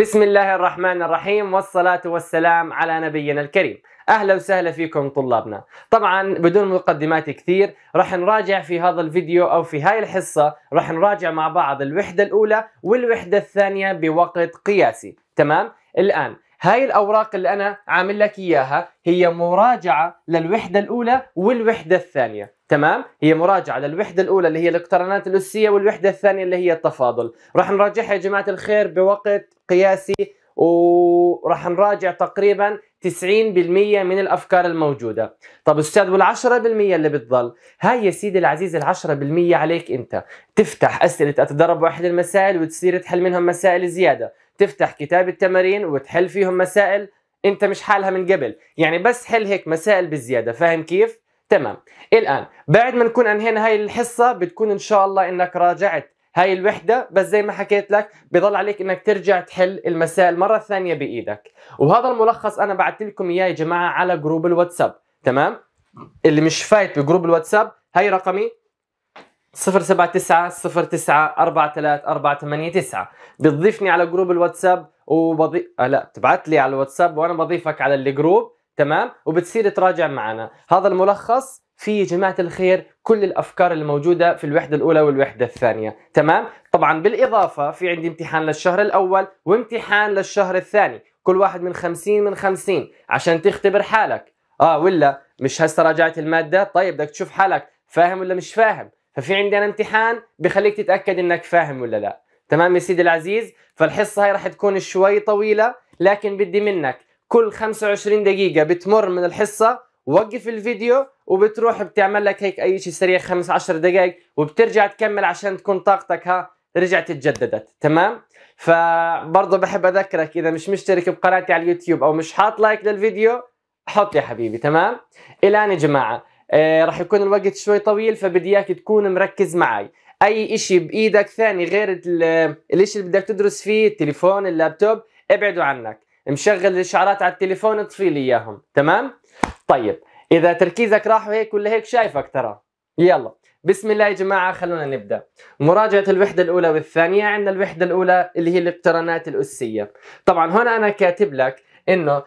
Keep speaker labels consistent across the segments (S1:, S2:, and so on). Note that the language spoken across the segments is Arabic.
S1: بسم الله الرحمن الرحيم والصلاة والسلام على نبينا الكريم أهلا وسهلا فيكم طلابنا طبعا بدون مقدمات كثير رح نراجع في هذا الفيديو أو في هاي الحصة رح نراجع مع بعض الوحدة الأولى والوحدة الثانية بوقت قياسي تمام؟ الآن هاي الأوراق اللي أنا عامل لك إياها هي مراجعة للوحدة الأولى والوحدة الثانية تمام هي مراجعه للوحده الاولى اللي هي الاقترانات الاسيه والوحده الثانيه اللي هي التفاضل راح نراجعها يا جماعه الخير بوقت قياسي وراح نراجع تقريبا 90% من الافكار الموجوده طب استاذ وال10% اللي بتضل هاي يا سيدي العزيز ال10% عليك انت تفتح اسئله اتدرب واحد المسائل وتصير تحل منهم مسائل زياده تفتح كتاب التمارين وتحل فيهم مسائل انت مش حالها من قبل يعني بس حل هيك مسائل بزياده فاهم كيف تمام الان بعد ما نكون انهينا هاي الحصه بتكون ان شاء الله انك راجعت هاي الوحدة بس زي ما حكيت لك بضل عليك انك ترجع تحل المسائل مرة ثانية بايدك وهذا الملخص انا بعثت لكم اياه يا جماعة على جروب الواتساب تمام اللي مش فايت بجروب الواتساب هاي رقمي 079 09 بتضيفني على جروب الواتساب وبضيف آه، لا تبعت لي على الواتساب وانا بضيفك على الجروب تمام وبتصير تراجع معنا هذا الملخص في جماعة الخير كل الأفكار الموجودة في الوحدة الأولى والوحدة الثانية تمام طبعا بالإضافة في عندي امتحان للشهر الأول وامتحان للشهر الثاني كل واحد من خمسين من خمسين عشان تختبر حالك آه ولا مش هسه راجعت المادة طيب بدك تشوف حالك فاهم ولا مش فاهم ففي عندي أنا امتحان بخليك تتأكد إنك فاهم ولا لا تمام يا سيدي العزيز فالحصة هاي راح تكون شوي طويلة لكن بدي منك كل 25 دقيقة بتمر من الحصة وقف الفيديو وبتروح بتعمل لك هيك اي شيء سريع 15 دقائق وبترجع تكمل عشان تكون طاقتك ها رجعت تجددت تمام فبرضه بحب اذكرك اذا مش مشترك بقناتي على اليوتيوب او مش حاط لايك للفيديو حط يا حبيبي تمام الان يا جماعه آه راح يكون الوقت شوي طويل فبدي اياك تكون مركز معي اي اشي بايدك ثاني غير الاشي اللي بدك تدرس فيه التليفون اللابتوب ابعدوا عنك مشغل الاشعارات على التليفون اطفي لي اياهم تمام طيب اذا تركيزك راح هيك ولا هيك شايفك ترى يلا بسم الله يا جماعة خلونا نبدأ مراجعة الوحدة الأولى والثانية عندنا الوحدة الأولى اللي هي الاقترانات الأسية طبعا هنا أنا كاتب لك إنه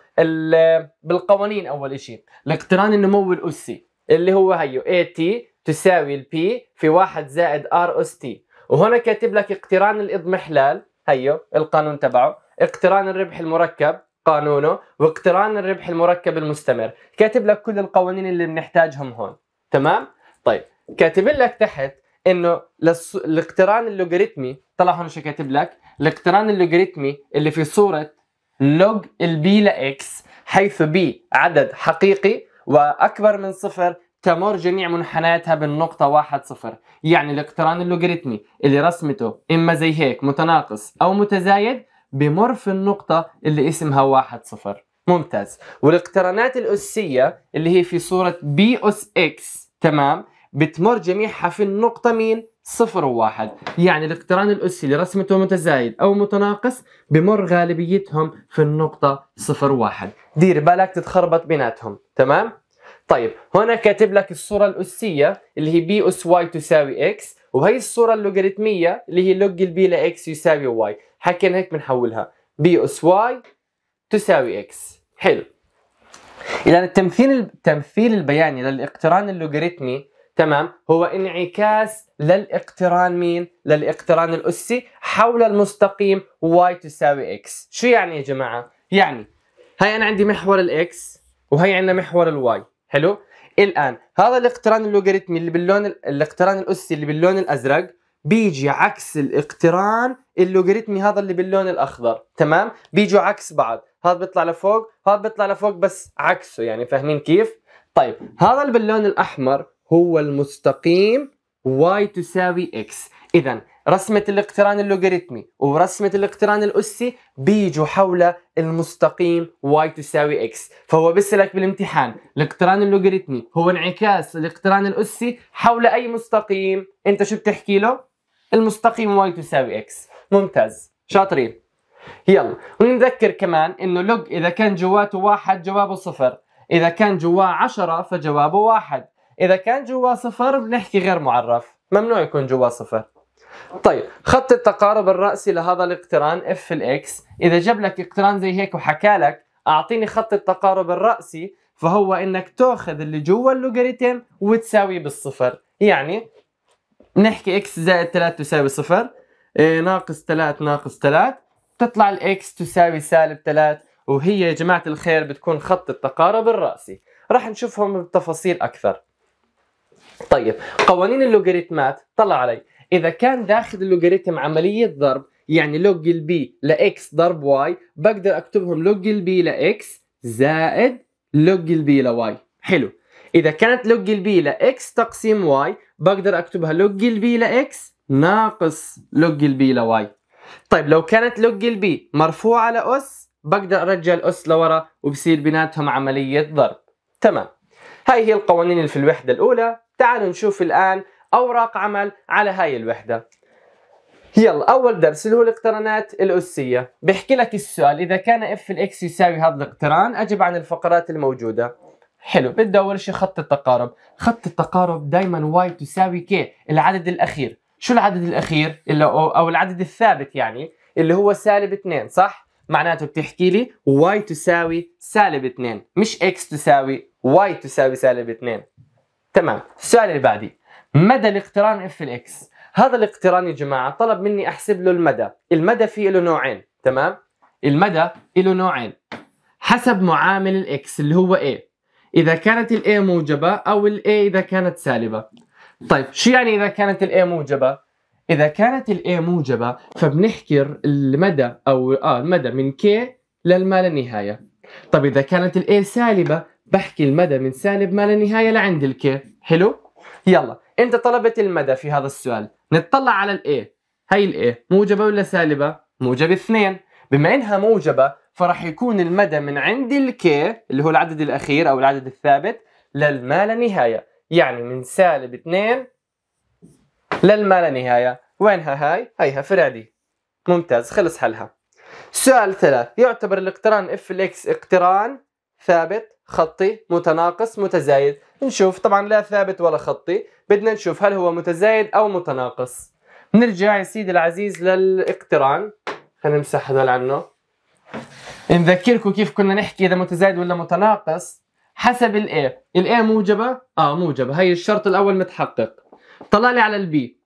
S1: بالقوانين أول شيء الاقتران النمو الأسي اللي هو هيو AT تساوي P في 1 زائد R أس T وهنا كاتب لك اقتران الإضمحلال هيو القانون تبعه اقتران الربح المركب قانونه واقتران الربح المركب المستمر كاتب لك كل القوانين اللي بنحتاجهم هون تمام طيب كاتب لك تحت انه لس... الاقتران اللوغاريتمي طلع هون شو كاتب لك الاقتران اللوغاريتمي اللي في صوره لوج البي لاكس حيث بي عدد حقيقي واكبر من صفر تمر جميع منحنياتها بالنقطة واحد صفر يعني الاقتران اللوغاريتمي اللي رسمته إما زي هيك متناقص أو متزايد بمر في النقطة اللي اسمها واحد صفر ممتاز والاقترانات الأسية اللي هي في صورة بي أس إكس تمام بتمر جميعها في النقطة مين؟ صفر وواحد يعني الاقتران الأسي اللي رسمته متزايد أو متناقص بمر غالبيتهم في النقطة صفر واحد دير بالك تتخربط بيناتهم تمام؟ طيب هنا كاتب لك الصورة الأسية اللي هي بي أس واي تساوي إكس وهي الصورة اللوغاريتمية اللي هي لوج البي لإكس يساوي واي حكينا هيك بنحولها بي اس واي تساوي اكس حلو اذا التمثيل التمثيل البياني للاقتران اللوغاريتمي تمام هو انعكاس للاقتران مين للاقتران الاسي حول المستقيم y تساوي x شو يعني يا جماعه يعني هاي انا عندي محور الاكس وهي عندنا محور الواي حلو الان هذا الاقتران اللوغاريتمي اللي باللون الاقتران الاسي اللي باللون الازرق بيجي عكس الاقتران اللوغاريتمي هذا اللي باللون الاخضر تمام بيجوا عكس بعض هذا بيطلع لفوق هذا بيطلع لفوق بس عكسه يعني فاهمين كيف طيب هذا اللي باللون الاحمر هو المستقيم y تساوي x اذا رسمة الاقتران اللوغاريتمي ورسمة الاقتران الأسي بيجوا حول المستقيم y تساوي x فهو بيسألك بالامتحان الاقتران اللوغاريتمي هو انعكاس الاقتران الأسي حول أي مستقيم أنت شو بتحكي له؟ المستقيم واي تساوي اكس ممتاز شاطرين يلا ونذكر كمان انه لوج اذا كان جواته واحد جوابه صفر اذا كان جواه عشرة فجوابه واحد اذا كان جواه صفر بنحكي غير معرف ممنوع يكون جواه صفر طيب خط التقارب الرأسي لهذا الاقتران اف في الاكس اذا جاب لك اقتران زي هيك وحكى لك اعطيني خط التقارب الرأسي فهو انك تاخذ اللي جوا اللوغاريتم وتساويه بالصفر يعني بنحكي اكس زائد 3 تساوي صفر إيه ناقص 3 ناقص 3 بتطلع الاكس تساوي سالب 3 وهي يا جماعة الخير بتكون خط التقارب الرأسي راح نشوفهم بتفاصيل أكثر طيب قوانين اللوغاريتمات طلع علي إذا كان داخل اللوغاريتم عملية ضرب يعني لوج البي لإكس ضرب واي بقدر أكتبهم لوج البي لإكس زائد لوج البي لواي حلو إذا كانت لوج البي لإكس تقسيم واي بقدر أكتبها لوج البي لإكس ناقص لوج البي لواي طيب لو كانت لوج البي مرفوعة لأس بقدر أرجع الأس لورا وبصير بيناتهم عملية ضرب تمام هاي هي القوانين اللي في الوحدة الأولى تعالوا نشوف الآن أوراق عمل على هاي الوحدة يلا أول درس اللي هو الاقترانات الأسية بيحكي لك السؤال إذا كان اف الإكس يساوي هذا الاقتران أجب عن الفقرات الموجودة حلو بدي اول شيء خط التقارب خط التقارب دائما واي تساوي كي العدد الاخير شو العدد الاخير اللي او العدد الثابت يعني اللي هو سالب 2 صح معناته بتحكي لي واي تساوي سالب 2 مش اكس تساوي واي تساوي سالب 2 تمام السؤال اللي بعدي مدى الاقتران اف الاكس هذا الاقتران يا جماعه طلب مني احسب له المدى المدى فيه له نوعين تمام المدى له نوعين حسب معامل الاكس اللي هو ايه إذا كانت الاي A موجبة أو الاي A إذا كانت سالبة طيب شو يعني إذا كانت الاي A موجبة؟ إذا كانت الاي A موجبة فبنحكر المدى أو آه المدى من K للما لا نهاية طب إذا كانت الاي A سالبة بحكي المدى من سالب ما لا نهاية لعند الكي K حلو؟ يلا أنت طلبت المدى في هذا السؤال نتطلع على الاي A هي ال A موجبة ولا سالبة؟ موجب اثنين بما انها موجبه فراح يكون المدى من عند الكي اللي هو العدد الاخير او العدد الثابت للما لا نهايه يعني من سالب 2 للما لا نهايه وينها هاي هيها فرادي ممتاز خلص حلها سؤال ثلاث يعتبر الاقتران اف الاكس اقتران ثابت خطي متناقص متزايد نشوف طبعا لا ثابت ولا خطي بدنا نشوف هل هو متزايد او متناقص نرجع يا سيدي العزيز للاقتران خلينا نمسح هذول عنه نذكركم كيف كنا نحكي اذا متزايد ولا متناقص حسب الاي الاي موجبه اه موجبه هي الشرط الاول متحقق طلع لي على البي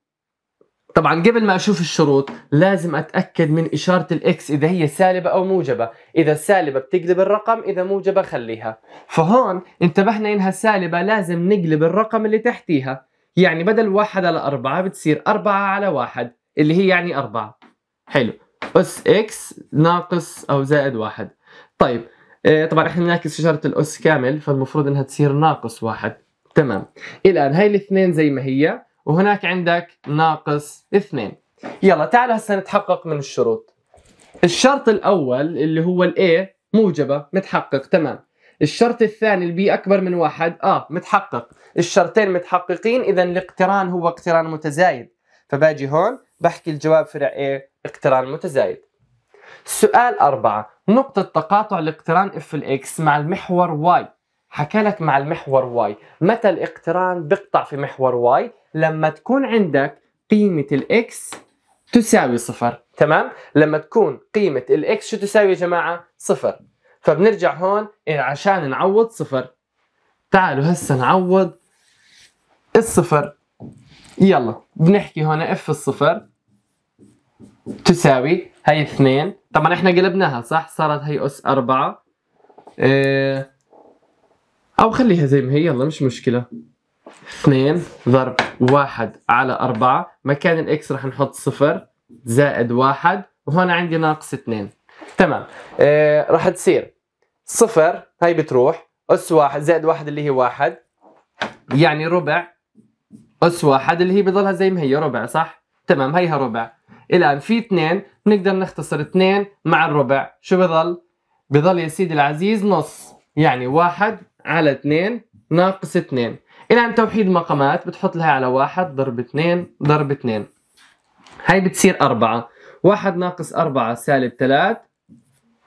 S1: طبعا قبل ما اشوف الشروط لازم اتاكد من اشاره الاكس اذا هي سالبه او موجبه اذا سالبه بتقلب الرقم اذا موجبه خليها فهون انتبهنا انها سالبه لازم نقلب الرقم اللي تحتيها يعني بدل واحد على أربعة بتصير أربعة على واحد اللي هي يعني أربعة حلو أس إكس ناقص أو زائد واحد طيب آه، طبعا احنا بنعكس شجرة الأس كامل فالمفروض إنها تصير ناقص واحد تمام الآن هاي الاثنين زي ما هي وهناك عندك ناقص اثنين يلا تعال هسه نتحقق من الشروط الشرط الأول اللي هو الاي موجبة متحقق تمام الشرط الثاني البي أكبر من واحد آه متحقق الشرطين متحققين إذا الاقتران هو اقتران متزايد فباجي هون بحكي الجواب فرع ايه اقتران متزايد سؤال أربعة نقطة تقاطع الاقتران اف الاكس مع المحور واي حكى لك مع المحور واي متى الاقتران بيقطع في محور واي لما تكون عندك قيمة الاكس تساوي صفر تمام لما تكون قيمة الاكس شو تساوي يا جماعة صفر فبنرجع هون عشان نعوض صفر تعالوا هسه نعوض الصفر يلا بنحكي هنا اف الصفر تساوي هي اثنين طبعا احنا قلبناها صح صارت هي اس أربعة اه او خليها زي ما هي يلا مش مشكلة اثنين ضرب واحد على أربعة مكان الاكس رح نحط صفر زائد واحد وهون عندي ناقص اثنين تمام اه رح تصير صفر هاي بتروح اس واحد زائد واحد اللي هي واحد يعني ربع اس واحد اللي هي بضلها زي ما هي ربع صح؟ تمام هيها ربع الان في اثنين بنقدر نختصر اثنين مع الربع شو بضل؟ بضل يا سيدي العزيز نص يعني واحد على اثنين ناقص اثنين الان توحيد المقامات بتحط لها على واحد ضرب اثنين ضرب اثنين هاي بتصير اربعة واحد ناقص اربعة سالب ثلاث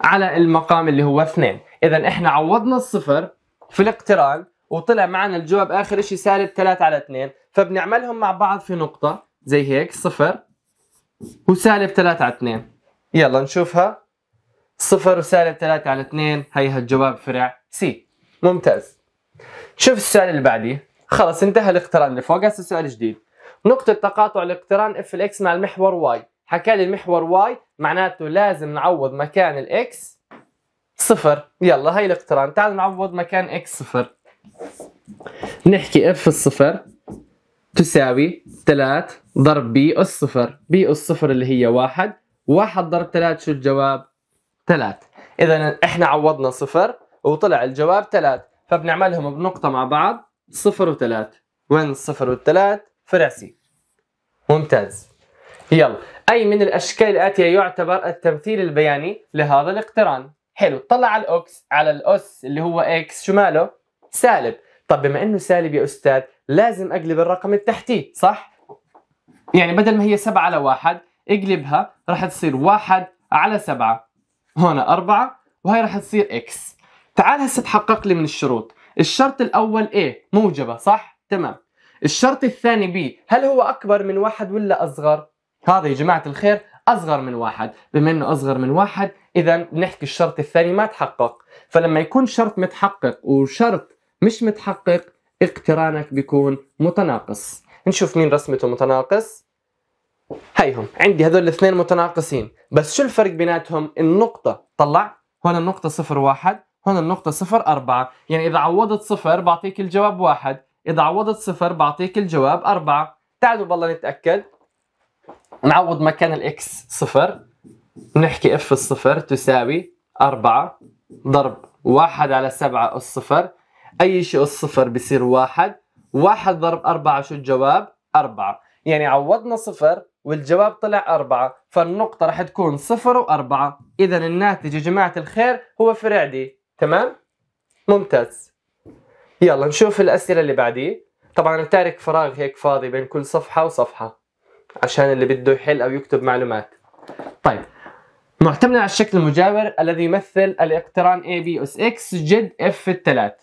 S1: على المقام اللي هو اثنين اذا احنا عوضنا الصفر في الاقتران وطلع معنا الجواب اخر اشي سالب ثلاث على اثنين فبنعملهم مع بعض في نقطة زي هيك صفر وسالب 3 على 2 يلا نشوفها صفر وسالب 3 على 2 هيها الجواب فرع سي ممتاز شوف السؤال اللي بعديه خلص انتهى الاقتران اللي فوق هسه سؤال جديد نقطة تقاطع الاقتران اف الاكس مع المحور واي حكى لي المحور واي معناته لازم نعوض مكان الاكس صفر يلا هي الاقتران تعال نعوض مكان اكس صفر نحكي اف الصفر تساوي 3 ضرب بي أس صفر بي أس صفر اللي هي واحد واحد ضرب ثلاث شو الجواب؟ ثلاث إذا إحنا عوضنا صفر وطلع الجواب ثلاث فبنعملهم بنقطة مع بعض صفر وثلاث وين الصفر والثلاث؟ فرسي ممتاز يلا أي من الأشكال الآتية يعتبر التمثيل البياني لهذا الاقتران؟ حلو طلع على الأكس على الأس اللي هو إكس شو ماله؟ سالب طب بما إنه سالب يا أستاذ لازم أقلب الرقم التحتيه صح؟ يعني بدل ما هي 7 على 1 اقلبها راح تصير 1 على 7 هنا 4 وهي راح تصير اكس تعال هسه تحقق لي من الشروط الشرط الاول ايه موجبه صح تمام الشرط الثاني بي هل هو اكبر من واحد ولا اصغر هذا يا جماعه الخير اصغر من واحد بما انه اصغر من واحد اذا بنحكي الشرط الثاني ما تحقق فلما يكون شرط متحقق وشرط مش متحقق اقترانك بيكون متناقص نشوف مين رسمته متناقص هيهم عندي هذول الاثنين متناقصين بس شو الفرق بيناتهم النقطة طلع هون النقطة صفر واحد هون النقطة صفر أربعة يعني إذا عوضت صفر بعطيك الجواب واحد إذا عوضت صفر بعطيك الجواب أربعة تعالوا بالله نتأكد نعوض مكان الإكس صفر نحكي اف الصفر تساوي أربعة ضرب واحد على سبعة الصفر أي شيء الصفر بصير واحد واحد ضرب أربعة شو الجواب؟ أربعة يعني عوضنا صفر والجواب طلع أربعة فالنقطة رح تكون صفر وأربعة إذا الناتج يا جماعة الخير هو فرع دي تمام؟ ممتاز يلا نشوف الأسئلة اللي بعديه طبعا تارك فراغ هيك فاضي بين كل صفحة وصفحة عشان اللي بده يحل أو يكتب معلومات طيب معتمدا على الشكل المجاور الذي يمثل الاقتران A B أس X جد F الثلاث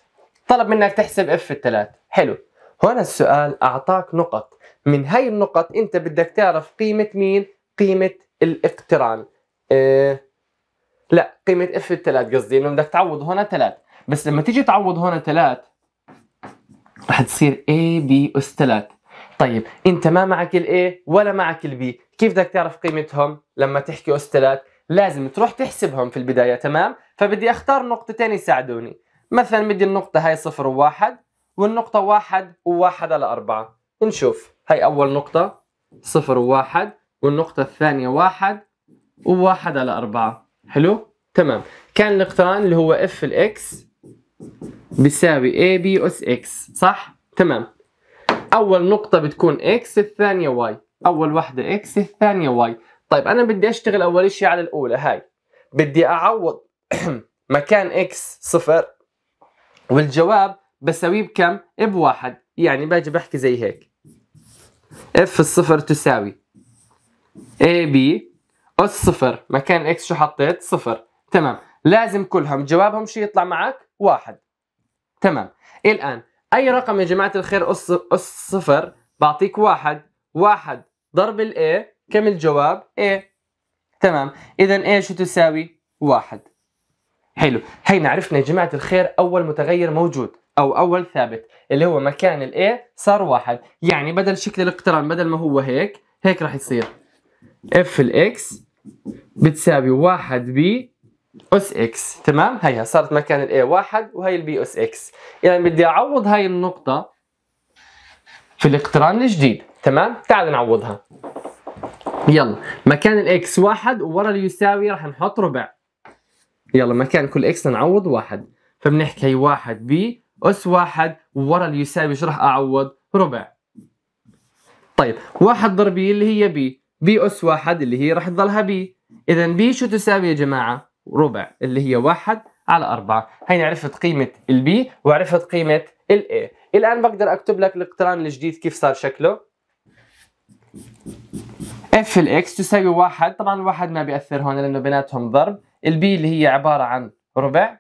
S1: طلب منك تحسب F الثلاث حلو هنا السؤال أعطاك نقط من هاي النقط أنت بدك تعرف قيمة مين؟ قيمة الاقتران اه لا قيمة اف الثلاث قصدي انه بدك تعوض هنا ثلاث بس لما تيجي تعوض هنا ثلاث رح تصير A B اس ثلاث طيب انت ما معك الاي ولا معك البي كيف بدك تعرف قيمتهم لما تحكي اس ثلاث لازم تروح تحسبهم في البداية تمام فبدي اختار نقطتين يساعدوني مثلا بدي النقطة هاي صفر وواحد والنقطة واحد وواحد على أربعة نشوف هاي أول نقطة صفر وواحد والنقطة الثانية واحد وواحد على أربعة حلو؟ تمام كان الاقتران اللي هو اف الاكس بيساوي a b اس x صح؟ تمام أول نقطة بتكون x الثانية y أول واحدة x الثانية y طيب أنا بدي أشتغل أول شيء على الأولى هاي بدي أعوض مكان x صفر والجواب بساويه بكم؟ بواحد يعني باجي بحكي زي هيك اف الصفر تساوي اي بي اس صفر مكان اكس شو حطيت؟ صفر تمام لازم كلهم جوابهم شو يطلع معك؟ واحد تمام الآن أي رقم يا جماعة الخير أس صفر بعطيك واحد واحد ضرب الـ A كم الجواب؟ A تمام إذا A شو تساوي؟ واحد حلو هينا عرفنا يا جماعة الخير أول متغير موجود او اول ثابت اللي هو مكان الاي صار واحد يعني بدل شكل الاقتران بدل ما هو هيك هيك راح يصير اف الاكس بتساوي واحد بي اس اكس تمام هيها صارت مكان الاي واحد وهي البي اس اكس يعني بدي اعوض هاي النقطة في الاقتران الجديد تمام تعال نعوضها يلا مكان الاكس واحد وورا اللي يساوي راح نحط ربع يلا مكان كل اكس نعوض واحد فبنحكي هي واحد بي أس واحد ورا اليساوي شو راح أعوض ربع طيب واحد ضرب بي اللي هي بي بي أس واحد اللي هي راح تضلها بي إذا بي شو تساوي يا جماعة ربع اللي هي واحد على أربعة هيني عرفت قيمة البي وعرفت قيمة الاي الآن بقدر أكتب لك الاقتران الجديد كيف صار شكله اف الاكس تساوي واحد طبعا الواحد ما بيأثر هون لأنه بيناتهم ضرب البي اللي هي عبارة عن ربع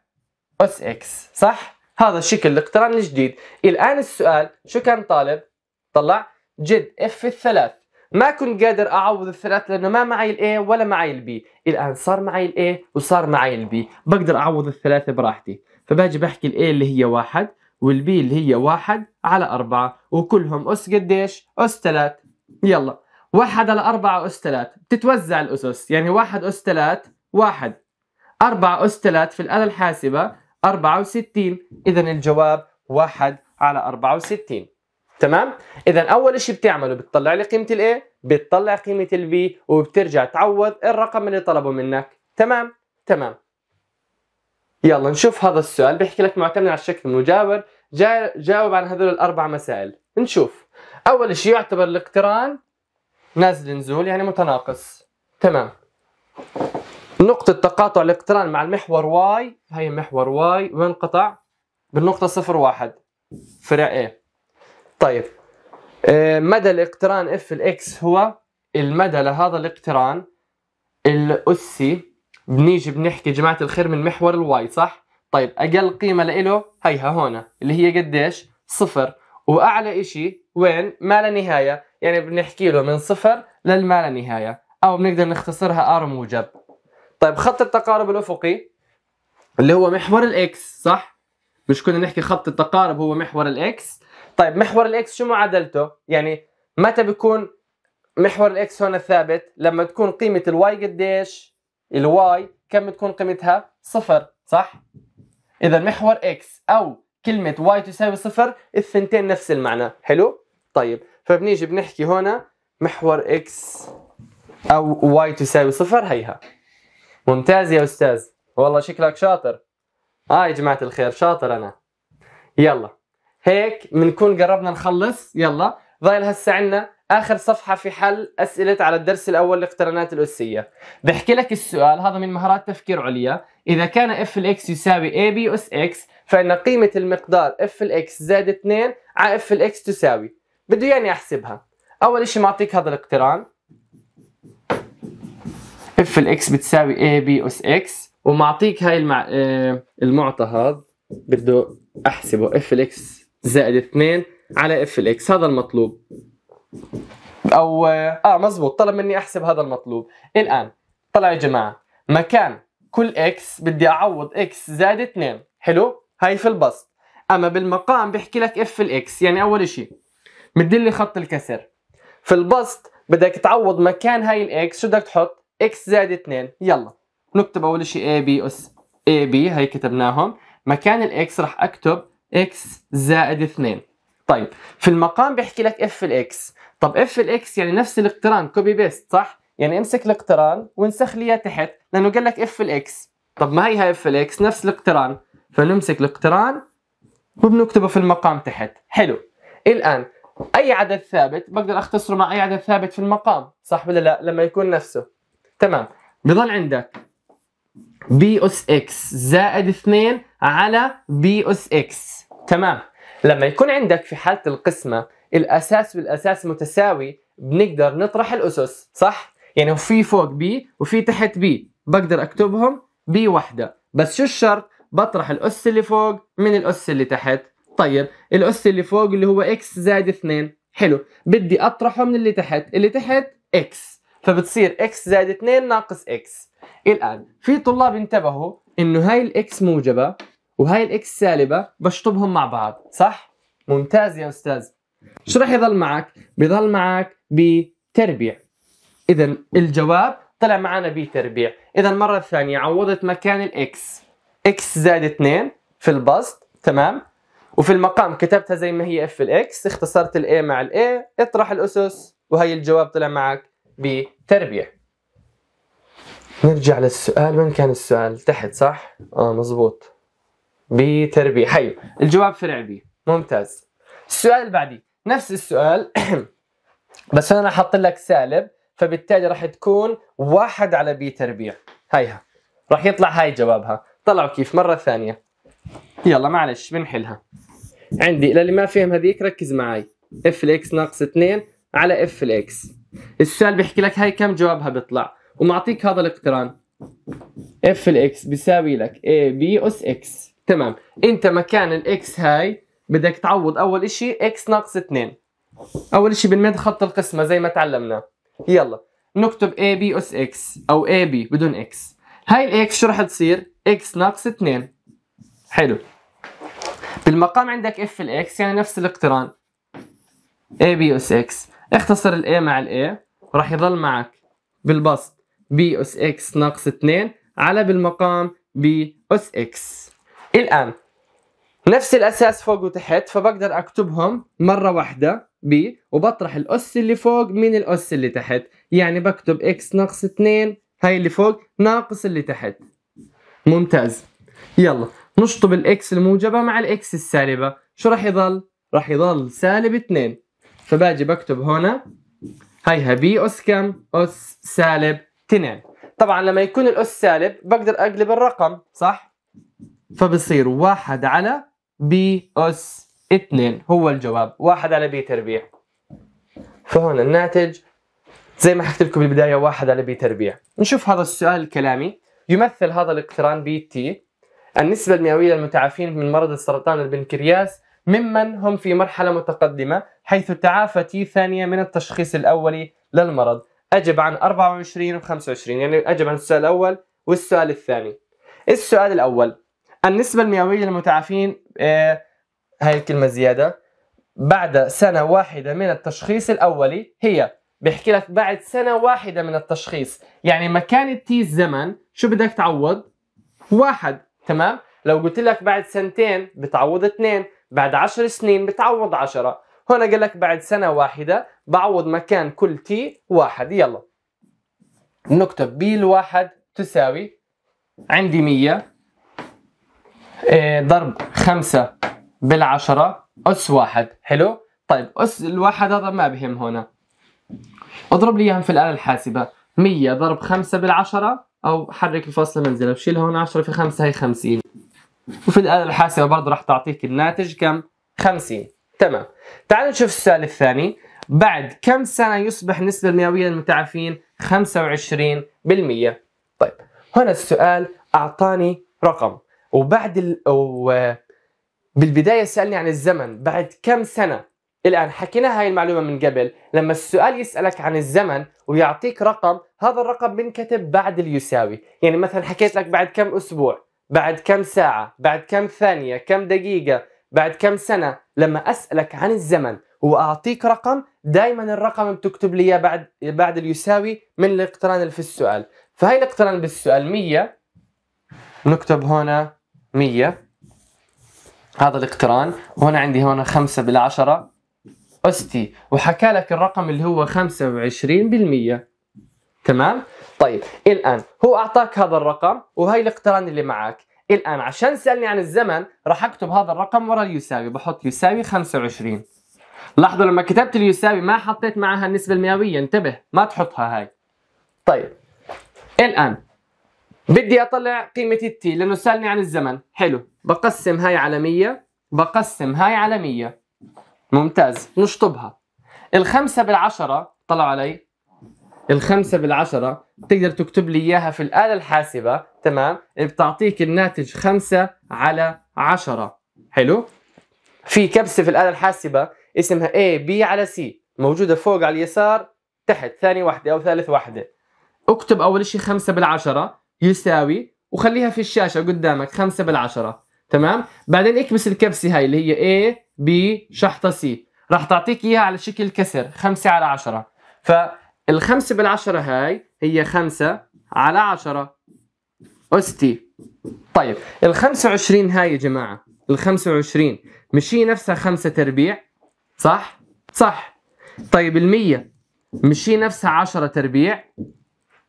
S1: أس اكس صح؟ هذا شكل الاقتران الجديد الآن السؤال شو كان طالب؟ طلع جد اف الثلاث ما كنت قادر اعوض الثلاث لانه ما معي الاي ولا معي البي الان صار معي الاي وصار معي البي بقدر اعوض الثلاثه براحتي فباجي بحكي الاي اللي هي واحد والبي اللي هي واحد على أربعة وكلهم أس قديش؟ أس ثلاث يلا واحد على أربعة أس ثلاث بتتوزع الأسس يعني واحد أس ثلاث واحد أربعة أس ثلاث في الآلة الحاسبة 64 إذا الجواب 1 على 64 تمام اذا اول شيء بتعمله بتطلع لي قيمه الاي بتطلع قيمه البي وبترجع تعوض الرقم اللي طلبه منك تمام تمام يلا نشوف هذا السؤال بيحكي لك معتمد على الشكل المجاور جا... جاوب عن هذول الاربع مسائل نشوف اول شيء يعتبر الاقتران نازل نزول يعني متناقص تمام نقطة تقاطع الإقتران مع المحور واي هي محور واي وين قطع؟ بالنقطة صفر واحد فرع A طيب آه، مدى الاقتران اف الاكس هو المدى لهذا الاقتران الأسي بنيجي بنحكي جماعة الخير من محور الواي صح؟ طيب أقل قيمة لإله هيها هون اللي هي قديش؟ صفر وأعلى إشي وين؟ ما لا نهاية يعني بنحكي له من صفر للما لا نهاية أو بنقدر نختصرها R موجب طيب خط التقارب الافقي اللي هو محور الاكس صح مش كنا نحكي خط التقارب هو محور الاكس طيب محور الاكس شو معادلته يعني متى بيكون محور الاكس هون ثابت لما تكون قيمه الواي قديش الواي كم بتكون قيمتها صفر صح اذا محور اكس او كلمه واي تساوي صفر الثنتين نفس المعنى حلو طيب فبنيجي بنحكي هنا محور اكس او واي تساوي صفر هيها ممتاز يا أستاذ والله شكلك شاطر آه يا جماعة الخير شاطر أنا يلا هيك بنكون قربنا نخلص يلا ضايل هسه عنا آخر صفحة في حل أسئلة على الدرس الأول الاقترانات الأسية بحكي لك السؤال هذا من مهارات تفكير عليا إذا كان اف الإكس يساوي اي بي أس إكس فإن قيمة المقدار اف الإكس زائد 2 على اف الإكس تساوي بده يعني أحسبها أول إشي معطيك هذا الاقتران اف الاكس بتساوي اي بي اس اكس ومعطيك هاي المع... آه، المعطى هذا بده احسبه اف الاكس زائد 2 على اف الاكس هذا المطلوب او آه،, اه مزبوط طلب مني احسب هذا المطلوب الان طلع يا جماعه مكان كل اكس بدي اعوض اكس زائد 2 حلو هاي في البسط اما بالمقام بحكي لك اف الاكس يعني اول شيء مدلي خط الكسر في البسط بدك تعوض مكان هاي الاكس شو بدك تحط اكس زائد 2 يلا نكتب اول شيء اي بي اس اي بي هي كتبناهم مكان الاكس راح اكتب اكس زائد 2 طيب في المقام بيحكي لك اف الاكس طب اف الاكس يعني نفس الاقتران كوبي بيست صح يعني امسك الاقتران وانسخ لي اياه تحت لانه قال لك اف الاكس طب ما هي هاي اف الاكس نفس الاقتران فنمسك الاقتران وبنكتبه في المقام تحت حلو الان اي عدد ثابت بقدر اختصره مع اي عدد ثابت في المقام صح ولا لا لما يكون نفسه تمام بضل عندك بي أس إكس زائد 2 على بي أس إكس تمام لما يكون عندك في حالة القسمة الأساس والأساس متساوي بنقدر نطرح الأسس صح؟ يعني في فوق بي وفي تحت بي بقدر أكتبهم بي وحدة بس شو الشرط؟ بطرح الأس اللي فوق من الأس اللي تحت طيب الأس اللي فوق اللي هو إكس زائد 2 حلو بدي أطرحه من اللي تحت اللي تحت إكس فبتصير اكس زائد 2 ناقص اكس الان في طلاب انتبهوا انه هاي الاكس موجبه وهاي الاكس سالبه بشطبهم مع بعض صح ممتاز يا استاذ شو راح يضل معك بضل معك بتربيع اذا الجواب طلع معنا ب تربيع اذا مره ثانيه عوضت مكان الاكس اكس زائد 2 في البسط تمام وفي المقام كتبتها زي ما هي اف الاكس اختصرت الاي مع الاي اطرح الاسس وهي الجواب طلع معك بتربية نرجع للسؤال وين كان السؤال تحت صح؟ اه مزبوط بتربية حلو الجواب فرع بي ممتاز السؤال اللي نفس السؤال بس انا حط لك سالب فبالتالي راح تكون واحد على بي تربيع هيها راح يطلع هاي جوابها طلعوا كيف مرة ثانية يلا معلش بنحلها عندي للي ما فهم هذيك ركز معي اف الاكس ناقص 2 على اف الاكس السؤال بيحكي لك هاي كم جوابها بيطلع ومعطيك هذا الاقتران اف الاكس بيساوي لك اي بي اس اكس تمام انت مكان الاكس هاي بدك تعوض اول اشي اكس ناقص 2 اول اشي بنمد خط القسمه زي ما تعلمنا يلا نكتب اي بي اس اكس او اي بي بدون اكس هاي الاكس شو رح تصير اكس ناقص 2 حلو بالمقام عندك اف الاكس يعني نفس الاقتران اي بي اس اكس اختصر الاي مع الاي راح يضل معك بالبسط بي اس اكس ناقص 2 على بالمقام بي اس اكس الان نفس الاساس فوق وتحت فبقدر اكتبهم مره واحده بي وبطرح الاس اللي فوق من الاس اللي تحت يعني بكتب اكس ناقص 2 هاي اللي فوق ناقص اللي تحت ممتاز يلا نشطب الاكس الموجبه مع الاكس السالبه شو راح يضل راح يضل سالب 2 فباجي بكتب هنا هيها بي أس كم؟ أس سالب 2 طبعا لما يكون الأس سالب بقدر أقلب الرقم صح؟ فبصير 1 على بي أس 2 هو الجواب 1 على بي تربيع فهنا الناتج زي ما حكيت لكم بالبداية 1 على بي تربيع نشوف هذا السؤال الكلامي يمثل هذا الاقتران بي تي النسبة المئوية للمتعافين من مرض السرطان البنكرياس ممن هم في مرحلة متقدمة حيث تعافى تي ثانية من التشخيص الأولي للمرض أجب عن 24 و 25 يعني أجب عن السؤال الأول والسؤال الثاني السؤال الأول النسبة المئوية للمتعافين آه هاي الكلمة زيادة بعد سنة واحدة من التشخيص الأولي هي بيحكي لك بعد سنة واحدة من التشخيص يعني مكان التي الزمن شو بدك تعوض؟ واحد تمام؟ لو قلت لك بعد سنتين بتعوض اثنين بعد عشر سنين بتعوض عشرة هنا قال لك بعد سنة واحدة بعوض مكان كل تي واحد يلا نكتب بي الواحد تساوي عندي مية إيه، ضرب خمسة بالعشرة أس واحد حلو طيب أس الواحد هذا ما بهم هنا اضرب لي إياهم في الآلة الحاسبة مية ضرب خمسة بالعشرة أو حرك الفاصلة منزلة بشيل هون عشرة في خمسة هي خمسين وفي الآلة الحاسبة برضه راح تعطيك الناتج كم؟ 50 تمام تعالوا نشوف السؤال الثاني بعد كم سنة يصبح النسبة المئوية للمتعافين 25% طيب هنا السؤال أعطاني رقم وبعد ال... و... بالبداية سألني عن الزمن بعد كم سنة الآن حكينا هاي المعلومة من قبل لما السؤال يسألك عن الزمن ويعطيك رقم هذا الرقم بنكتب بعد اليساوي يعني مثلا حكيت لك بعد كم أسبوع بعد كم ساعة بعد كم ثانية كم دقيقة بعد كم سنة لما أسألك عن الزمن وأعطيك رقم دائما الرقم بتكتب لي بعد بعد اليساوي من الاقتران اللي في السؤال فهي الاقتران بالسؤال 100 نكتب هنا 100 هذا الاقتران وهنا عندي هنا 5 بالعشرة أستي وحكى لك الرقم اللي هو 25% تمام طيب الآن هو أعطاك هذا الرقم وهي الاقتران اللي معك الآن عشان سألني عن الزمن راح أكتب هذا الرقم ورا اليساوي بحط يساوي 25 لاحظوا لما كتبت اليساوي ما حطيت معها النسبة المئوية انتبه ما تحطها هاي طيب الآن بدي أطلع قيمة التي لأنه سألني عن الزمن حلو بقسم هاي على 100 بقسم هاي على 100 ممتاز نشطبها الخمسة بالعشرة طلعوا علي الخمسة بالعشرة بتقدر تكتب لي إياها في الآلة الحاسبة تمام بتعطيك الناتج خمسة على عشرة حلو في كبسة في الآلة الحاسبة اسمها A B على C موجودة فوق على اليسار تحت ثاني واحدة أو ثالث واحدة اكتب أول شيء خمسة بالعشرة يساوي وخليها في الشاشة قدامك خمسة بالعشرة تمام بعدين اكبس الكبسة هاي اللي هي A B شحطة C راح تعطيك إياها على شكل كسر خمسة على عشرة ف الخمسة بالعشرة هاي هي خمسة على عشرة أس تي طيب الخمسة وعشرين هاي يا جماعة الخمسة وعشرين مش هي نفسها خمسة تربيع صح؟ صح طيب المية مش هي نفسها عشرة تربيع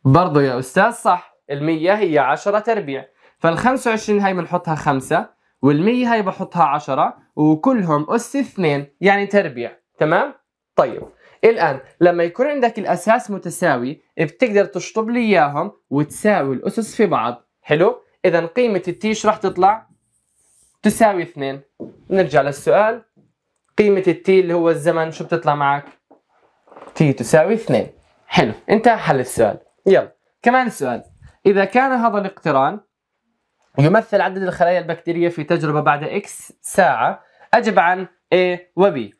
S1: برضه يا أستاذ صح المية هي عشرة تربيع فالخمسة وعشرين هاي بنحطها خمسة والمية هاي بحطها عشرة وكلهم أس اثنين يعني تربيع تمام؟ طيب الآن لما يكون عندك الأساس متساوي بتقدر تشطب لي إياهم وتساوي الأسس في بعض حلو؟ إذا قيمة التيش راح تطلع تساوي اثنين نرجع للسؤال قيمة التي اللي هو الزمن شو بتطلع معك؟ تي تساوي اثنين حلو انتهى حل السؤال يلا كمان سؤال إذا كان هذا الاقتران يمثل عدد الخلايا البكتيرية في تجربة بعد إكس ساعة أجب عن A و B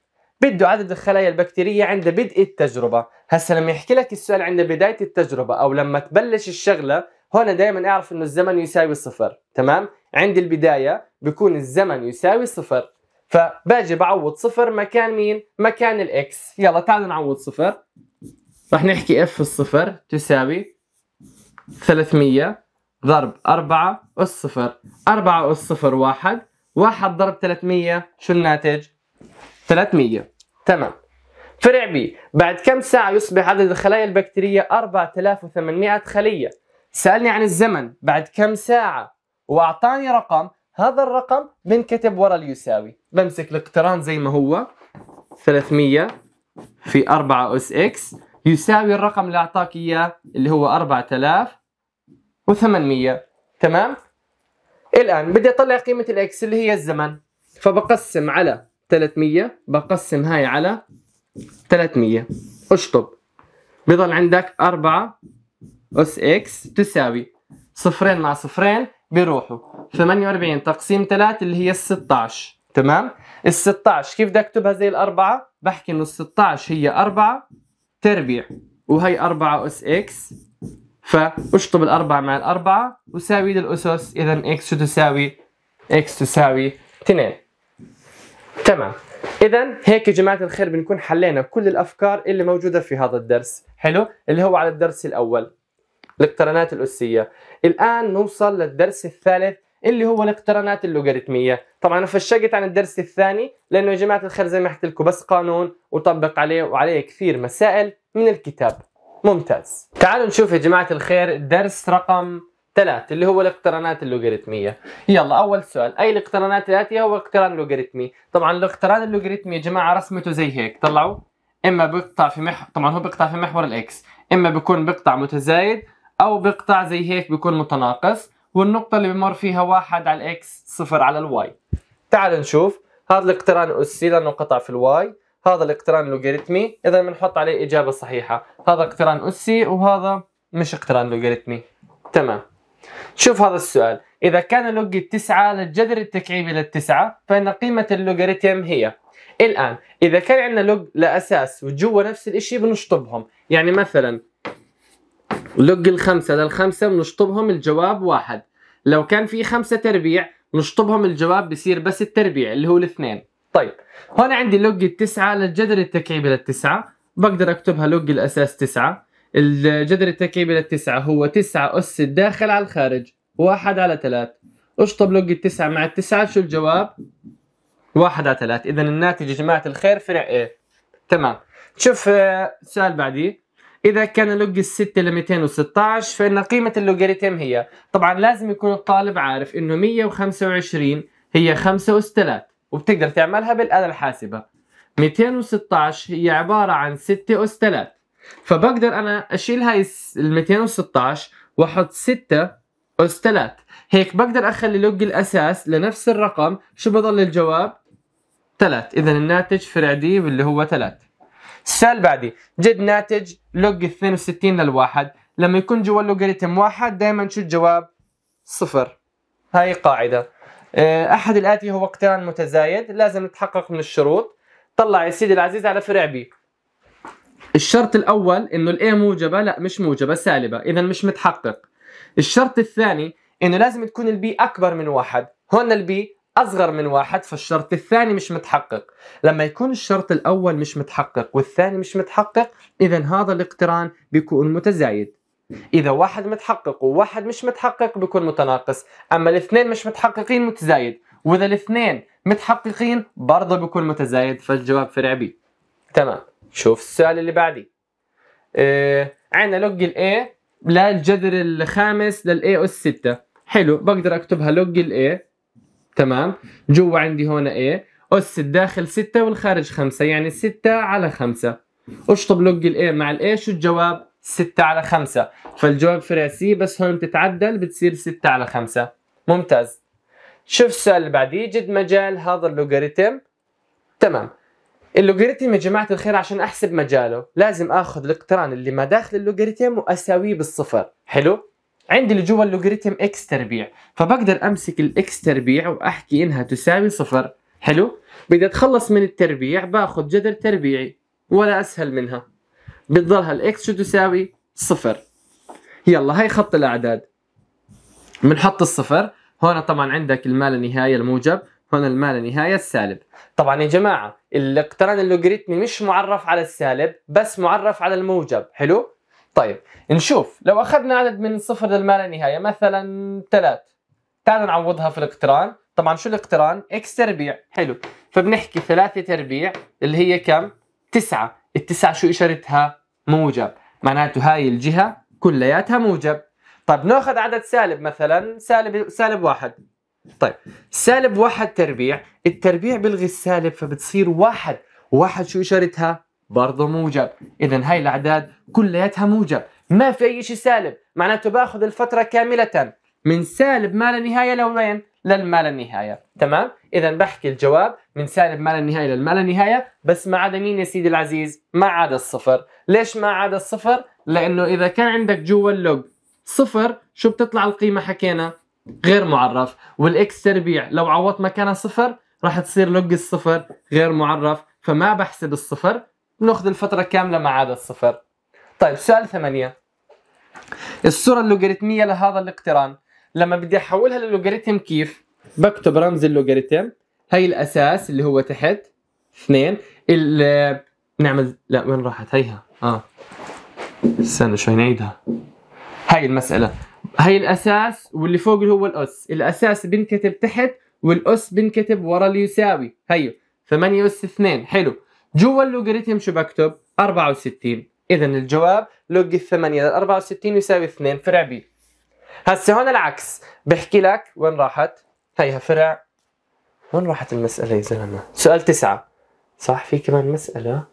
S1: بده عدد الخلايا البكتيرية عند بدء التجربة هسا لما يحكي لك السؤال عند بداية التجربة أو لما تبلش الشغلة هون دائما اعرف انه الزمن يساوي صفر تمام عند البداية بيكون الزمن يساوي صفر فباجي بعوض صفر مكان مين مكان الاكس يلا تعالوا نعوض صفر رح نحكي اف الصفر تساوي 300 ضرب 4 أس صفر 4 أس صفر واحد واحد ضرب 300 شو الناتج 300 تمام فرع بي بعد كم ساعة يصبح عدد الخلايا البكتيرية 4800 خلية سألني عن الزمن بعد كم ساعة وأعطاني رقم هذا الرقم بنكتب ورا اليساوي بمسك الاقتران زي ما هو 300 في 4 اس اكس يساوي الرقم اللي اعطاك اياه اللي هو 4800 تمام الان بدي اطلع قيمه الاكس اللي هي الزمن فبقسم على 300 بقسم هاي على 300 اشطب بضل عندك 4 اس اكس تساوي صفرين مع صفرين بيروحوا 48 تقسيم 3 اللي هي ال 16 تمام ال 16 كيف بدي اكتبها زي الاربعه بحكي انه ال 16 هي 4 تربيع وهي 4 اس اكس فاشطب الأربعة مع الأربعة وساوي للأسس إذا إكس شو تساوي؟ إكس تساوي 2 تمام اذا هيك يا جماعه الخير بنكون حلينا كل الافكار اللي موجوده في هذا الدرس حلو اللي هو على الدرس الاول الاقترانات الاسيه الان نوصل للدرس الثالث اللي هو الاقترانات اللوغاريتميه طبعا انا فشقت عن الدرس الثاني لانه يا جماعه الخير زي ما حكيت لكم بس قانون وطبق عليه وعليه كثير مسائل من الكتاب ممتاز تعالوا نشوف يا جماعه الخير درس رقم ثلاث اللي هو الاقترانات اللوغاريتميه يلا اول سؤال اي الاقترانات الاتيه هو اقتران لوغاريتمي طبعا الاقتران اللوغاريتمي يا جماعه رسمته زي هيك طلعوا اما بيقطع في مح... طبعا هو بيقطع في محور الاكس اما بيكون بيقطع متزايد او بيقطع زي هيك بيكون متناقص والنقطه اللي بمر فيها واحد على الاكس صفر على الواي تعالوا نشوف هذا الاقتران اسي لانه قطع في الواي هذا الاقتران لوغاريتمي اذا بنحط عليه اجابه صحيحه هذا اقتران اسي وهذا مش اقتران لوغاريتمي تمام شوف هذا السؤال إذا كان لوج التسعة للجذر التكعيبي للتسعة فإن قيمة اللوغاريتم هي الآن إذا كان عندنا لوج لأساس وجوا نفس الشيء بنشطبهم يعني مثلا لوج الخمسة للخمسة بنشطبهم الجواب واحد لو كان في خمسة تربيع نشطبهم الجواب بصير بس التربيع اللي هو الاثنين طيب هون عندي لوج التسعة للجذر التكعيبي للتسعة بقدر أكتبها لوج الأساس تسعة الجذر التركيبي للتسعة هو تسعة أس الداخل على الخارج واحد على ثلاث اشطب لق التسعة مع التسعة شو الجواب؟ واحد على ثلاث إذا الناتج يا جماعة الخير فرع A تمام شوف آه، سؤال بعدي إذا كان لوج الستة ل 216 فإن قيمة اللوغاريتم هي طبعا لازم يكون الطالب عارف إنه 125 هي 5 أس 3 وبتقدر تعملها بالآلة الحاسبة 216 هي عبارة عن 6 أس 3 فبقدر انا اشيل هاي ال 216 واحط 6 اس 3 هيك بقدر اخلي لوج الاساس لنفس الرقم شو بضل الجواب 3 اذا الناتج فرع دي اللي هو 3 السؤال بعدي جد ناتج لوج 62 للواحد لما يكون جوا اللوغاريتم واحد دائما شو الجواب صفر هاي قاعدة آه، أحد الآتي هو وقتان متزايد لازم نتحقق من الشروط طلع يا سيدي العزيز على فرع بي الشرط الاول انه الاي موجبه لا مش موجبه سالبه اذا مش متحقق الشرط الثاني انه لازم تكون البي اكبر من واحد هون البي اصغر من واحد فالشرط الثاني مش متحقق لما يكون الشرط الاول مش متحقق والثاني مش متحقق اذا هذا الاقتران بيكون متزايد اذا واحد متحقق وواحد مش متحقق بيكون متناقص اما الاثنين مش متحققين متزايد واذا الاثنين متحققين برضه بيكون متزايد فالجواب فرع بي تمام شوف السؤال اللي بعدي آه عندنا لوج ال A للجذر الخامس لل A أس 6 حلو بقدر أكتبها لوج ال A تمام جوا عندي هون A أس الداخل 6 والخارج 5 يعني 6 على 5 اشطب لوج ال A مع ال A شو الجواب 6 على 5 فالجواب فراسي بس هون بتتعدل بتصير 6 على 5 ممتاز شوف السؤال اللي بعديه جد مجال هذا اللوغاريتم تمام اللوغاريتم يا جماعه الخير عشان احسب مجاله لازم اخذ الاقتران اللي ما داخل اللوغاريتم واساويه بالصفر حلو عندي اللي جوا اللوغاريتم اكس تربيع فبقدر امسك الاكس تربيع واحكي انها تساوي صفر حلو بدي اتخلص من التربيع باخذ جذر تربيعي ولا اسهل منها بتضلها الاكس شو تساوي صفر يلا هاي خط الاعداد بنحط الصفر هون طبعا عندك المال النهائي الموجب هون المال النهائي السالب طبعا يا جماعه الاقتران اللوغاريتمي مش معرف على السالب بس معرف على الموجب حلو طيب نشوف لو اخذنا عدد من صفر للما لا نهايه مثلا 3 تعال نعوضها في الاقتران طبعا شو الاقتران اكس تربيع حلو فبنحكي 3 تربيع اللي هي كم 9 التسعة شو اشارتها موجب معناته هاي الجهه كلياتها موجب طيب ناخذ عدد سالب مثلا سالب سالب واحد طيب سالب واحد تربيع التربيع بلغي السالب فبتصير واحد واحد شو إشارتها؟ برضه موجب إذا هاي الأعداد كلياتها موجب ما في أي شيء سالب معناته باخذ الفترة كاملة من سالب ما لا نهاية لوين؟ للما لا نهاية تمام؟ إذا بحكي الجواب من سالب ما لا نهاية للما لا نهاية بس ما عدا مين يا سيدي العزيز؟ ما عدا الصفر ليش ما عدا الصفر؟ لأنه إذا كان عندك جوا اللوج صفر شو بتطلع القيمة حكينا؟ غير معرف والاكس تربيع لو عوضت مكانها صفر راح تصير لوج الصفر غير معرف فما بحسب الصفر بناخذ الفترة كاملة ما عدا الصفر طيب سؤال ثمانية الصورة اللوغاريتمية لهذا الاقتران لما بدي احولها للوغاريتم كيف بكتب رمز اللوغاريتم هي الاساس اللي هو تحت اثنين ال نعمل لا وين راحت هيها اه استنى شوي نعيدها هاي المسألة هي الاساس واللي فوق اللي هو الاس الاساس بنكتب تحت والاس بنكتب ورا اللي يساوي هيو 8 اس 2 حلو جوا اللوغاريتم شو بكتب 64 اذا الجواب لوج 8 ل 64 يساوي 2 فرع بي هسه هون العكس بحكي لك وين راحت هيها فرع وين راحت المساله يا زلمه سؤال 9 صح في كمان مساله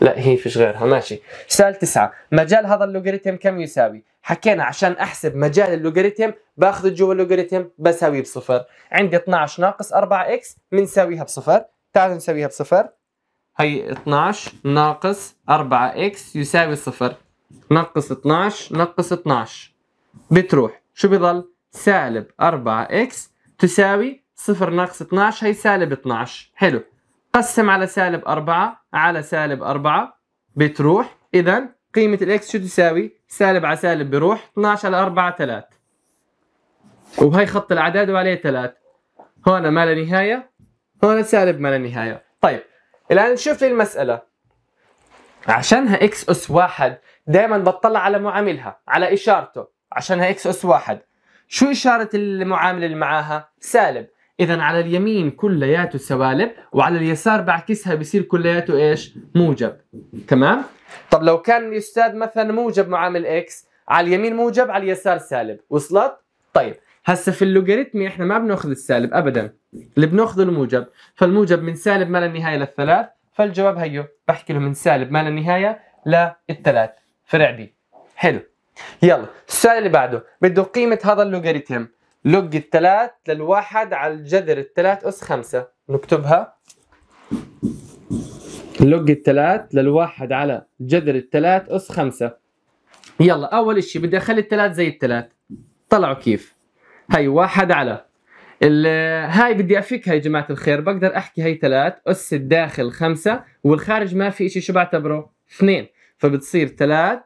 S1: لا هي فيش غيرها ماشي سؤال تسعة مجال هذا اللوغاريتم كم يساوي حكينا عشان احسب مجال اللوغاريتم باخذ جوا اللوغاريتم بساويه بصفر عندي 12 ناقص 4 اكس بنساويها بصفر تعالوا نساويها بصفر هي 12 ناقص 4 اكس يساوي صفر ناقص 12 ناقص 12 بتروح شو بضل سالب 4 اكس تساوي صفر ناقص 12 هي سالب 12 حلو قسم على سالب 4 على سالب 4 بتروح اذا قيمه الاكس شو تساوي سالب على سالب بروح 12 على 4 3 وهي خط الاعداد وعليه 3 هون ما لا نهايه هون سالب ما لا نهايه طيب الان نشوف لي المساله عشانها اكس اس واحد دائما بطلع على معاملها على اشارته عشانها اكس اس واحد شو اشاره المعامله اللي معاها سالب اذا على اليمين كلياته سوالب وعلى اليسار بعكسها بصير كلياته ايش موجب تمام طب لو كان الاستاذ مثلا موجب معامل اكس على اليمين موجب على اليسار سالب وصلت طيب هسه في اللوغاريتمي احنا ما بناخذ السالب ابدا اللي بناخذه الموجب فالموجب من سالب ما لا نهايه للثلاث فالجواب هيو بحكي له من سالب ما لا نهايه للثلاث فرع دي حلو يلا السؤال اللي بعده بده قيمه هذا اللوغاريتم لق الثلاث للواحد على الجذر الثلاث أس خمسة نكتبها لق الثلاث للواحد على جذر الثلاث أس خمسة يلا أول شيء بدي أخلي الثلاث زي الثلاث طلعوا كيف هي واحد على هاي بدي افكها يا جماعه الخير بقدر احكي هي ثلاث اس الداخل خمسة والخارج ما في إشي شو بعتبره اثنين فبتصير ثلاث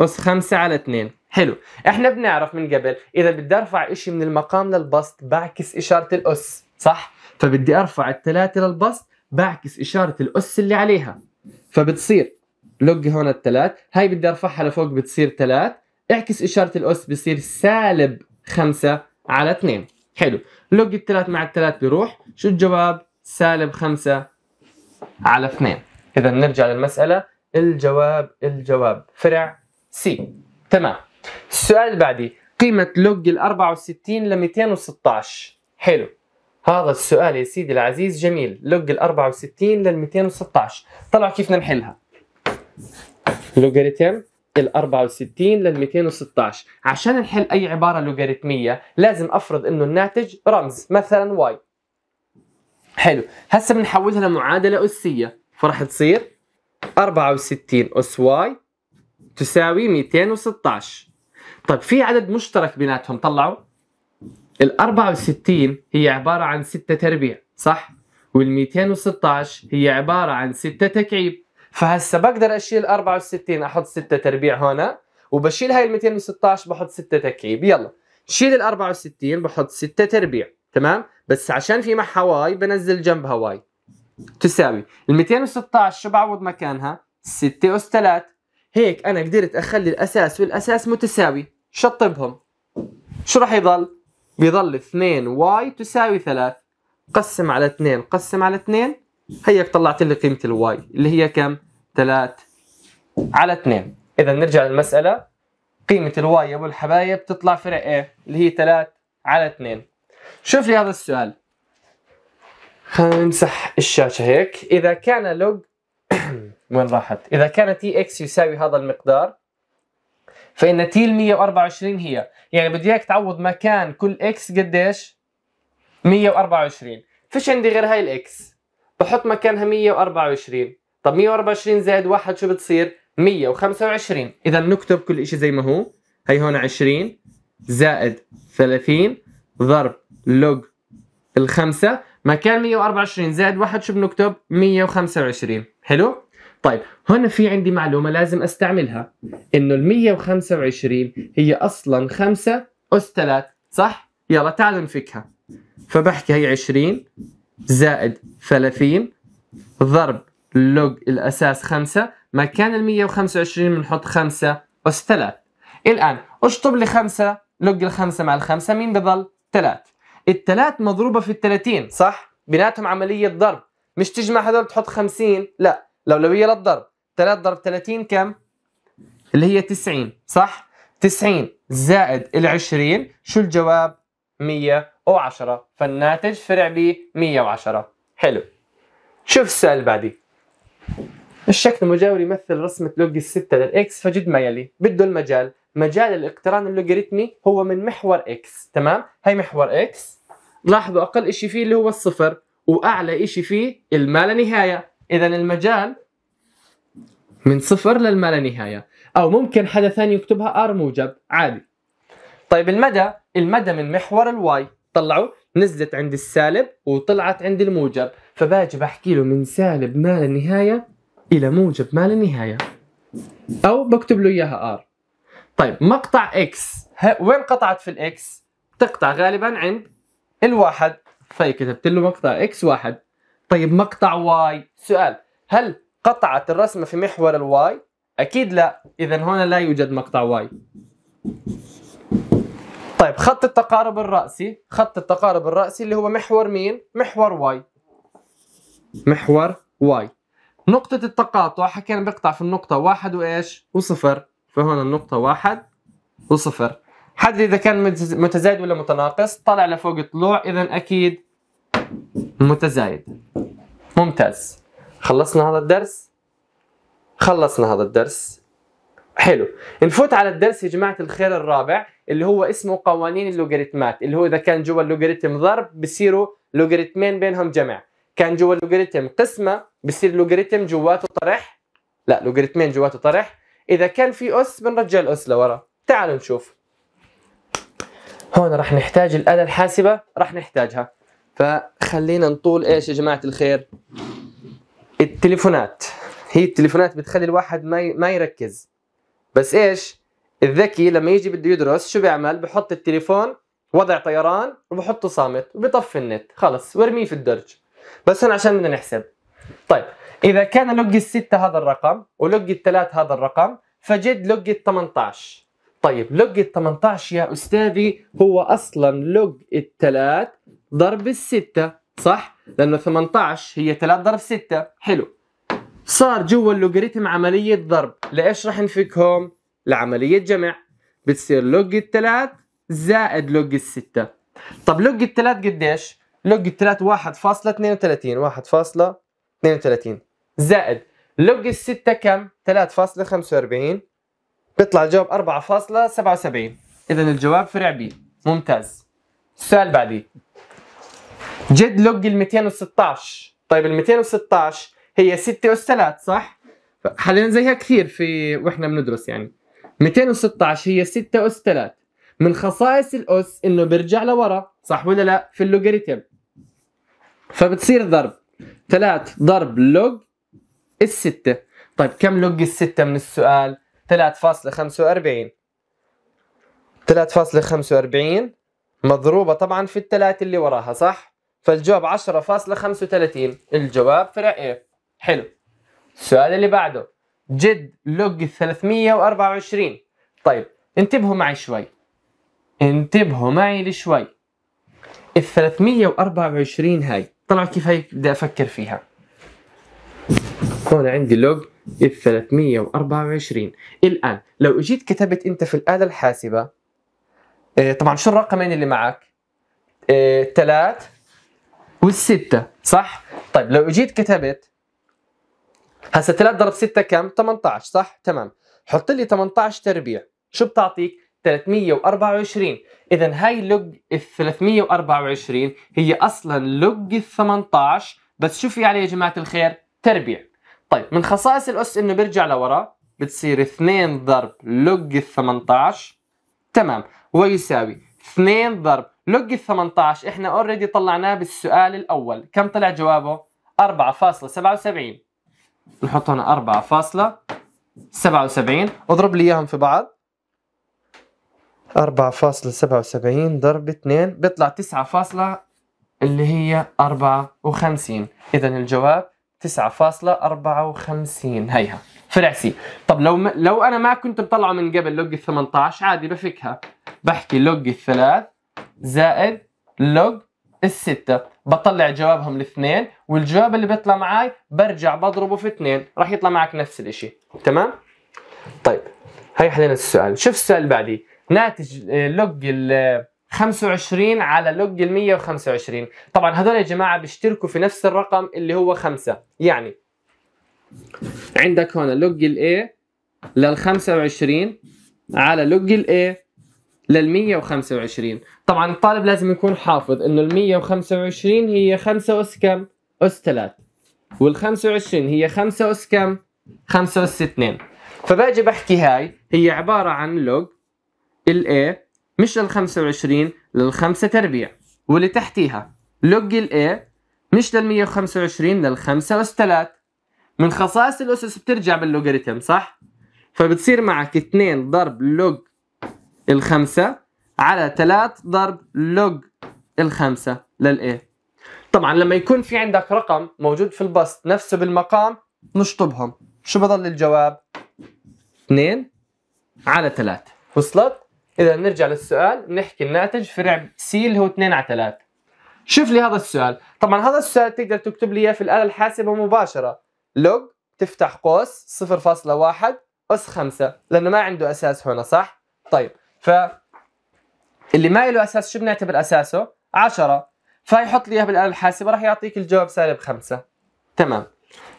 S1: اس خمسة على اثنين حلو احنا بنعرف من قبل اذا بدي ارفع اشي من المقام للبسط بعكس اشارة الاس صح فبدي ارفع الثلاثة للبسط بعكس اشارة الاس اللي عليها فبتصير لوج هون الثلاث هاي بدي ارفعها لفوق بتصير ثلاث اعكس اشارة الاس بصير سالب خمسة على اثنين حلو لوج الثلاث مع الثلاث بيروح شو الجواب سالب خمسة على اثنين إذا بنرجع للمسألة الجواب الجواب فرع سي تمام السؤال اللي بعدي قيمة لوج ال 64 ل 216 حلو هذا السؤال يا سيدي العزيز جميل لوج ال 64 لل 216 طلعوا كيف بدنا نحلها لوغاريتم ال 64 لل 216 عشان نحل اي عباره لوغاريتميه لازم افرض انه الناتج رمز مثلا واي حلو هسه بنحولها لمعادله اسيه فراح تصير 64 اس واي تساوي 216 طيب في عدد مشترك بيناتهم طلعوا ال 64 هي عبارة عن 6 تربيع صح؟ وال 216 هي عبارة عن 6 تكعيب فهسا بقدر اشيل 64 احط 6 تربيع هنا وبشيل هاي ال 216 بحط 6 تكعيب يلا شيل ال 64 بحط 6 تربيع تمام بس عشان في معها واي بنزل جنبها واي تساوي ال 216 شو بعوض مكانها 6 اس 3 هيك انا قدرت اخلي الاساس والاساس متساوي شطبهم شو راح يضل؟ بيضل 2 واي تساوي 3 قسم على 2 قسم على 2 هيك طلعت لي قيمة الواي اللي هي كم؟ 3 على 2 إذا نرجع للمسألة قيمة الواي يا أبو الحبايب تطلع فرق إيه؟ اللي هي 3 على 2 شوف لي هذا السؤال خلينا نمسح الشاشة هيك إذا كان لوج وين راحت؟ إذا كان تي إكس يساوي هذا المقدار فإن تي ال 124 هي يعني بدي إياك تعوض مكان كل إكس قديش 124 فيش عندي غير هاي الإكس بحط مكانها 124 طب 124 زائد 1 شو بتصير 125 إذا نكتب كل شيء زي ما هو هي هون 20 زائد 30 ضرب لوج الخمسة مكان 124 زائد 1 شو بنكتب 125 حلو طيب هنا في عندي معلومه لازم استعملها انه ال 125 هي اصلا 5 اس 3 صح؟ يلا تعالوا نفكها فبحكي هي 20 زائد 30 ضرب لوج الاساس 5 مكان ال 125 بنحط 5 اس 3 الان اشطب لي 5 لوج الخمسة مع الخمسة مين بضل؟ 3 ال 3 مضروبة في ال 30 صح؟ بيناتهم عملية ضرب مش تجمع هذول تحط 50 لا الأولوية للضرب 3 ضرب 30 كم؟ اللي هي 90 صح؟ 90 زائد ال 20 شو الجواب؟ 110 فالناتج فرع ب 110 حلو شوف السؤال بعدي الشكل المجاور يمثل رسمة لوج الستة للإكس فجد ما يلي بده المجال مجال الاقتران اللوغاريتمي هو من محور إكس تمام هي محور إكس لاحظوا أقل إشي فيه اللي هو الصفر وأعلى إشي فيه الما نهاية اذا المجال من صفر للما لا نهايه او ممكن حدا ثاني يكتبها ار موجب عادي طيب المدى المدى من محور الواي طلعوا نزلت عند السالب وطلعت عند الموجب فباجي بحكي له من سالب ما لا نهايه الى موجب ما لا نهايه او بكتب له اياها ار طيب مقطع اكس وين قطعت في الاكس تقطع غالبا عند الواحد فهي كتبت له مقطع اكس واحد طيب مقطع واي سؤال هل قطعت الرسمة في محور الواي؟ أكيد لا إذا هنا لا يوجد مقطع واي طيب خط التقارب الرأسي خط التقارب الرأسي اللي هو محور مين؟ محور واي محور واي نقطة التقاطع حكينا بيقطع في النقطة واحد وإيش؟ وصفر فهنا النقطة واحد وصفر حدد إذا كان متزايد ولا متناقص طلع لفوق طلوع إذا أكيد متزايد ممتاز خلصنا هذا الدرس خلصنا هذا الدرس حلو نفوت على الدرس يا جماعه الخير الرابع اللي هو اسمه قوانين اللوغاريتمات اللي هو اذا كان جوا اللوغاريتم ضرب بصيروا لوغاريتمين بينهم جمع كان جوا اللوغاريتم قسمه بصير لوغاريتم جواته طرح لا لوغاريتمين جواته طرح اذا كان في اس بنرجع الاس لورا تعالوا نشوف هون راح نحتاج الآلة الحاسبة راح نحتاجها فخلينا نطول ايش يا جماعه الخير التليفونات هي التليفونات بتخلي الواحد ما ما يركز بس ايش الذكي لما يجي بده يدرس شو بيعمل بحط التليفون وضع طيران وبحطه صامت وبطفي النت خلص وارميه في الدرج بس هنا عشان بدنا نحسب طيب اذا كان لوج الستة هذا الرقم ولوج الثلاث هذا الرقم فجد لوج ال 18 طيب لوج ال 18 يا استاذي هو اصلا لوج الثلاث ضرب الستة صح؟ لأنه 18 هي 3 ضرب 6 حلو صار جوا اللوغاريتم عملية ضرب لإيش رح نفكهم؟ لعملية جمع بتصير لوج الثلاث زائد لوج الستة طب لوج الثلاث قديش؟ لوج الثلاث 1.32 1.32 زائد لوج الستة كم؟ 3.45 بيطلع الجواب 4.77 إذا الجواب فرع بي ممتاز السؤال بعدي جد لوج ال 216 طيب ال 216 هي 6 اس 3 صح؟ حلينا زيها كثير في واحنا بندرس يعني 216 هي 6 اس 3 من خصائص الاس انه بيرجع لورا صح ولا لا في اللوغاريتم فبتصير ضرب 3 ضرب لوج 6 طيب كم لوج 6 من السؤال 3.45 3.45 مضروبة طبعا في الثلاثة اللي وراها صح فالجواب 10.35 الجواب فرع ايه حلو السؤال اللي بعده جد لوج 324 طيب انتبهوا معي شوي انتبهوا معي لشوي ال 324 هاي طلعوا كيف هاي بدي افكر فيها هون عندي لوج ال 324 الان لو اجيت كتبت انت في الاله الحاسبه آه، طبعا شو الرقمين اللي معك؟ اه 3 والستة صح؟ طيب لو اجيت كتبت هسا 3 ضرب 6 كم؟ 18 صح؟ تمام حط لي 18 تربيع شو بتعطيك؟ 324 اذا هاي لوج ال 324 هي اصلا لوج ال 18 بس شو في عليه يا جماعه الخير؟ تربيع طيب من خصائص الاس انه بيرجع لورا بتصير 2 ضرب لوج ال 18 تمام ويساوي 2 ضرب لوج ال 18 احنا اوريدي طلعناه بالسؤال الاول كم طلع جوابه 4.77 نحط هنا 4.77 اضرب لي اياهم في بعض 4.77 ضرب 2 بيطلع 9 اللي هي 54 اذا الجواب 9.54 هيها فرع سي طب لو لو انا ما كنت مطلعه من قبل لوج ال 18 عادي بفكها بحكي لوج الثلاث زائد لوج الستة بطلع جوابهم الاثنين والجواب اللي بيطلع معي برجع بضربه في اثنين راح يطلع معك نفس الاشي تمام طيب هي حلينا السؤال شوف السؤال اللي بعدي ناتج لوج آه، ال 25 آه، على لوج ال 125 طبعا هذول يا جماعه بيشتركوا في نفس الرقم اللي هو 5 يعني عندك هون لوج ال A لل 25 على لوج ال A لل 125 طبعا الطالب لازم يكون حافظ انه ال 125 هي 5 اس كم اس 3 وال 25 هي 5 اس كم 5 اس 2 فباجي بحكي هاي هي عبارة عن لوج ال A مش لل 25 لل 5 تربيع واللي تحتيها لوج ال A مش لل 125 لل 5 اس 3 من خصائص الأسس بترجع باللوغاريتم صح؟ فبتصير معك 2 ضرب لوج الخمسة على 3 ضرب لوج الخمسة للايه طبعا لما يكون في عندك رقم موجود في البسط نفسه بالمقام نشطبهم شو بضل الجواب 2 على 3 وصلت اذا نرجع للسؤال نحكي الناتج فرع سي اللي هو 2 على 3 شوف لي هذا السؤال طبعا هذا السؤال تقدر تكتب لي اياه في الاله الحاسبه مباشره لوج تفتح قوس 0.1 اس 5 لانه ما عنده اساس هنا صح طيب ف اللي ما له اساس شو بنعتبر اساسه 10 فيحط لي اياها بالاله الحاسبه راح يعطيك الجواب سالب 5 تمام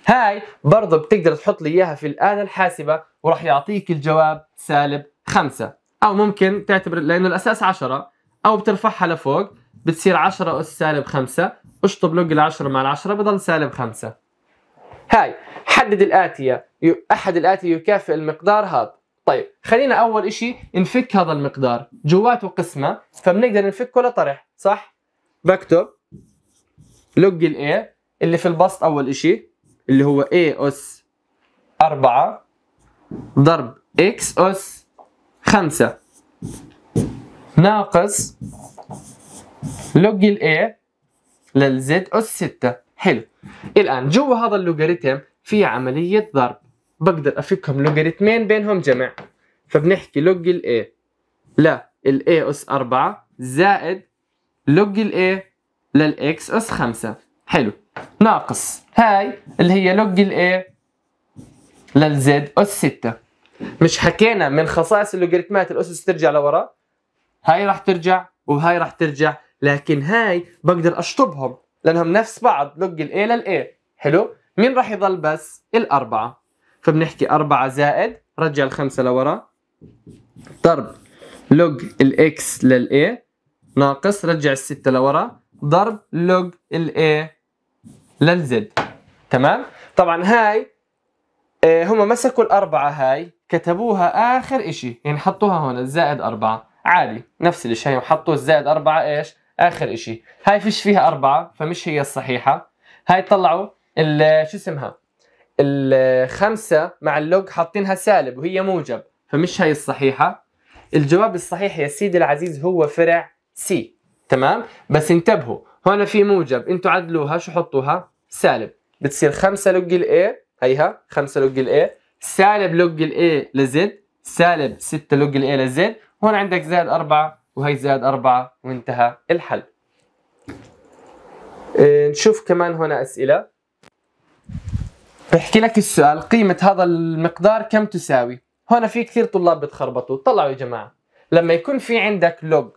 S1: هاي برضه بتقدر تحط لي اياها في الاله الحاسبه وراح يعطيك الجواب سالب 5 او ممكن تعتبر لانه الاساس 10 او بترفعها لفوق بتصير 10 اس سالب 5 اشطب لوج ال10 مع ال10 بضل سالب 5 هاي حدد الاتيه احد الاتيه يكافئ المقدار هذا طيب خلينا اول شيء نفك هذا المقدار جواته قسمه فبنقدر نفكه لطرح صح بكتب لوج الاي اللي في البسط اول شيء اللي هو A أس 4 ضرب X أس 5 ناقص لوج الاي A للزد أس 6 حلو الآن جوا هذا اللوغاريتم في عملية ضرب بقدر افكهم لوغاريتمين بينهم جمع فبنحكي لوج ال A لا A اس 4 زائد لوج ال A لل X اس 5 حلو ناقص هاي اللي هي لوج ال لل للزد اس 6 مش حكينا من خصائص اللوغاريتمات الاسس ترجع لورا هاي راح ترجع وهاي راح ترجع لكن هاي بقدر اشطبهم لانهم نفس بعض لوج ال A لل A حلو مين راح يضل بس الاربعه فبنحكي 4 زائد رجع الخمسة لورا ضرب لوج الاكس للاي ناقص رجع الستة لورا ضرب لوج الاي للزد تمام طبعا هاي آه، هم مسكوا الأربعة هاي كتبوها آخر إشي يعني حطوها هون الزائد أربعة عادي نفس هاي حطوا الزائد أربعة إيش آخر إشي هاي فيش فيها أربعة فمش هي الصحيحة هاي طلعوا شو اسمها الخمسة مع اللوج حاطينها سالب وهي موجب فمش هي الصحيحة الجواب الصحيح يا سيدي العزيز هو فرع سي تمام بس انتبهوا هون في موجب انتوا عدلوها شو حطوها سالب بتصير خمسة لوج الاي هيها خمسة لوج الاي سالب لوج الاي لزد سالب ستة لوج الاي لزد هون عندك زائد أربعة وهي زائد أربعة وانتهى الحل إيه، نشوف كمان هنا اسئله بحكي لك السؤال قيمة هذا المقدار كم تساوي هنا في كثير طلاب بتخربطوا طلعوا يا جماعة لما يكون في عندك لوج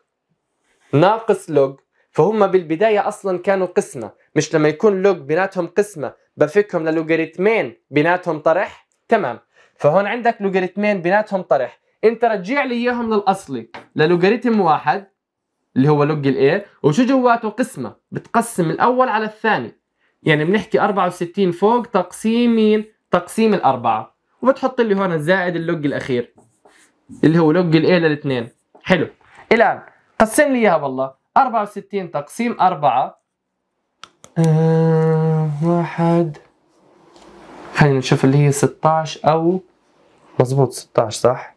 S1: ناقص لوج فهم بالبداية أصلا كانوا قسمة مش لما يكون لوج بيناتهم قسمة بفكهم للوغاريتمين بيناتهم طرح تمام فهون عندك لوغاريتمين بيناتهم طرح انت رجع لي اياهم للاصلي للوغاريتم واحد اللي هو لوج الايه وشو جواته قسمه بتقسم الاول على الثاني يعني بنحكي 64 فوق تقسيم مين؟ تقسيم الأربعة وبتحط لي هون زائد اللوج الأخير اللي هو لوج A للاثنين حلو الآن قسم لي إياها والله 64 تقسيم 4 آه واحد خلينا نشوف اللي هي 16 أو مظبوط 16 صح؟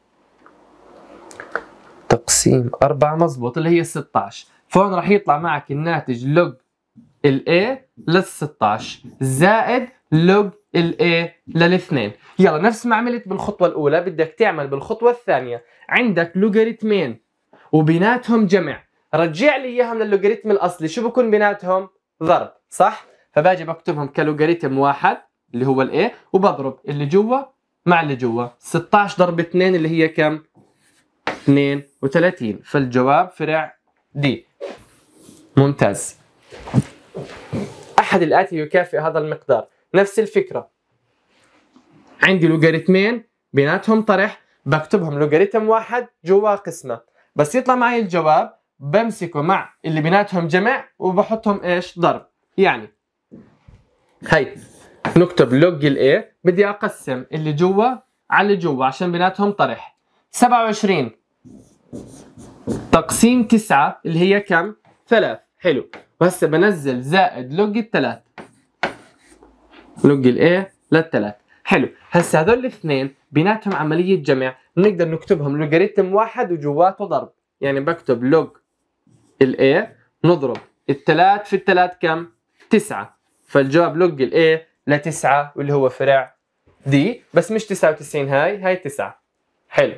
S1: تقسيم 4 مظبوط اللي هي 16 فهون راح يطلع معك الناتج لوج الـ A لل 16 زائد لوج الاي للاثنين يلا نفس ما عملت بالخطوه الاولى بدك تعمل بالخطوه الثانيه عندك لوغاريتمين وبيناتهم جمع رجع لي اياهم للوغاريتم الاصلي شو بكون بيناتهم ضرب صح فباجي بكتبهم كلوغاريتم واحد اللي هو الاي وبضرب اللي جوا مع اللي جوا 16 ضرب 2 اللي هي كم 32 فالجواب فرع دي ممتاز أحد الآتي يكافئ هذا المقدار نفس الفكرة عندي لوغاريتمين بيناتهم طرح بكتبهم لوغاريتم واحد جوا قسمة بس يطلع معي الجواب بمسكه مع اللي بيناتهم جمع وبحطهم ايش ضرب يعني هي نكتب لوج الاي بدي اقسم اللي جوا على اللي جوا عشان بيناتهم طرح 27 تقسيم 9 اللي هي كم 3 حلو وهسه بنزل زائد لوج الثلاث لوج الايه للثلاث حلو هسه هذول الاثنين بيناتهم عمليه جمع بنقدر نكتبهم لوغاريتم واحد وجواته ضرب يعني بكتب لوج الايه نضرب الثلاث في الثلاث كم؟ تسعة فالجواب لوج الايه لتسعة واللي هو فرع دي بس مش 99 هاي هاي 9 حلو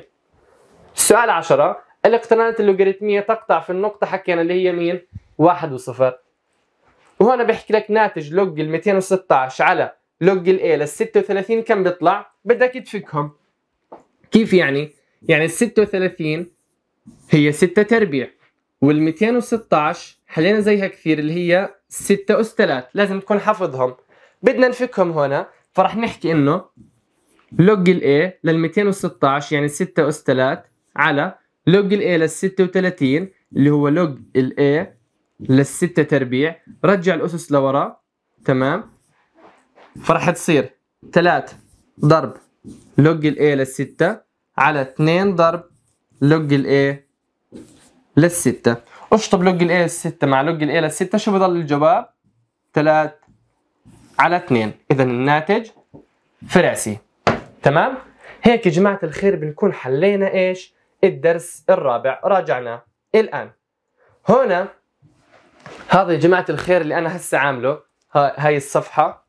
S1: السؤال 10 الاقترانات اللوغاريتمية تقطع في النقطة حكينا اللي هي مين؟ واحد وصفر وهنا بحكي لك ناتج لوج ال 216 على لوج ال A لل 36 كم بيطلع؟ بدك تفكهم كيف يعني؟ يعني ال 36 هي 6 تربيع وال 216 حلينا زيها كثير اللي هي 6 أس 3 لازم تكون حافظهم بدنا نفكهم هنا فرح نحكي انه لوج ال A لل 216 يعني 6 أس 3 على لوج ال A لل 36 اللي هو لوج ال A للستة تربيع رجع الأسس لورا تمام فراح تصير 3 ضرب لوج الاي للستة على 2 ضرب لوج الاي للستة اشطب لوج الاي للستة مع لوج الاي للستة شو بضل الجواب 3 على 2 اذا الناتج فرعسي تمام هيك يا جماعة الخير بنكون حلينا ايش الدرس الرابع راجعنا الآن هنا هذا يا جماعه الخير اللي انا هسه عامله هاي الصفحه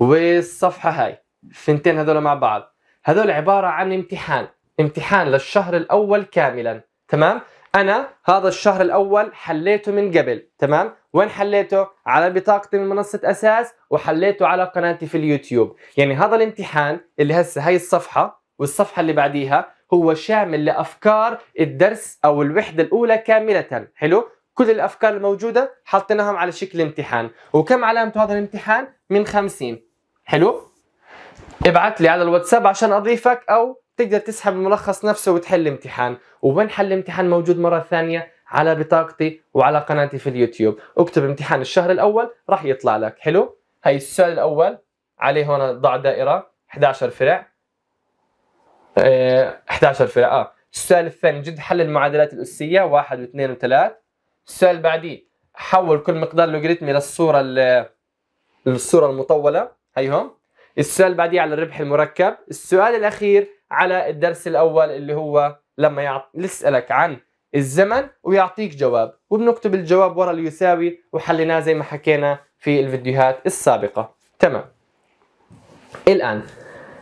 S1: والصفحه هاي الثنتين هذول مع بعض هذول عباره عن امتحان امتحان للشهر الاول كاملا تمام انا هذا الشهر الاول حليته من قبل تمام وين حليته على بطاقتي من منصه اساس وحليته على قناتي في اليوتيوب يعني هذا الامتحان اللي هسه هاي الصفحه والصفحه اللي بعديها هو شامل لافكار الدرس او الوحده الاولى كامله حلو كل الافكار الموجوده حطيناهم على شكل امتحان وكم علامه هذا الامتحان من 50 حلو ابعث لي على الواتساب عشان اضيفك او تقدر تسحب الملخص نفسه وتحل الامتحان وين حل الامتحان موجود مره ثانيه على بطاقتي وعلى قناتي في اليوتيوب اكتب امتحان الشهر الاول راح يطلع لك حلو هي السؤال الاول عليه هون ضع دائره 11 فرع اه 11 فرع اه السؤال الثاني جد حل المعادلات الاسيه 1 و2 و3 السؤال اللي حول كل مقدار لوغاريتمي للصوره للصوره المطوله هم السؤال اللي على الربح المركب السؤال الاخير على الدرس الاول اللي هو لما يعط... يسالك عن الزمن ويعطيك جواب وبنكتب الجواب ورا اليساوي وحليناه زي ما حكينا في الفيديوهات السابقه تمام الان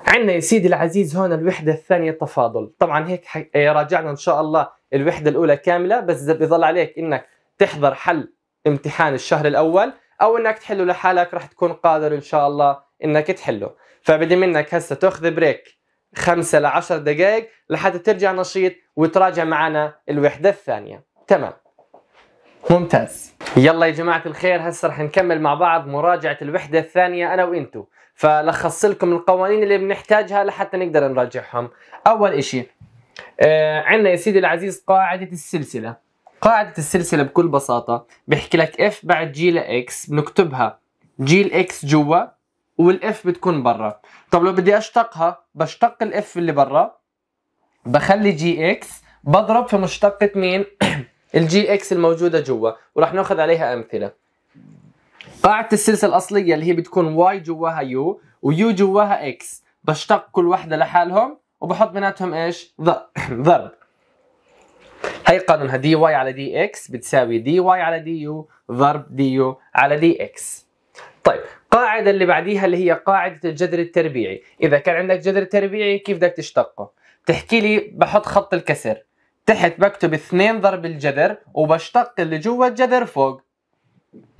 S1: عندنا يا سيدي العزيز هون الوحدة الثانية تفاضل طبعا هيك حي... إيه، راجعنا إن شاء الله الوحدة الأولى كاملة بس بيظل عليك إنك تحضر حل امتحان الشهر الأول أو إنك تحله لحالك راح تكون قادر إن شاء الله إنك تحله فبدي منك هسا تاخذ بريك خمسة ل 10 دقائق لحتى ترجع نشيط وتراجع معنا الوحدة الثانية تمام ممتاز يلا يا جماعة الخير هسا رح نكمل مع بعض مراجعة الوحدة الثانية أنا وإنتو فلخص لكم القوانين اللي بنحتاجها لحتى نقدر نراجعهم اول اشي آه عندنا يا سيدي العزيز قاعدة السلسلة قاعدة السلسلة بكل بساطة بيحكي لك اف بعد جي لاكس بنكتبها جي الاكس جوا والاف بتكون برا طب لو بدي اشتقها بشتق الاف اللي برا بخلي جي اكس بضرب في مشتقة مين الجي اكس الموجودة جوا ورح ناخذ عليها امثلة قاعدة السلسلة الأصلية اللي هي بتكون واي جواها يو ويو جواها اكس بشتق كل واحدة لحالهم وبحط بيناتهم ايش؟ ضرب هي قانونها دي واي على دي اكس بتساوي دي واي على دي يو ضرب دي يو على دي اكس طيب قاعدة اللي بعديها اللي هي قاعدة الجذر التربيعي إذا كان عندك جذر تربيعي كيف بدك تشتقه بتحكي لي بحط خط الكسر تحت بكتب 2 ضرب الجذر وبشتق اللي جوا الجذر فوق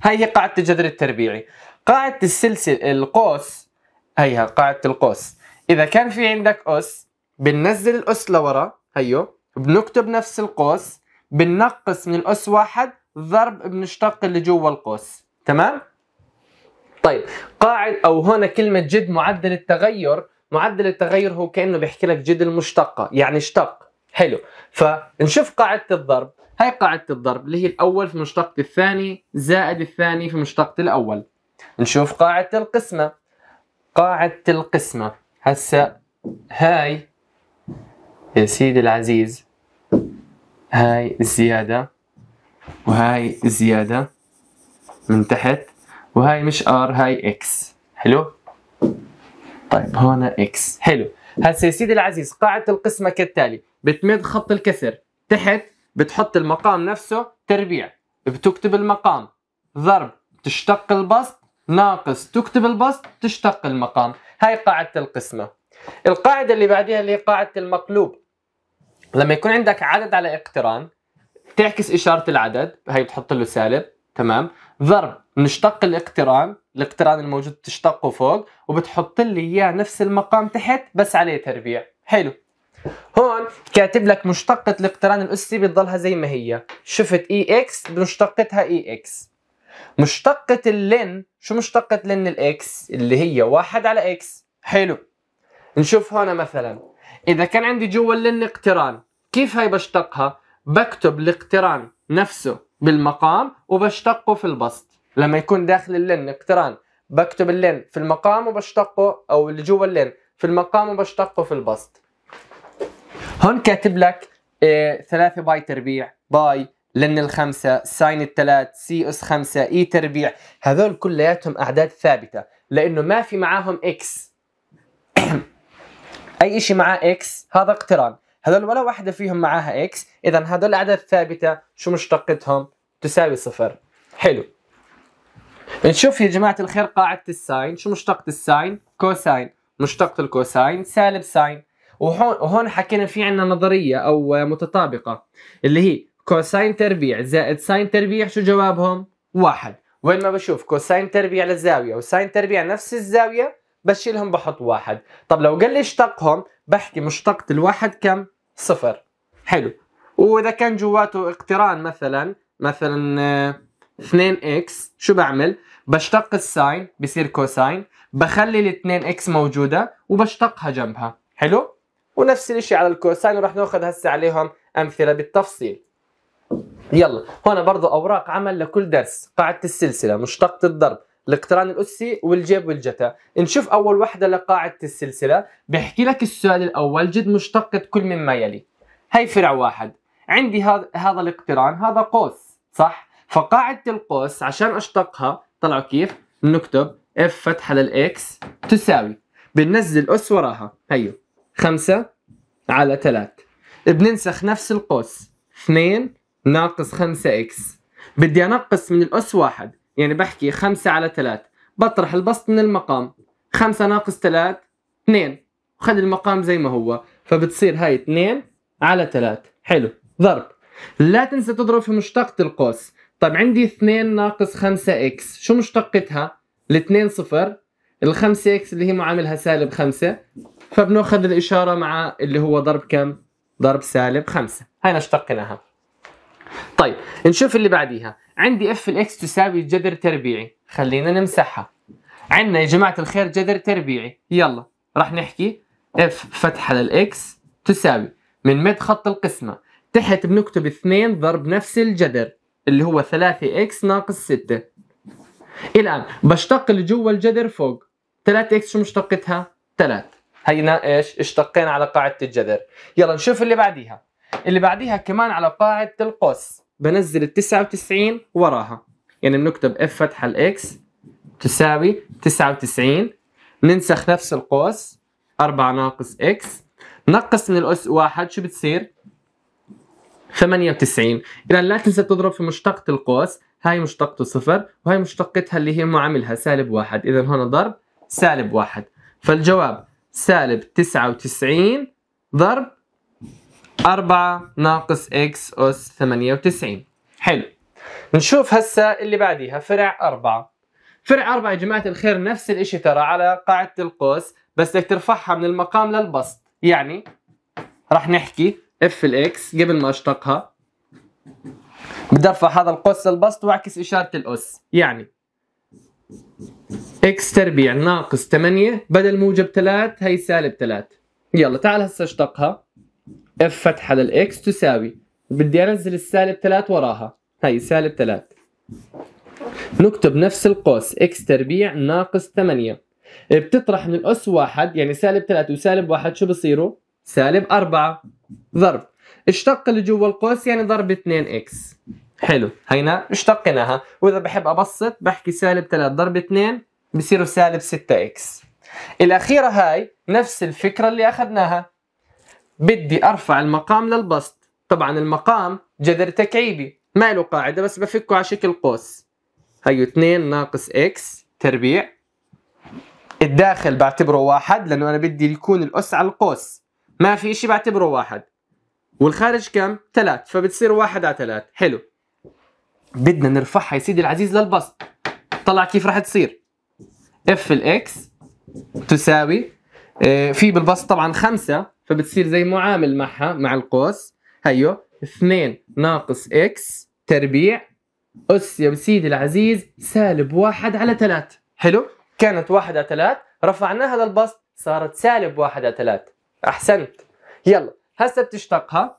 S1: هاي هي قاعدة الجذر التربيعي قاعدة السلسلة القوس هيها قاعدة القوس إذا كان في عندك أس بننزل الأس لورا هيو بنكتب نفس القوس بننقص من الأس واحد ضرب بنشتق اللي جوا القوس تمام؟ طيب قاعد أو هنا كلمة جد معدل التغير معدل التغير هو كأنه بيحكي لك جد المشتقة يعني اشتق حلو فنشوف قاعدة الضرب هاي قاعدة الضرب اللي هي الأول في مشتقة الثاني زائد الثاني في مشتقة الأول نشوف قاعدة القسمة قاعدة القسمة هسا هاي يا سيدي العزيز هاي الزيادة وهاي الزيادة من تحت وهاي مش ار هاي اكس حلو طيب هون اكس حلو هسا يا سيدي العزيز قاعدة القسمة كالتالي بتمد خط الكسر تحت بتحط المقام نفسه تربيع بتكتب المقام ضرب تشتق البسط ناقص تكتب البسط تشتق المقام هاي قاعدة القسمة القاعدة اللي بعدها اللي هي قاعدة المقلوب لما يكون عندك عدد على اقتران تعكس إشارة العدد هاي بتحط له سالب تمام ضرب نشتق الاقتران الاقتران الموجود بتشتقه فوق وبتحط لي اياه نفس المقام تحت بس عليه تربيع حلو هون كاتب لك مشتقة الاقتران الأسي بتضلها زي ما هي شفت اي e اكس مشتقتها اي e اكس مشتقة اللين شو مشتقة لين الاكس اللي هي واحد على اكس حلو نشوف هون مثلا إذا كان عندي جوا اللين اقتران كيف هاي بشتقها بكتب الاقتران نفسه بالمقام وبشتقه في البسط لما يكون داخل اللين اقتران بكتب اللين في المقام وبشتقه أو اللي جوا اللين في المقام وبشتقه في البسط هون كاتب لك إيه ثلاثة باي تربيع باي لن الخمسة ساين الثلاث سي اس خمسة اي تربيع هذول كلياتهم اعداد ثابتة لانه ما في معاهم اكس اي شيء معاه اكس هذا اقتران هذول ولا واحدة فيهم معاها اكس اذا هذول اعداد ثابتة شو مشتقتهم تساوي صفر حلو نشوف يا جماعة الخير قاعدة الساين شو مشتقة الساين كوساين مشتقة الكوساين سالب ساين وهون وهون حكينا في عندنا نظريه او متطابقه اللي هي كوساين تربيع زائد ساين تربيع شو جوابهم؟ واحد وين ما بشوف كوساين تربيع للزاويه وساين تربيع نفس الزاويه بشيلهم بحط واحد طب لو قال لي اشتقهم بحكي مشتقة الواحد كم؟ صفر حلو واذا كان جواته اقتران مثلا مثلا 2 آه، اكس شو بعمل؟ بشتق الساين بصير كوساين بخلي ال 2 اكس موجوده وبشتقها جنبها حلو؟ ونفس الشيء على الكوساين ورح ناخذ هسه عليهم امثله بالتفصيل يلا هون برضه اوراق عمل لكل درس قاعده السلسله مشتقه الضرب الاقتران الاسي والجيب والجتا نشوف اول وحده لقاعده السلسله بحكي لك السؤال الاول جد مشتقه كل مما يلي هي فرع واحد عندي هذا هذا الاقتران هذا قوس صح فقاعده القوس عشان اشتقها طلعوا كيف نكتب اف فتحه للاكس تساوي بننزل اس وراها هيو خمسة على ثلاث بننسخ نفس القوس اثنين ناقص خمسة اكس بدي انقص من الاس واحد يعني بحكي خمسة على ثلاث بطرح البسط من المقام خمسة ناقص ثلاث اثنين وخلي المقام زي ما هو فبتصير هاي اثنين على ثلاث حلو ضرب لا تنسى تضرب في مشتقة القوس طب عندي اثنين ناقص خمسة اكس شو مشتقتها؟ الاثنين صفر الخمسة اكس اللي هي معاملها سالب خمسة فبناخذ الاشاره مع اللي هو ضرب كم؟ ضرب سالب 5 هاي اشتقناها طيب نشوف اللي بعديها عندي اف الاكس تساوي جذر تربيعي خلينا نمسحها عندنا يا جماعه الخير جذر تربيعي يلا راح نحكي اف فتحه للاكس تساوي من مد خط القسمه تحت بنكتب 2 ضرب نفس الجذر اللي هو 3 اكس ناقص 6 الان بشتق اللي جوا الجذر فوق 3 اكس شو مشتقتها 3 هينا ايش اشتقينا على قاعدة الجذر يلا نشوف اللي بعديها اللي بعديها كمان على قاعدة القوس بنزل ال 99 وراها يعني بنكتب اف فتحة الاكس تساوي 99 ننسخ نفس القوس 4 ناقص اكس نقص من الأس واحد شو بتصير؟ 98 إذا لا تنسى تضرب في مشتقة القوس هاي مشتقته صفر وهي مشتقتها اللي هي معاملها سالب واحد إذا هنا ضرب سالب واحد فالجواب سالب 99 ضرب 4 ناقص x أس 98 حلو نشوف هسه اللي بعديها فرع 4 فرع 4 يا جماعة الخير نفس الاشي ترى على قاعدة القوس بس بدك ترفعها من المقام للبسط يعني راح نحكي اف الاكس قبل ما اشتقها بدي ارفع هذا القوس للبسط واعكس اشارة الاس يعني اكس تربيع يعني ناقص 8 بدل موجب 3 هي سالب 3 يلا تعال هسه اشتقها اف فتحة للاكس تساوي بدي انزل السالب 3 وراها هي سالب 3 نكتب نفس القوس اكس تربيع يعني ناقص 8 بتطرح من الاس 1 يعني سالب 3 وسالب 1 شو بصيروا؟ سالب 4 ضرب اشتق اللي جوا القوس يعني ضرب 2 اكس حلو هينا اشتقناها واذا بحب ابسط بحكي سالب 3 ضرب 2 بصيروا سالب 6 اكس الاخيره هاي نفس الفكره اللي اخذناها بدي ارفع المقام للبسط طبعا المقام جذر تكعيبي ما له قاعده بس بفكه على شكل قوس هيو 2 ناقص اكس تربيع الداخل بعتبره واحد لانه انا بدي يكون الاس على القوس ما في اشي بعتبره واحد والخارج كم؟ ثلاث فبتصير واحد على ثلاث حلو بدنا نرفعها يا سيدي العزيز للبسط طلع كيف راح تصير اف الاكس تساوي آه، في بالبسط طبعا خمسة فبتصير زي معامل معها مع القوس هيو 2 ناقص اكس تربيع اس يا سيدي العزيز سالب واحد على ثلاث حلو كانت واحد على ثلاث رفعناها للبسط صارت سالب واحد على ثلاث احسنت يلا هسه بتشتقها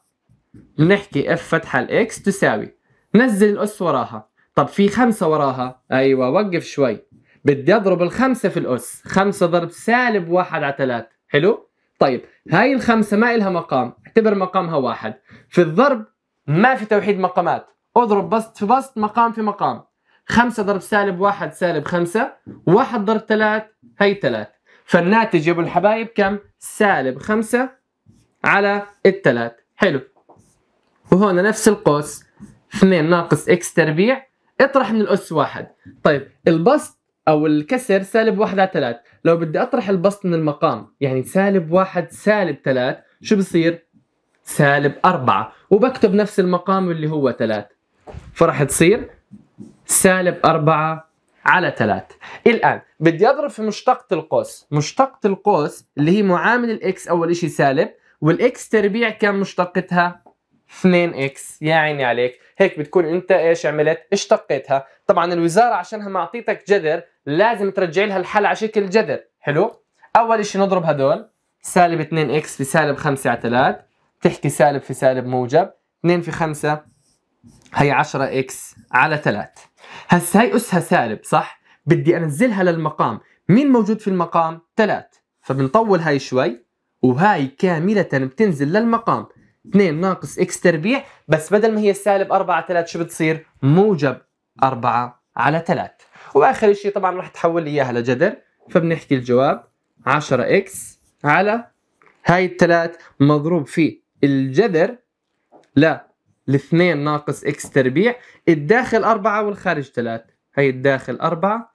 S1: بنحكي اف فتحة الاكس تساوي نزل الاس وراها طب في خمسة وراها ايوه وقف شوي بدي اضرب الخمسة في الأس خمسة ضرب سالب واحد على ثلاثة حلو؟ طيب هاي الخمسة ما إلها مقام اعتبر مقامها واحد في الضرب ما في توحيد مقامات اضرب بسط في بسط مقام في مقام خمسة ضرب سالب واحد سالب خمسة واحد ضرب ثلاث هي ثلاث فالناتج يا ابو الحبايب كم؟ سالب خمسة على الثلاث حلو وهنا نفس القوس اثنين ناقص اكس تربيع اطرح من الأس واحد طيب البسط او الكسر سالب واحد على ثلاث لو بدي اطرح البسط من المقام يعني سالب واحد سالب ثلاث شو بصير سالب أربعة وبكتب نفس المقام اللي هو ثلاث فرح تصير سالب أربعة على ثلاث الآن بدي أضرب في مشتقة القوس مشتقة القوس اللي هي معامل الإكس أول شيء سالب والإكس تربيع كم مشتقتها 2 اكس يا عيني عليك هيك بتكون انت ايش عملت اشتقيتها طبعا الوزاره عشانها ما اعطيتك جذر لازم ترجع لها الحل على شكل جذر حلو اول شيء نضرب هدول سالب 2 اكس في سالب 5 على 3 بتحكي سالب في سالب موجب 2 في 5 هي 10 اكس على 3 هسه هي اسها سالب صح بدي انزلها للمقام مين موجود في المقام 3 فبنطول هاي شوي وهاي كاملة بتنزل للمقام 2 ناقص اكس تربيع بس بدل ما هي سالب 4 3 شو بتصير؟ موجب 4 على 3 واخر شيء طبعا رح تحول لي اياها لجذر فبنحكي الجواب 10 اكس على هاي الثلاث مضروب في الجذر لا 2 ناقص اكس تربيع الداخل 4 والخارج 3 هي الداخل 4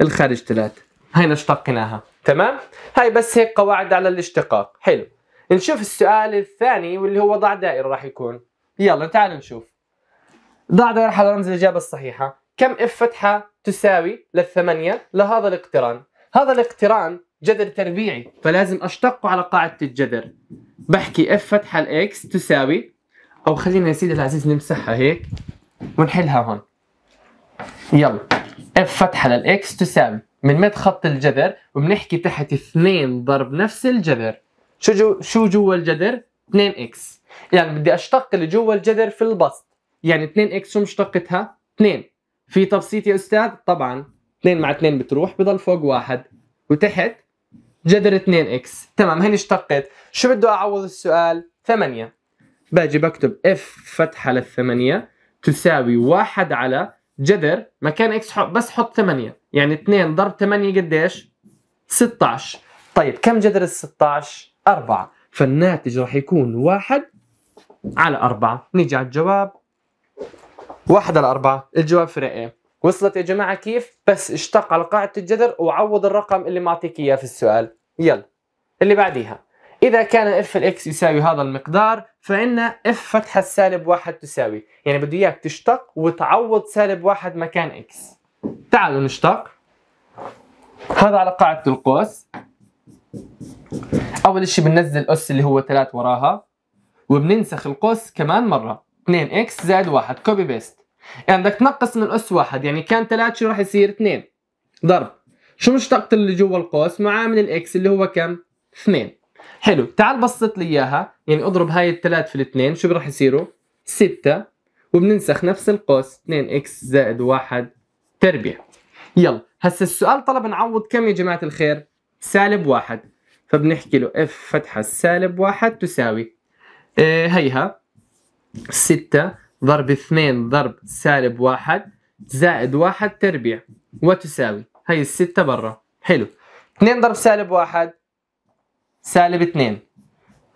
S1: الخارج 3 هينا اشتقناها تمام هاي بس هيك قواعد على الاشتقاق حلو نشوف السؤال الثاني واللي هو ضع دائرة راح يكون يلا تعال نشوف ضع دائرة حول رمز الإجابة الصحيحة كم اف فتحة تساوي للثمانية لهذا الاقتران هذا الاقتران جذر تربيعي فلازم أشتقه على قاعدة الجذر بحكي اف فتحة الاكس تساوي أو خلينا يا سيدي العزيز نمسحها هيك ونحلها هون يلا اف فتحة للاكس تساوي بنمد خط الجذر وبنحكي تحت اثنين ضرب نفس الجذر شو جو شو جوا الجذر 2 اكس يعني بدي اشتق اللي جوا الجذر في البسط يعني 2 اكس شو مشتقتها 2 في تبسيط يا استاذ طبعا 2 مع 2 بتروح بضل فوق واحد وتحت جذر 2 اكس تمام هني اشتقت شو بده اعوض السؤال 8 باجي بكتب اف فتحه لل 8 تساوي واحد على جذر مكان اكس حط بس حط 8 يعني 2 ضرب 8 قديش 16 طيب كم جذر ال 16 أربعة فالناتج راح يكون واحد على أربعة نيجي على الجواب واحد على أربعة الجواب فرق إيه؟ وصلت يا جماعة كيف؟ بس اشتق على قاعدة الجذر وعوض الرقم اللي معطيك إياه في السؤال يلا اللي بعديها إذا كان اف الإكس يساوي هذا المقدار فإن اف فتحة سالب واحد تساوي يعني بده إياك تشتق وتعوض سالب واحد مكان إكس تعالوا نشتق هذا على قاعدة القوس اول اشي بننزل اس اللي هو 3 وراها وبننسخ القوس كمان مره 2 اكس زائد 1 كوبي بيست يعني بدك تنقص من الاس 1 يعني كان 3 شو راح يصير 2 ضرب شو مشتقة اللي جوا القوس معامل الاكس اللي هو كم 2 حلو تعال بسط لي اياها يعني اضرب هاي الثلاث في الاثنين شو راح يصيروا 6 وبننسخ نفس القوس 2 اكس زائد 1 تربيع يلا هسا السؤال طلب نعوض كم يا جماعه الخير سالب 1 فبنحكي له اف فتحة سالب واحد تساوي آه، هيها ستة ضرب اثنين ضرب سالب واحد زائد واحد تربيع وتساوي هي الستة برا حلو اثنين ضرب سالب واحد سالب اثنين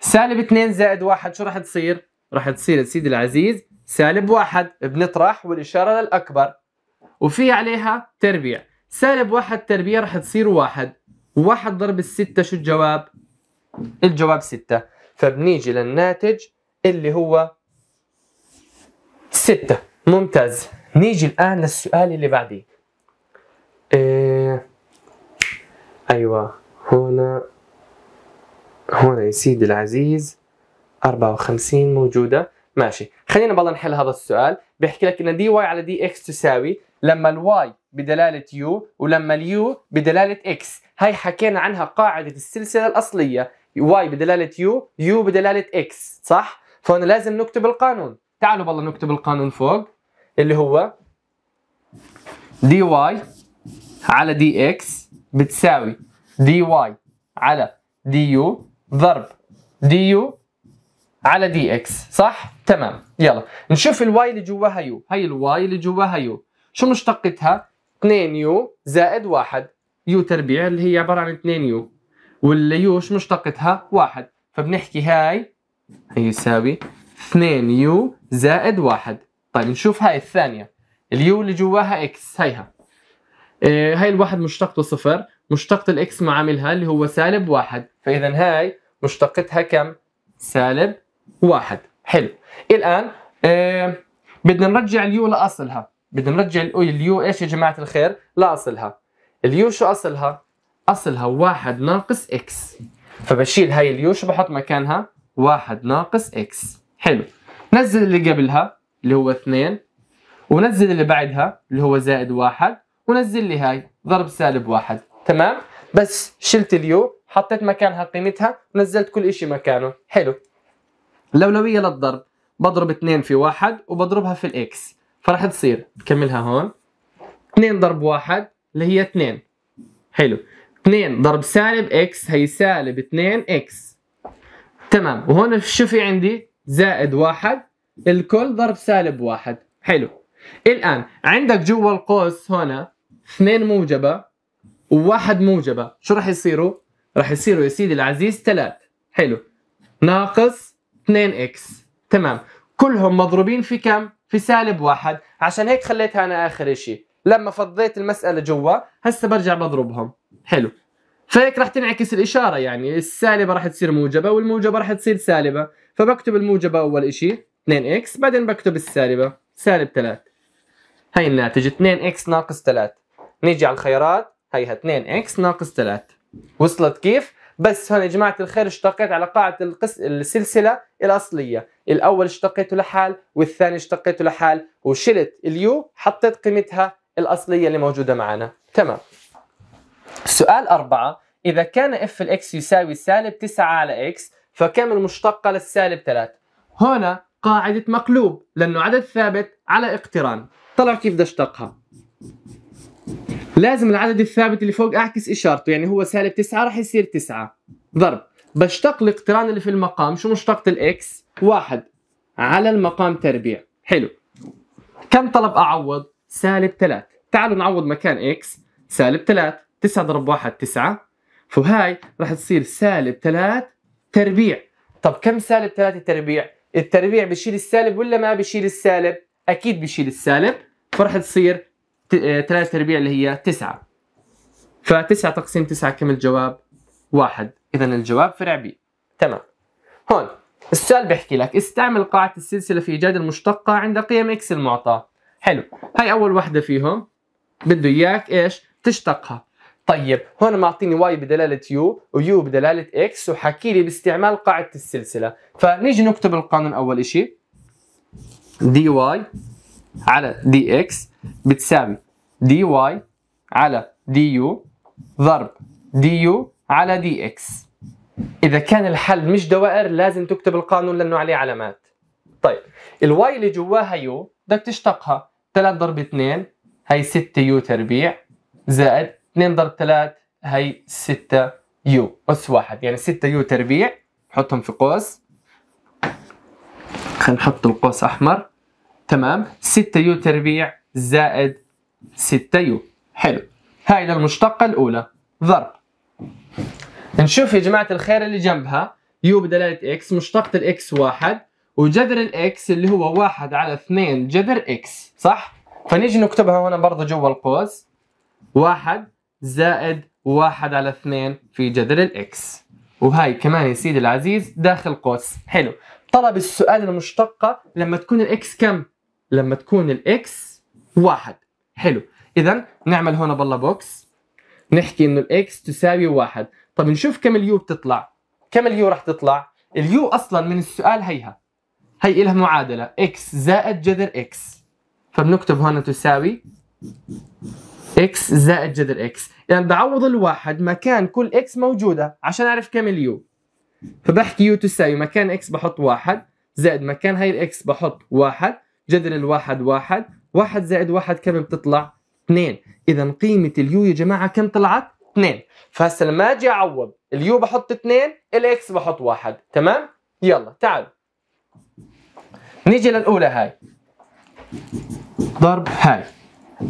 S1: سالب اثنين زائد واحد شو راح تصير؟ راح تصير سيدي العزيز سالب واحد بنطرح والإشارة للأكبر وفي عليها تربيع سالب واحد تربيع راح تصير واحد واحد ضرب الستة شو الجواب؟ الجواب ستة فبنيجي للناتج اللي هو ستة ممتاز نيجي الآن للسؤال اللي بعديه إيه... أيوة هنا هنا يا سيدي العزيز 54 موجودة ماشي خلينا بالله نحل هذا السؤال بيحكي لك ان دي واي على دي اكس تساوي لما الواي بدلالة يو ولما اليو بدلالة اكس هاي حكينا عنها قاعدة السلسلة الأصلية واي بدلالة يو يو بدلالة اكس صح؟ فهنا لازم نكتب القانون تعالوا بالله نكتب القانون فوق اللي هو دي واي على دي اكس بتساوي دي واي على دي يو ضرب دي يو على دي اكس صح؟ تمام يلا نشوف الواي اللي جواها يو هي الواي اللي جواها يو شو مشتقتها؟ 2 يو زائد 1 يو تربيع اللي هي عباره عن 2 يو واليوش مشتقتها واحد فبنحكي هاي يساوي 2 يو زائد واحد طيب نشوف هاي الثانيه اليو اللي جواها اكس هيها إيه هاي الواحد مشتقته صفر مشتقة الاكس معاملها اللي هو سالب واحد فاذا هاي مشتقتها كم سالب واحد حلو الان إيه بدنا نرجع اليو لاصلها بدنا نرجع اليو ايش يا جماعه الخير لاصلها اليو شو اصلها؟ اصلها واحد ناقص اكس فبشيل هاي اليو شو بحط مكانها؟ واحد ناقص اكس حلو نزل اللي قبلها اللي هو اثنين ونزل اللي بعدها اللي هو زائد واحد ونزل لي هاي ضرب سالب واحد تمام؟ بس شلت اليو حطيت مكانها قيمتها ونزلت كل شيء مكانه حلو الأولوية للضرب بضرب اثنين في واحد وبضربها في الإكس فراح تصير بكملها هون اثنين ضرب واحد اللي هي 2 حلو 2 ضرب سالب اكس هي سالب 2 اكس تمام وهون شو في عندي زائد واحد الكل ضرب سالب واحد حلو الآن عندك جوا القوس هنا اثنين موجبة وواحد موجبة شو راح يصيروا؟ راح يصيروا يا سيدي العزيز ثلاث حلو ناقص 2 اكس تمام كلهم مضروبين في كم؟ في سالب واحد عشان هيك خليتها أنا آخر شيء لما فضيت المساله جوا هسه برجع بضربهم حلو فهيك رح تنعكس الاشاره يعني السالبه رح تصير موجبه والموجبه رح تصير سالبه فبكتب الموجبه اول شيء 2 x بعدين بكتب السالبه سالب 3 هي الناتج 2 x ناقص 3 نيجي على الخيارات هيها 2 x ناقص 3 وصلت كيف بس هون يا جماعه الخير اشتقيت على قاعده القس... السلسله الاصليه الاول اشتقيته لحال والثاني اشتقيته لحال وشلت اليو حطيت قيمتها الأصلية اللي موجودة معنا تمام سؤال أربعة إذا كان اف الإكس يساوي سالب 9 على إكس فكم المشتقة للسالب 3 هنا قاعدة مقلوب لأنه عدد ثابت على اقتران طلع كيف بدي اشتقها لازم العدد الثابت اللي فوق اعكس اشارته يعني هو سالب 9 راح يصير 9 ضرب بشتق الاقتران اللي في المقام شو مشتقة الاكس؟ واحد على المقام تربيع حلو كم طلب اعوض؟ سالب 3 تعالوا نعوض مكان x سالب 3 9 ضرب 1 9 فهاي راح تصير سالب 3 تربيع طب كم سالب 3 تربيع التربيع بشيل السالب ولا ما بشيل السالب اكيد بشيل السالب فراح تصير 3 آه، تربيع اللي هي 9 ف9 تقسيم 9 كم الجواب 1 اذا الجواب فرع ب تمام هون السؤال بيحكي لك استعمل قاعدة السلسلة في إيجاد المشتقة عند قيم إكس المعطاة حلو هاي اول وحده فيهم بده اياك ايش تشتقها طيب هون معطيني واي بدلاله يو ويو بدلاله اكس وحكي لي باستعمال قاعده السلسله فنيجي نكتب القانون اول شيء دي واي على دي اكس بتساوي دي واي على دي يو ضرب دي يو على دي اكس اذا كان الحل مش دوائر لازم تكتب القانون لانه عليه علامات طيب الواي اللي جواها يو بدك تشتقها 3 ضرب 2 هي 6 يو تربيع زائد 2 ضرب 3 هي 6 يو أس واحد يعني 6 يو تربيع حطهم في قوس خلينا نحط القوس أحمر تمام 6 يو تربيع زائد 6 يو حلو هاي للمشتقة الأولى ضرب نشوف يا جماعة الخير اللي جنبها يو بدلالة اكس مشتقة الاكس واحد وجذر الاكس اللي هو واحد على اثنين جذر اكس صح؟ فنيجي نكتبها هنا برضه جوا القوس واحد زائد واحد على اثنين في جذر الاكس وهاي كمان يا سيدي العزيز داخل قوس حلو طلب السؤال المشتقة لما تكون الاكس كم؟ لما تكون الاكس واحد حلو اذا نعمل هنا بالله بوكس نحكي انه الاكس تساوي واحد طب نشوف كم اليو بتطلع كم اليو راح تطلع اليو اصلا من السؤال هيها هي إلها معادلة x زائد جذر x فبنكتب هون تساوي x زائد جذر x يعني بعوض الواحد مكان كل x موجودة عشان أعرف كم اليو فبحكي u تساوي مكان x بحط واحد زائد مكان هاي الاكس بحط واحد جذر الواحد واحد واحد زائد واحد كم بتطلع؟ اثنين إذا قيمة اليو يا جماعة كم طلعت؟ اثنين فهسا لما أجي أعوض اليو بحط اثنين الإكس بحط واحد تمام؟ يلا تعال نيجي للاولى هاي ضرب هاي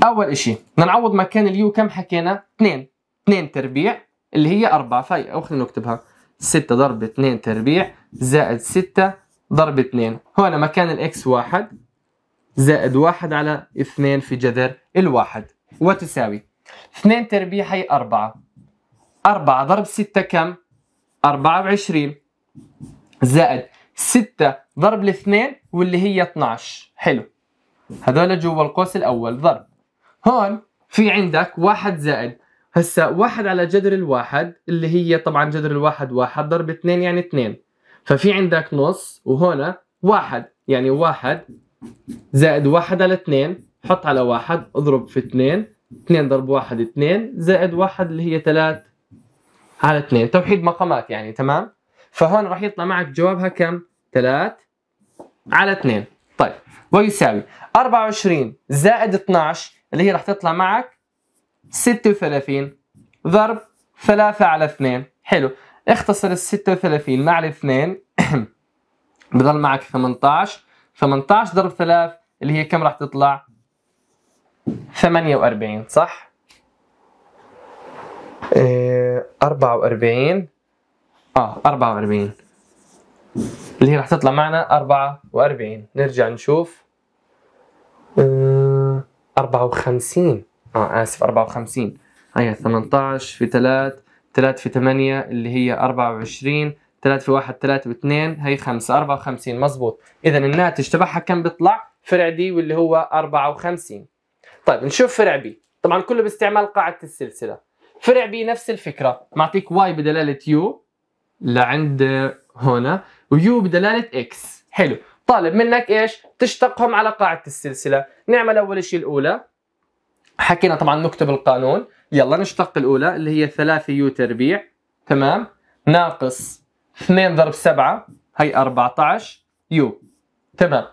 S1: اول اشي بدنا نعوض مكان اليو كم حكينا 2 2 تربيع اللي هي 4 فهي او خلينا نكتبها 6 ضرب 2 تربيع زائد 6 ضرب 2 هون مكان الاكس 1 زائد 1 على 2 في جذر الواحد وتساوي 2 تربيع هي 4 4 ضرب 6 كم 24 زائد 6 ضرب الاثنين واللي هي 12 حلو هذول جوا القوس الاول ضرب هون في عندك واحد زائد هسا واحد على جذر الواحد اللي هي طبعا جذر الواحد واحد ضرب اثنين يعني اثنين ففي عندك نص وهنا واحد يعني واحد زائد واحد على اثنين حط على واحد اضرب في اثنين اثنين ضرب واحد اثنين زائد واحد اللي هي ثلاث على اثنين توحيد مقامات يعني تمام فهون راح يطلع معك جوابها كم 3 على 2 طيب ويساوي 24 زائد 12 اللي هي راح تطلع معك 36 ضرب 3 على 2 حلو اختصر ال 36 مع الاثنين بضل معك 18 18 ضرب 3 اللي هي كم راح تطلع 48 صح 44 إيه، اه 44 اللي هي رح تطلع معنا 44 نرجع نشوف آه 54 اه اسف 54 هي 18 في 3 3 في 8 اللي هي 24 3 في 1 3 في 2 هي 5 54 مزبوط اذا الناتج تبعها كم بيطلع فرع دي واللي هو 54 طيب نشوف فرع بي طبعا كله باستعمال قاعده السلسله فرع بي نفس الفكره معطيك واي بدلاله يو لعند هنا ويو بدلاله اكس حلو طالب منك ايش تشتقهم على قاعده السلسله نعمل اول شيء الاولى حكينا طبعا نكتب القانون يلا نشتق الاولى اللي هي 3 يو تربيع تمام ناقص 2 ضرب 7 هي 14 يو تمام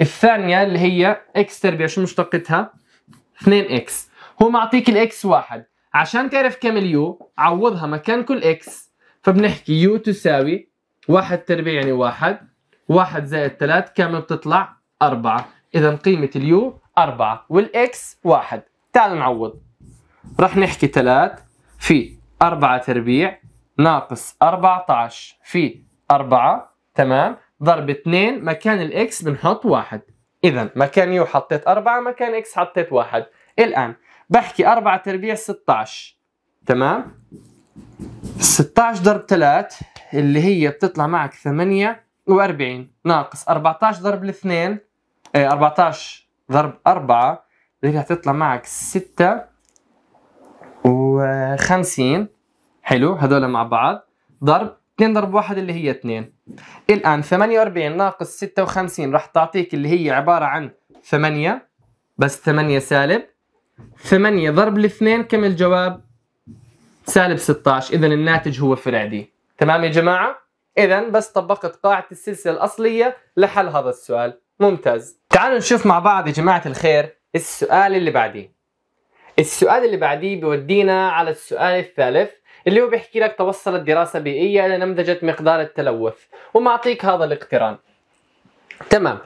S1: الثانيه اللي هي اكس تربيع شو مشتقتها 2 اكس هو معطيك الاكس واحد عشان تعرف كم اليو عوضها مكان كل اكس فبنحكي يو تساوي واحد تربيع يعني واحد واحد زائد ثلاث كم بتطلع أربعة إذا قيمة اليو أربعة والإكس واحد تعال نعوض رح نحكي ثلاث في أربعة تربيع ناقص 14 في 4 تمام ضرب 2 مكان الإكس بنحط واحد إذا مكان يو حطيت 4 مكان إكس حطيت واحد الآن بحكي 4 تربيع 16 تمام 16 ضرب 3 اللي هي بتطلع معك 48 ناقص 14 ضرب 2 14 آه، ضرب 4 اللي هي تطلع معك 56 حلو هذول مع بعض ضرب 2 ضرب 1 اللي هي 2 الآن 48 ناقص 56 راح تعطيك اللي هي عبارة عن 8 بس 8 سالب 8 ضرب 2 كم الجواب؟ سالب 16 اذا الناتج هو فرع دي تمام يا جماعه اذا بس طبقت قاعده السلسله الاصليه لحل هذا السؤال ممتاز تعالوا نشوف مع بعض يا جماعه الخير السؤال اللي بعديه السؤال اللي بعديه بيودينا على السؤال الثالث اللي هو بيحكي لك توصلت دراسة بيئية إلى نمذجة مقدار التلوث ومعطيك هذا الاقتران تمام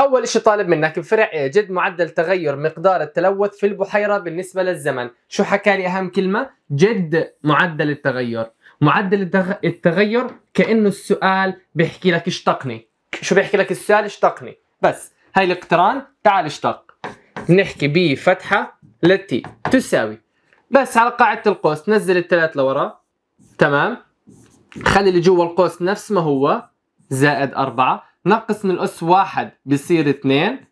S1: أول شيء طالب منك بفرع جد معدل تغير مقدار التلوث في البحيرة بالنسبة للزمن شو حكالي أهم كلمة؟ جد معدل التغير معدل التغير كأنه السؤال بيحكي لك اشتقني شو بيحكي لك السؤال اشتقني بس هاي الاقتران تعال اشتق نحكي ب فتحة التي تساوي بس على قاعدة القوس نزل الثلاث لورا تمام خلي اللي جوا القوس نفس ما هو زائد أربعة نقص من الأس واحد بصير اثنين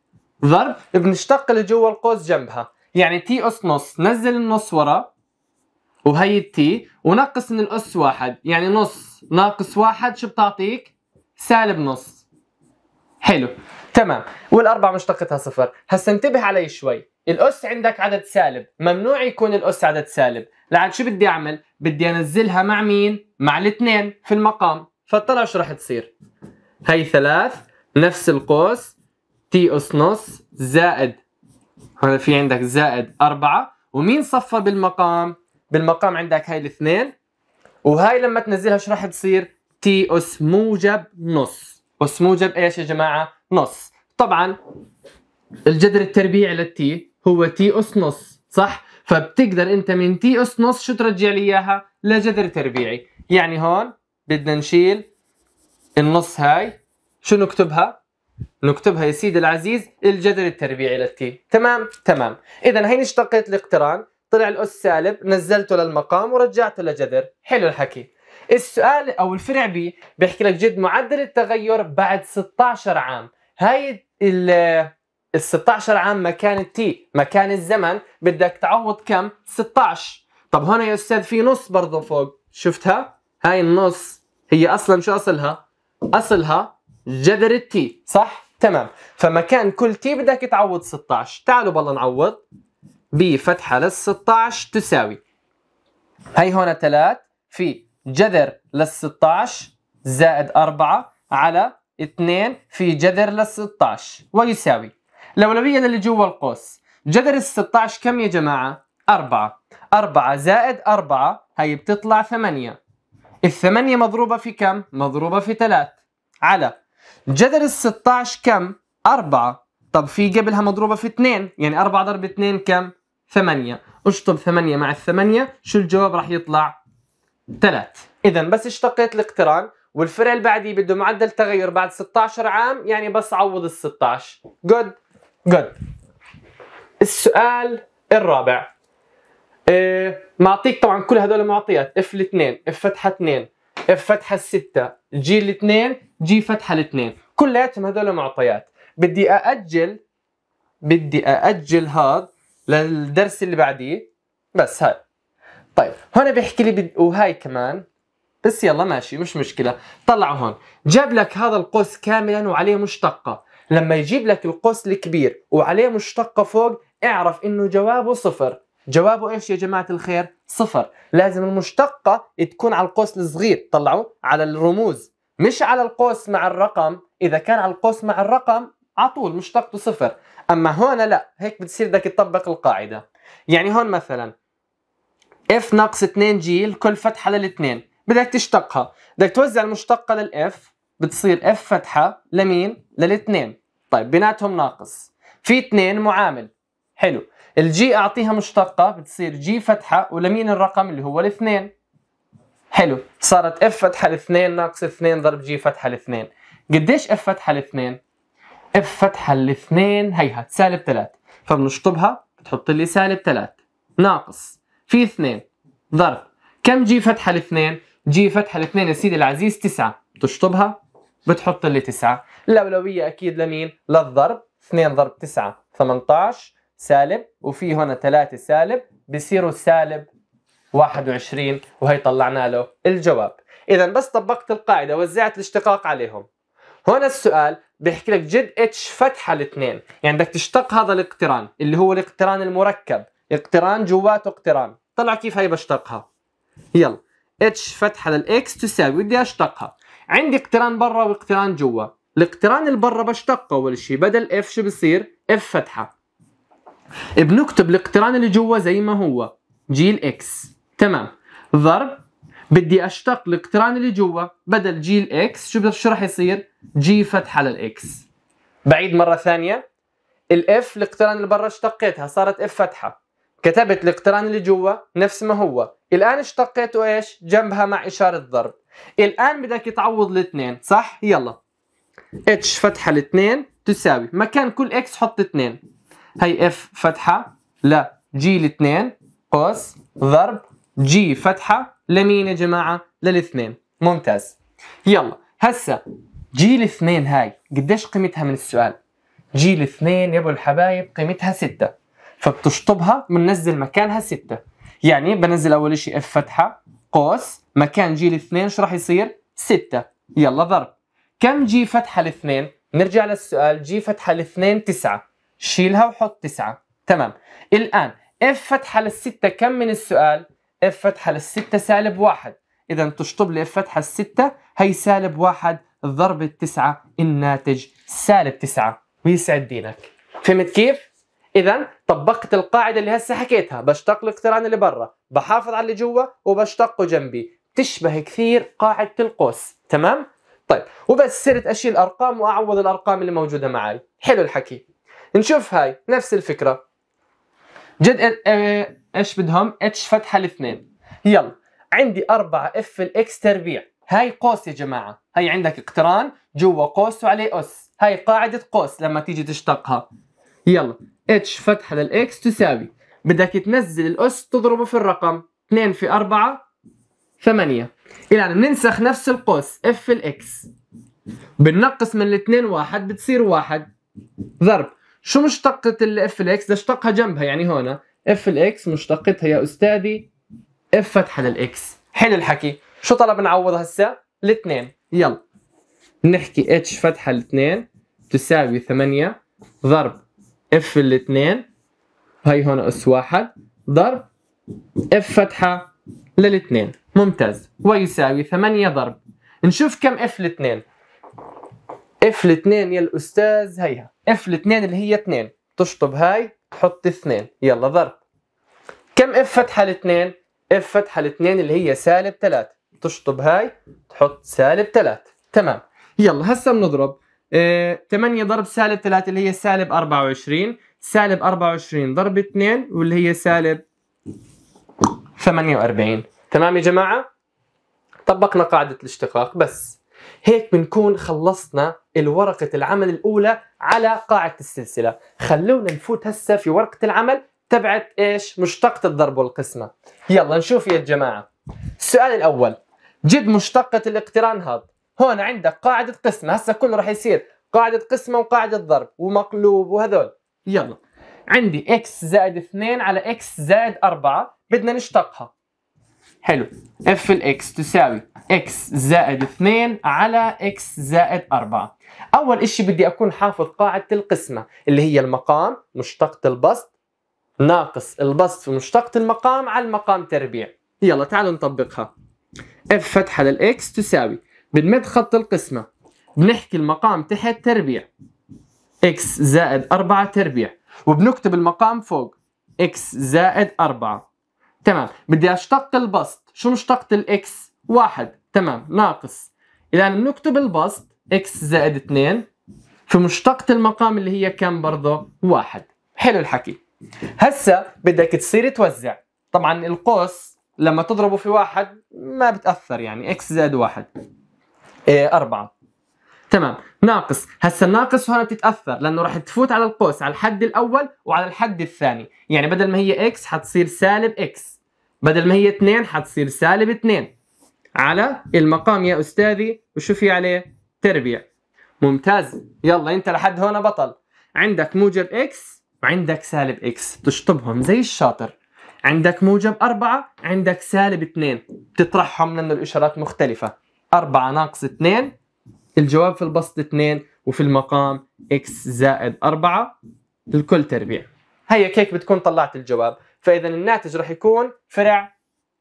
S1: ضرب بنشتق اللي جوا القوس جنبها يعني تي أس نص نزل النص ورا وهي التي ونقص من الأس واحد يعني نص ناقص واحد شو بتعطيك؟ سالب نص حلو تمام والأربعة مشتقتها صفر هسا انتبه علي شوي الأس عندك عدد سالب ممنوع يكون الأس عدد سالب لعد شو بدي أعمل؟ بدي أنزلها مع مين؟ مع الاثنين في المقام فطلع شو رح تصير هي ثلاث نفس القوس تي اس نص زائد هنا في عندك زائد أربعة ومين صفى بالمقام؟ بالمقام عندك هاي الاثنين وهاي لما تنزلها شو راح تصير؟ تي اس موجب نص اس موجب ايش يا جماعة؟ نص طبعا الجذر التربيعي للتي هو تي اس نص صح؟ فبتقدر انت من تي اس نص شو ترجع لي اياها؟ لجذر تربيعي يعني هون بدنا نشيل النص هاي شو نكتبها؟ نكتبها يا سيدي العزيز الجذر التربيعي للتي تمام تمام اذا هيني اشتقيت الاقتران طلع الاس سالب نزلته للمقام ورجعته لجذر حلو الحكي السؤال او الفرع بي بيحكي لك جد معدل التغير بعد 16 عام هاي ال ال 16 عام مكان التي مكان الزمن بدك تعوض كم 16 طب هنا يا استاذ في نص برضه فوق شفتها هاي النص هي اصلا شو اصلها اصلها جذر التي صح تمام فمكان كل تي بدك تعوض 16 تعالوا بالله نعوض بفتحه لل 16 تساوي هي هون 3 في جذر لل 16 زائد 4 على 2 في جذر لل 16 ويساوي الأولوية اللي جوا القوس جذر ال 16 كم يا جماعة؟ 4 4 زائد 4 هي بتطلع 8 الثمانية مضروبة في كم؟ مضروبة في ثلاث على جذر ال 16 كم؟ أربعة طب في قبلها مضروبة في اثنين يعني أربعة ضرب اثنين كم؟ ثمانية اشطب ثمانية مع الثمانية شو الجواب راح يطلع؟ ثلاث إذا بس اشتقيت الاقتران والفرع اللي بده معدل تغير بعد 16 عام يعني بس عوض ال 16 جود جود السؤال الرابع إيه، معطيك طبعا كل هذول المعطيات اف الاثنين اف فتحه 2 اف فتحه 6 جي الاثنين جي فتحه الاثنين كلياتهم هذول معطيات بدي ااجل بدي ااجل هذا للدرس اللي بعديه بس هاي طيب هون بيحكي لي بد... وهاي كمان بس يلا ماشي مش مشكله طلعوا هون جاب لك هذا القوس كاملا وعليه مشتقه لما يجيب لك القوس الكبير وعليه مشتقه فوق اعرف انه جوابه صفر جوابه ايش يا جماعه الخير صفر لازم المشتقه تكون على القوس الصغير طلعوا على الرموز مش على القوس مع الرقم اذا كان على القوس مع الرقم على طول مشتقته صفر اما هون لا هيك بتصير بدك تطبق القاعده يعني هون مثلا اف ناقص 2 جي الكل فتحه للاثنين بدك تشتقها بدك توزع المشتقه للاف بتصير اف فتحه لمين للاثنين طيب بيناتهم ناقص في اثنين معامل حلو الجي اعطيها مشتقه بتصير جي فتحه ولمين الرقم اللي هو الاثنين حلو صارت اف فتحه الاثنين ناقص اثنين ضرب جي فتحه الاثنين قديش اف فتحه الاثنين اف فتحه الاثنين هيها سالب ثلاث فبنشطبها بتحط لي سالب ثلاث ناقص في اثنين ضرب كم جي فتحه الاثنين جي فتحه الاثنين يا سيدي العزيز تسعة بتشطبها بتحط لي تسعة الأولوية أكيد لمين للضرب 2 ضرب 9 18 سالب وفي هنا 3 سالب بصيروا سالب 21 وهي طلعنا له الجواب اذا بس طبقت القاعده وزعت الاشتقاق عليهم هنا السؤال بيحكي لك جد اتش فتحه الاثنين يعني بدك تشتق هذا الاقتران اللي هو الاقتران المركب اقتران جواته اقتران طلع كيف هي بشتقها يلا اتش فتحه للاكس تساوي بدي اشتقها عندي اقتران برا واقتران جوا الاقتران اللي برا بشتقه اول شيء بدل اف شو بصير اف فتحه بنكتب الاقتران اللي جوا زي ما هو جيل اكس تمام ضرب بدي اشتق الاقتران اللي جوا بدل جيل اكس شو شو راح يصير؟ جي فتحه للاكس بعيد مره ثانيه الاف الاقتران اللي برا اشتقيتها صارت اف فتحه كتبت الاقتران اللي جوا نفس ما هو الان اشتقيته ايش؟ جنبها مع اشاره ضرب الان بدك تعوض الاثنين صح؟ يلا اتش فتحه الاثنين تساوي مكان كل اكس حط اثنين هي اف فتحه جي الاثنين قوس ضرب جي فتحه لمين يا جماعه للاثنين ممتاز يلا هسه جي الاثنين هاي قديش قيمتها من السؤال جي الاثنين يا ابو الحبايب قيمتها ستة فبتشطبها بننزل مكانها ستة يعني بنزل اول شيء اف فتحه قوس مكان جي الاثنين شو راح يصير ستة يلا ضرب كم جي فتحه الاثنين نرجع للسؤال جي فتحه الاثنين تسعه شيلها وحط تسعة تمام الآن اف فتحة للستة كم من السؤال؟ اف فتحة للستة سالب واحد إذا تشطب لي اف فتحة الستة هي سالب واحد ضرب التسعة الناتج سالب تسعة ويسعد دينك فهمت كيف؟ إذا طبقت القاعدة اللي هسه حكيتها بشتق الاقتران اللي برا بحافظ على اللي جوا وبشتقه جنبي تشبه كثير قاعدة القوس تمام؟ طيب وبس صرت أشيل أرقام وأعوض الأرقام اللي موجودة معي حلو الحكي نشوف هاي نفس الفكرة جد إيه، إيه، ايش بدهم اتش فتحة الاثنين يلا عندي 4 اف الاكس تربيع هاي قوس يا جماعة هاي عندك اقتران جوا قوس وعليه اس هاي قاعدة قوس لما تيجي تشتقها يلا اتش فتحة للاكس تساوي بدك تنزل الاس تضربه في الرقم 2 في 4 8 يعني بننسخ نفس القوس اف الاكس بننقص من الاثنين واحد بتصير واحد ضرب شو مشتقة الاف الاكس؟ اشتقها جنبها يعني هون اف الاكس مشتقتها يا استاذي اف فتحة للاكس حلو الحكي شو طلب نعوض هسه؟ الاثنين يلا نحكي اتش فتحة الاثنين تساوي 8 ضرب اف الاثنين هاي هون اس واحد ضرب اف فتحة للاثنين ممتاز ويساوي 8 ضرب نشوف كم اف الاثنين اف الاثنين يا الاستاذ هيها اف الاثنين اللي هي اثنين تشطب هاي تحط اثنين يلا ضرب كم اف فتحة الاثنين؟ اف فتحة الاثنين اللي هي سالب 3 تشطب هاي تحط سالب 3 تمام يلا هسه بنضرب اه 8 ضرب سالب 3 اللي هي سالب 24 سالب 24 ضرب 2 واللي هي سالب 48 تمام يا جماعة؟ طبقنا قاعدة الاشتقاق بس هيك بنكون خلصنا الورقة العمل الأولى على قاعدة السلسلة خلونا نفوت هسا في ورقة العمل تبعت إيش مشتقة الضرب والقسمة يلا نشوف يا جماعة السؤال الأول جد مشتقة الاقتران هذا هون عندك قاعدة قسمة هسا كله راح يصير قاعدة قسمة وقاعدة ضرب ومقلوب وهذول يلا عندي x زائد 2 على x زائد 4 بدنا نشتقها حلو اف الاكس تساوي اكس زائد 2 على اكس زائد 4 اول اشي بدي اكون حافظ قاعدة القسمة اللي هي المقام مشتقة البسط ناقص البسط في مشتقة المقام على المقام تربيع يلا تعالوا نطبقها اف فتحة للاكس تساوي بنمد خط القسمة بنحكي المقام تحت تربيع اكس زائد 4 تربيع وبنكتب المقام فوق اكس زائد 4 تمام بدي اشتق البسط شو مشتقة الاكس واحد تمام ناقص اذا بنكتب البسط اكس زائد 2 في مشتقة المقام اللي هي كم برضه واحد حلو الحكي هسا بدك تصير توزع طبعا القوس لما تضربه في واحد ما بتأثر يعني اكس زائد واحد إيه أربعة تمام ناقص هسا الناقص هون بتتاثر لانه راح تفوت على القوس على الحد الاول وعلى الحد الثاني يعني بدل ما هي اكس حتصير سالب اكس بدل ما هي 2 حتصير سالب 2 على المقام يا أستاذي وشو في عليه؟ تربيع ممتاز يلا أنت لحد هون بطل عندك موجب إكس وعندك سالب إكس تشطبهم زي الشاطر عندك موجب أربعة عندك سالب 2 بتطرحهم لأنه الإشارات مختلفة 4 ناقص 2 الجواب في البسط 2 وفي المقام إكس زائد 4 الكل تربيع هيك هيك بتكون طلعت الجواب فاذا الناتج راح يكون فرع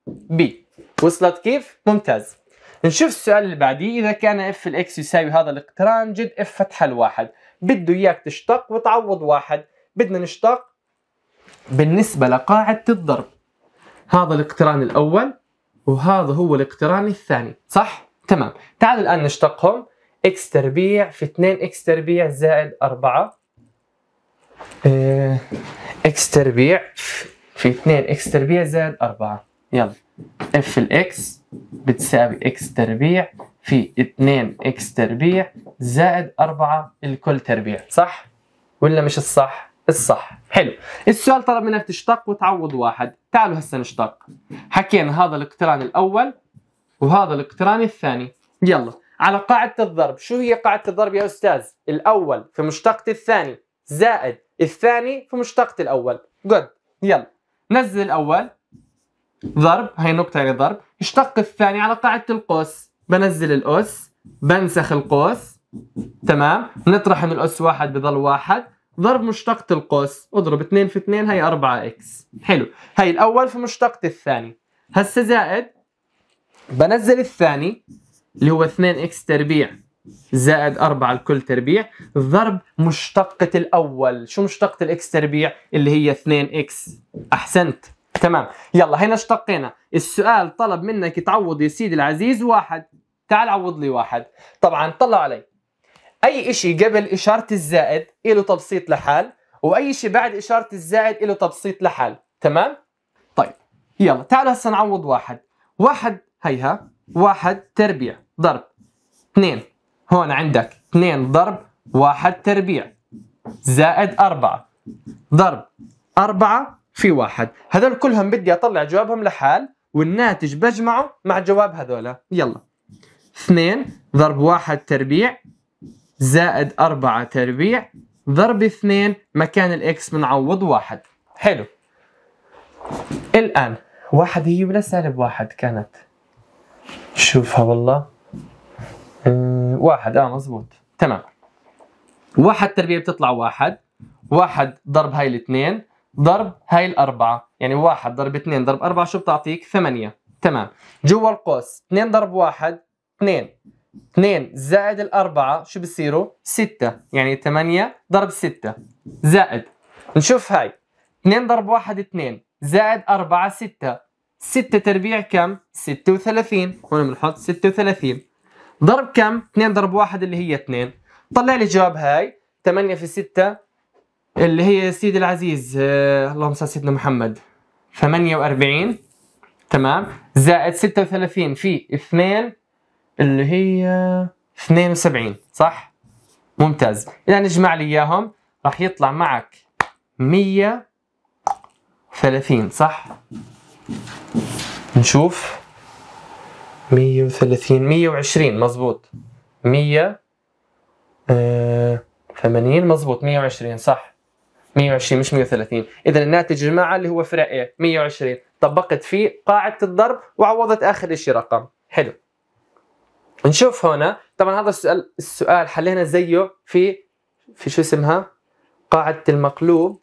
S1: بي وصلت كيف ممتاز نشوف السؤال اللي بعديه اذا كان اف الاكس يساوي هذا الاقتران جد اف فتح الواحد بده اياك تشتق وتعوض واحد بدنا نشتق بالنسبه لقاعده الضرب هذا الاقتران الاول وهذا هو الاقتران الثاني صح تمام تعال الان نشتقهم اكس تربيع في 2 اكس تربيع زائد 4 اكس آه، تربيع في 2 اكس تربيع زائد 4 يلا اف الاكس بتساوي اكس تربيع في 2 اكس تربيع زائد 4 الكل تربيع صح ولا مش الصح الصح حلو السؤال طلب منك تشتق وتعوض واحد تعالوا هسه نشتق حكينا هذا الاقتران الاول وهذا الاقتران الثاني يلا على قاعدة الضرب شو هي قاعدة الضرب يا أستاذ الأول في مشتقة الثاني زائد الثاني في مشتقة الأول جود يلا نزل الأول ضرب هاي نقطة يعني ضرب اشتق الثاني على قاعدة القوس بنزل الأس بنسخ القوس تمام نطرح من الأس واحد بضل واحد ضرب مشتقة القوس اضرب 2 في 2 هي 4 اكس حلو هي الأول في مشتقة الثاني هسه زائد بنزل الثاني اللي هو 2 اكس تربيع زائد 4 لكل تربيع ضرب مشتقة الأول شو مشتقة الإكس تربيع اللي هي 2 إكس أحسنت تمام يلا هنا اشتقينا السؤال طلب منك تعوض يا سيدي العزيز واحد تعال عوض لي واحد طبعا طلع علي أي إشي قبل إشارة الزائد إله تبسيط لحال وأي إشي بعد إشارة الزائد إله تبسيط لحال تمام طيب يلا تعال هسا نعوض واحد واحد هيها واحد تربيع ضرب اثنين هون عندك 2 ضرب 1 تربيع زائد 4 ضرب 4 في 1 هذول كلهم بدي اطلع جوابهم لحال والناتج بجمعه مع جواب هذولا يلا 2 ضرب 1 تربيع زائد 4 تربيع ضرب 2 مكان الاكس بنعوض 1 حلو الآن واحد هي ولا سالب واحد كانت شوفها والله آه، واحد اه مزبوط تمام واحد تربيع بتطلع واحد واحد ضرب هاي الاثنين ضرب هاي الأربعة يعني واحد ضرب اثنين ضرب أربعة شو بتعطيك ثمانية تمام جوا القوس اثنين ضرب واحد اثنين اثنين زائد الأربعة شو بصيروا ستة يعني ثمانية ضرب ستة زائد نشوف هاي اثنين ضرب واحد اثنين زائد أربعة ستة ستة تربيع كم؟ ستة وثلاثين هون بنحط ستة وثلاثين ضرب كم؟ 2 ضرب 1 اللي هي 2 طلع لي جواب هاي 8 في 6 اللي هي سيدي العزيز آه، اللهم صل سيدنا محمد 48 تمام زائد 36 في 2 اللي هي 72 صح؟ ممتاز اذا اجمع لي اياهم راح يطلع معك 130 صح؟ نشوف 130 120 مزبوط 100 مزبوط 80 120 صح 120 مش 130 اذا الناتج جماعه اللي هو فرع ايه 120 طبقت فيه قاعده الضرب وعوضت اخر شيء رقم حلو نشوف هنا طبعا هذا السؤال السؤال حلينا زيه في في شو اسمها قاعده المقلوب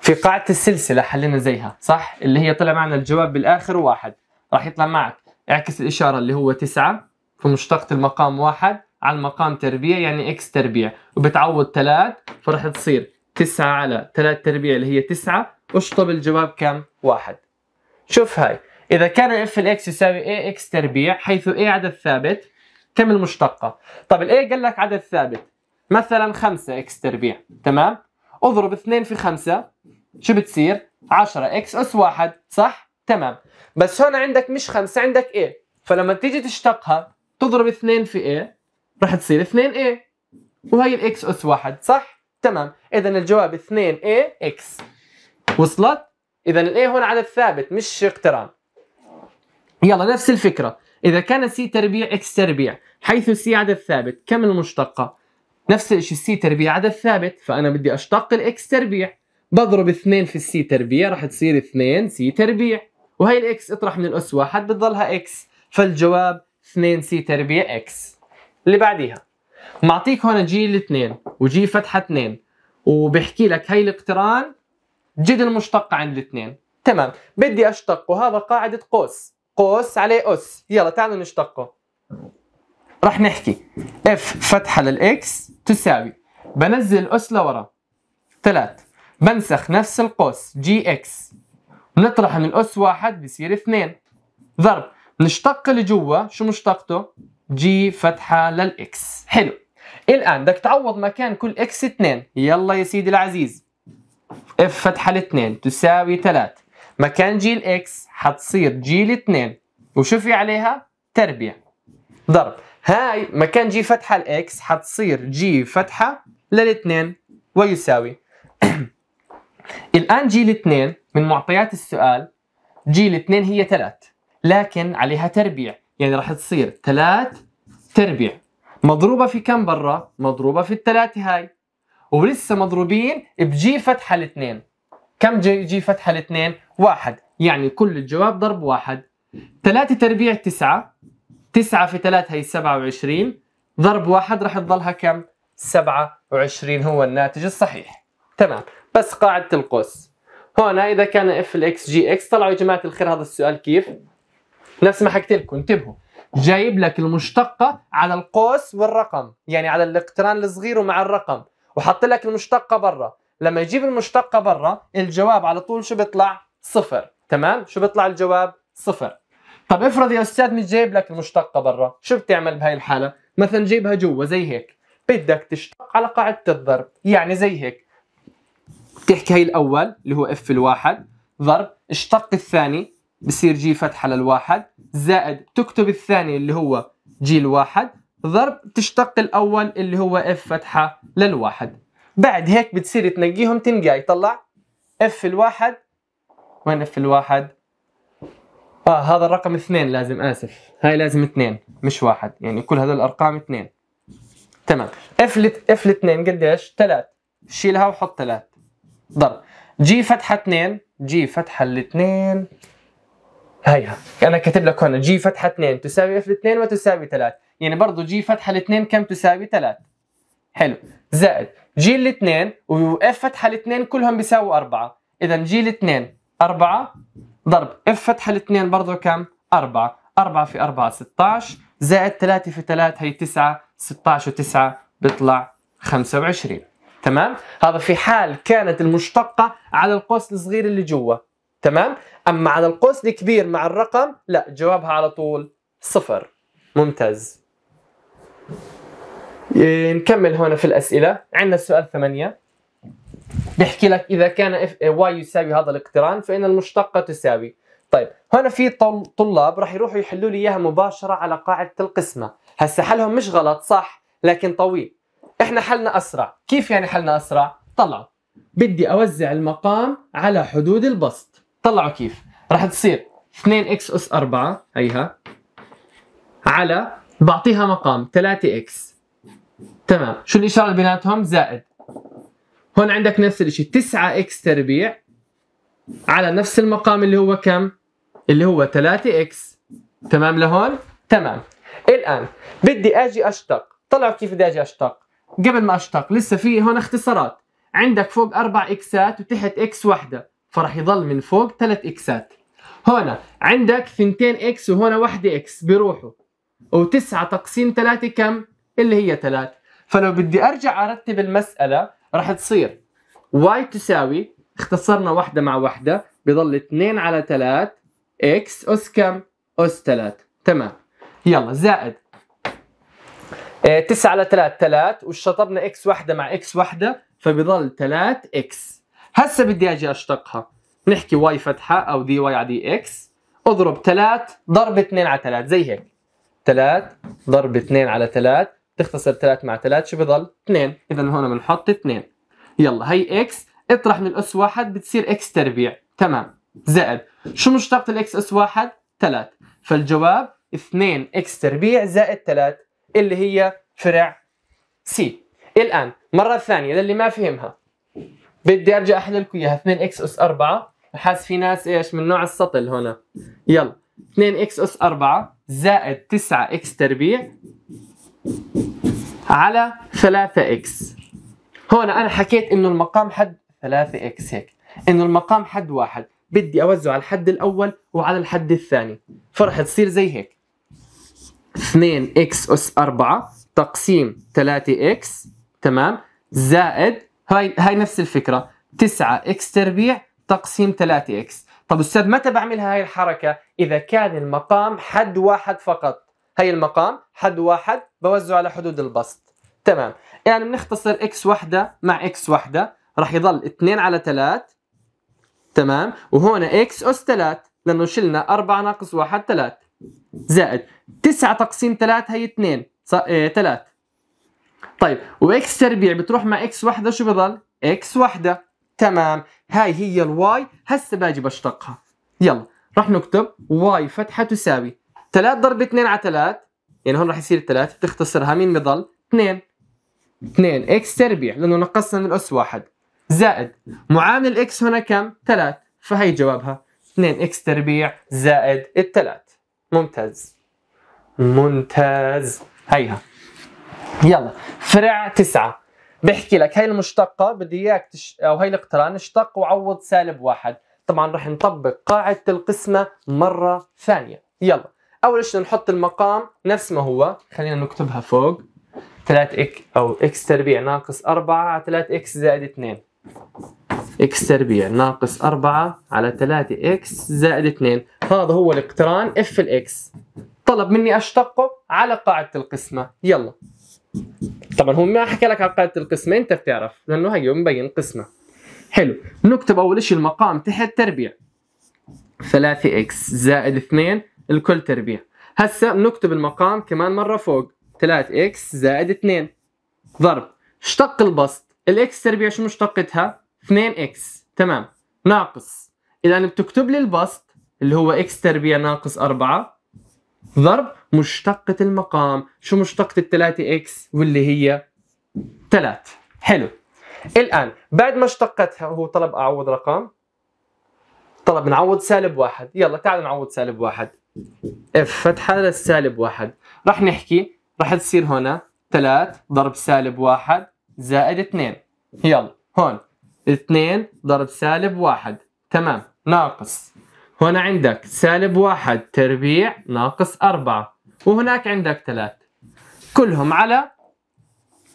S1: في قاعده السلسله حلينا زيها صح اللي هي طلع معنا الجواب بالاخر واحد راح يطلع معك اعكس الإشارة اللي هو 9 في مشتقة المقام 1 على المقام تربيع يعني إكس تربيع وبتعوض 3 فرح تصير 9 على 3 تربيع اللي هي 9 اشطب الجواب كم؟ 1 شوف هاي إذا كان اف الإكس يساوي إيه اكس تربيع حيث A إيه عدد ثابت كم المشتقة؟ طب الاي قال لك عدد ثابت مثلا 5 x تربيع تمام؟ اضرب 2 في 5 شو بتصير؟ 10 x اس 1 صح؟ تمام بس هون عندك مش خمسة عندك A فلما تيجي تشتقها تضرب اثنين في A رح تصير اثنين A وهي الإكس أس واحد صح؟ تمام إذا الجواب اثنين A X وصلت؟ إذا الإيه هون عدد ثابت مش اقتران يلا نفس الفكرة إذا كان سي تربيع إكس تربيع حيث سي عدد ثابت كم المشتقة؟ نفس الشيء السي تربيع عدد ثابت فأنا بدي أشتق الإكس تربيع بضرب 2 في السي تربيع رح تصير 2 سي تربيع وهي الاكس اطرح من الاس واحد بتضلها اكس فالجواب 2 سي تربيع اكس اللي بعديها معطيك هون جي الاثنين وجي فتحة اثنين وبحكي لك هي الاقتران جد المشتقة عند الاثنين تمام بدي اشتق وهذا قاعدة قوس قوس عليه اس يلا تعالوا نشتقه رح نحكي اف فتحة للاكس تساوي بنزل اس لورا ثلاث بنسخ نفس القوس جي اكس نطرح من أس واحد بصير اثنين ضرب نشتق لجوا شو مشتقته؟ جي فتحة للإكس حلو الآن بدك تعوض مكان كل إكس اثنين يلا يا سيدي العزيز اف فتحه الاثنين تساوي ثلاث مكان جي الإكس حتصير جي الاثنين وشو في عليها؟ تربيع ضرب هاي مكان جي فتحة الإكس حتصير جي فتحة للاثنين ويساوي الآن جي الاثنين من معطيات السؤال جيل 2 هي 3 لكن عليها تربيع يعني راح تصير 3 تربيع مضروبة في كم برا؟ مضروبة في الثلاثة هاي ولسه مضروبين بجي فتحة الاثنين كم جي, جي فتحة الاثنين؟ واحد يعني كل الجواب ضرب واحد ثلاثة تربيع تسعة تسعة في ثلاثة هي 27 ضرب واحد راح تضلها كم؟ 27 هو الناتج الصحيح تمام بس قاعدة القوس هون اذا كان اف الاكس جي اكس طلعوا يا جماعه الخير هذا السؤال كيف نفس ما حكيت لكم انتبهوا جايب لك المشتقه على القوس والرقم يعني على الاقتران الصغير ومع الرقم وحط لك المشتقه برا لما يجيب المشتقه برا الجواب على طول شو بيطلع صفر تمام شو بيطلع الجواب صفر طب افرض يا استاذ مش جايب لك المشتقه برا شو بتعمل بهاي الحاله مثلا جيبها جوا زي هيك بدك تشتق على قاعده الضرب يعني زي هيك بتحكي هي الاول اللي هو اف الواحد ضرب اشتق الثاني بصير جي فتحه للواحد زائد تكتب الثاني اللي هو جي الواحد ضرب تشتق الاول اللي هو اف فتحه للواحد بعد هيك بتصير تنقيهم تنقاي طلع اف الواحد وين اف الواحد اه هذا الرقم اثنين لازم اسف هاي لازم اثنين مش واحد يعني كل هذول الارقام اثنين تمام اف اف الاثنين قديش ثلاث شيلها وحط ثلاث ضرب جي فتحة 2 جي فتحة الاثنين هيها انا كاتب لك هون جي فتحة 2 تساوي اف 2 وتساوي 3 يعني برضه جي فتحة الاثنين كم تساوي 3 حلو زائد جي الاثنين واف فتحة الاثنين كلهم بيساووا 4 إذا جي الاثنين 4 ضرب اف فتحة الاثنين برضه كم؟ 4 4 في 4 16 زائد 3 في 3 هي 9 16 و9 بيطلع 25 تمام هذا في حال كانت المشتقه على القوس الصغير اللي جوا تمام اما على القوس الكبير مع الرقم لا جوابها على طول صفر ممتاز إيه، نكمل هنا في الاسئله عندنا السؤال ثمانية بيحكي لك اذا كان واي يساوي هذا الاقتران فان المشتقه تساوي طيب هنا في طلاب راح يروحوا يحلوا لي اياها مباشره على قاعده القسمه هسه حلهم مش غلط صح لكن طويل احنا حلنا اسرع كيف يعني حلنا اسرع طلعوا بدي اوزع المقام على حدود البسط طلعوا كيف راح تصير 2 اكس اس 4 هيها على بعطيها مقام 3 اكس تمام شو الاشاره بيناتهم زائد هون عندك نفس الشيء 9 اكس تربيع على نفس المقام اللي هو كم اللي هو 3 اكس تمام لهون تمام الان بدي اجي اشتق طلعوا كيف بدي اجي اشتق قبل ما اشتق لسه في هون اختصارات عندك فوق اربع اكسات وتحت اكس واحده فراح يضل من فوق ثلاث اكسات هون عندك ثنتين اكس وهون واحدة اكس بيروحوا وتسعة تقسيم ثلاثة كم اللي هي ثلاث فلو بدي ارجع ارتب المسألة راح تصير واي تساوي اختصرنا واحدة مع واحدة بضل 2 على 3 اكس اس كم اس 3 تمام يلا زائد 9 آه، على 3 3 وشطبنا اكس واحدة مع اكس واحدة فبضل 3 اكس هسه بدي اجي اشتقها نحكي واي فتحة او دي واي على دي اكس اضرب 3 ضرب 2 على 3 زي هيك 3 ضرب 2 على 3 تختصر 3 مع 3 شو بضل 2 اذا هون بنحط 2 يلا هي اكس اطرح من الاس واحد بتصير اكس تربيع تمام زائد شو مشتقة الاكس اس واحد 3 فالجواب 2 اكس تربيع زائد 3 اللي هي فرع سي الآن مرة ثانية للي ما فهمها بدي أرجع أحل لكم إياها 2 إكس أس 4 حاسس في ناس إيش من نوع السطل هنا يلا 2 إكس أس 4 زائد 9 إكس تربيع على 3 إكس هون أنا حكيت إنه المقام حد 3 إكس هيك إنه المقام حد واحد بدي أوزعه على الحد الأول وعلى الحد الثاني فرح تصير زي هيك 2 اكس اس 4 تقسيم 3 اكس تمام زائد هاي هاي نفس الفكره 9 اكس تربيع تقسيم 3 اكس طب استاذ متى بعمل هاي الحركه اذا كان المقام حد واحد فقط هي المقام حد واحد بوزعه على حدود البسط تمام يعني بنختصر اكس وحده مع اكس وحده راح يضل 2 على 3 تمام وهون اكس اس 3 لانه شلنا 4 ناقص 1 3 زائد 9 تقسيم 3 هي 2 3 آه، طيب واكس تربيع بتروح مع اكس وحده شو بضل؟ اكس وحده تمام هاي هي الواي هسه باجي بشتقها يلا راح نكتب واي فتحه تساوي 3 ضرب 2 على 3 يعني هون راح يصير 3 بتختصرها مين بضل؟ 2 2 اكس تربيع لانه نقصنا من الاس واحد زائد معامل اكس هنا كم؟ 3 فهي جوابها 2 اكس تربيع زائد الثلاث ممتاز ممتاز هيها يلا فرع تسعة بحكي لك هاي المشتقة بدي اياك تش... او هاي الاقتران اشتق وعوض سالب واحد طبعا رح نطبق قاعدة القسمة مرة ثانية يلا اول شيء نحط المقام نفس ما هو خلينا نكتبها فوق 3 اك او اكس تربيع ناقص 4 على 3 اكس زائد 2 اكس تربيع ناقص 4 على 3 اكس زائد 2 هذا هو الاقتران اف الاكس طلب مني اشتقه على قاعده القسمه يلا طبعا هو ما حكى لك على قاعده القسمه انت بتعرف لانه هي مبين قسمه حلو نكتب اول شيء المقام تحت تربيع 3 اكس زائد 2 الكل تربيع هسه نكتب المقام كمان مره فوق 3 اكس زائد 2 ضرب اشتق البسط الاكس تربيع شو مشتقتها 2x تمام ناقص اذا بتكتب لي البسط اللي هو x تربيع ناقص 4 ضرب مشتقة المقام شو مشتقة الثلاثة اكس واللي هي 3 حلو الآن بعد ما اشتقتها هو طلب أعوض رقم طلب نعوض سالب واحد يلا تعالوا نعوض سالب واحد اف فتحة للسالب واحد رح نحكي رح تصير هنا 3 ضرب سالب واحد زائد 2 يلا هون اثنين ضرب سالب واحد تمام ناقص هنا عندك سالب واحد تربيع ناقص أربعة وهناك عندك ثلاث كلهم على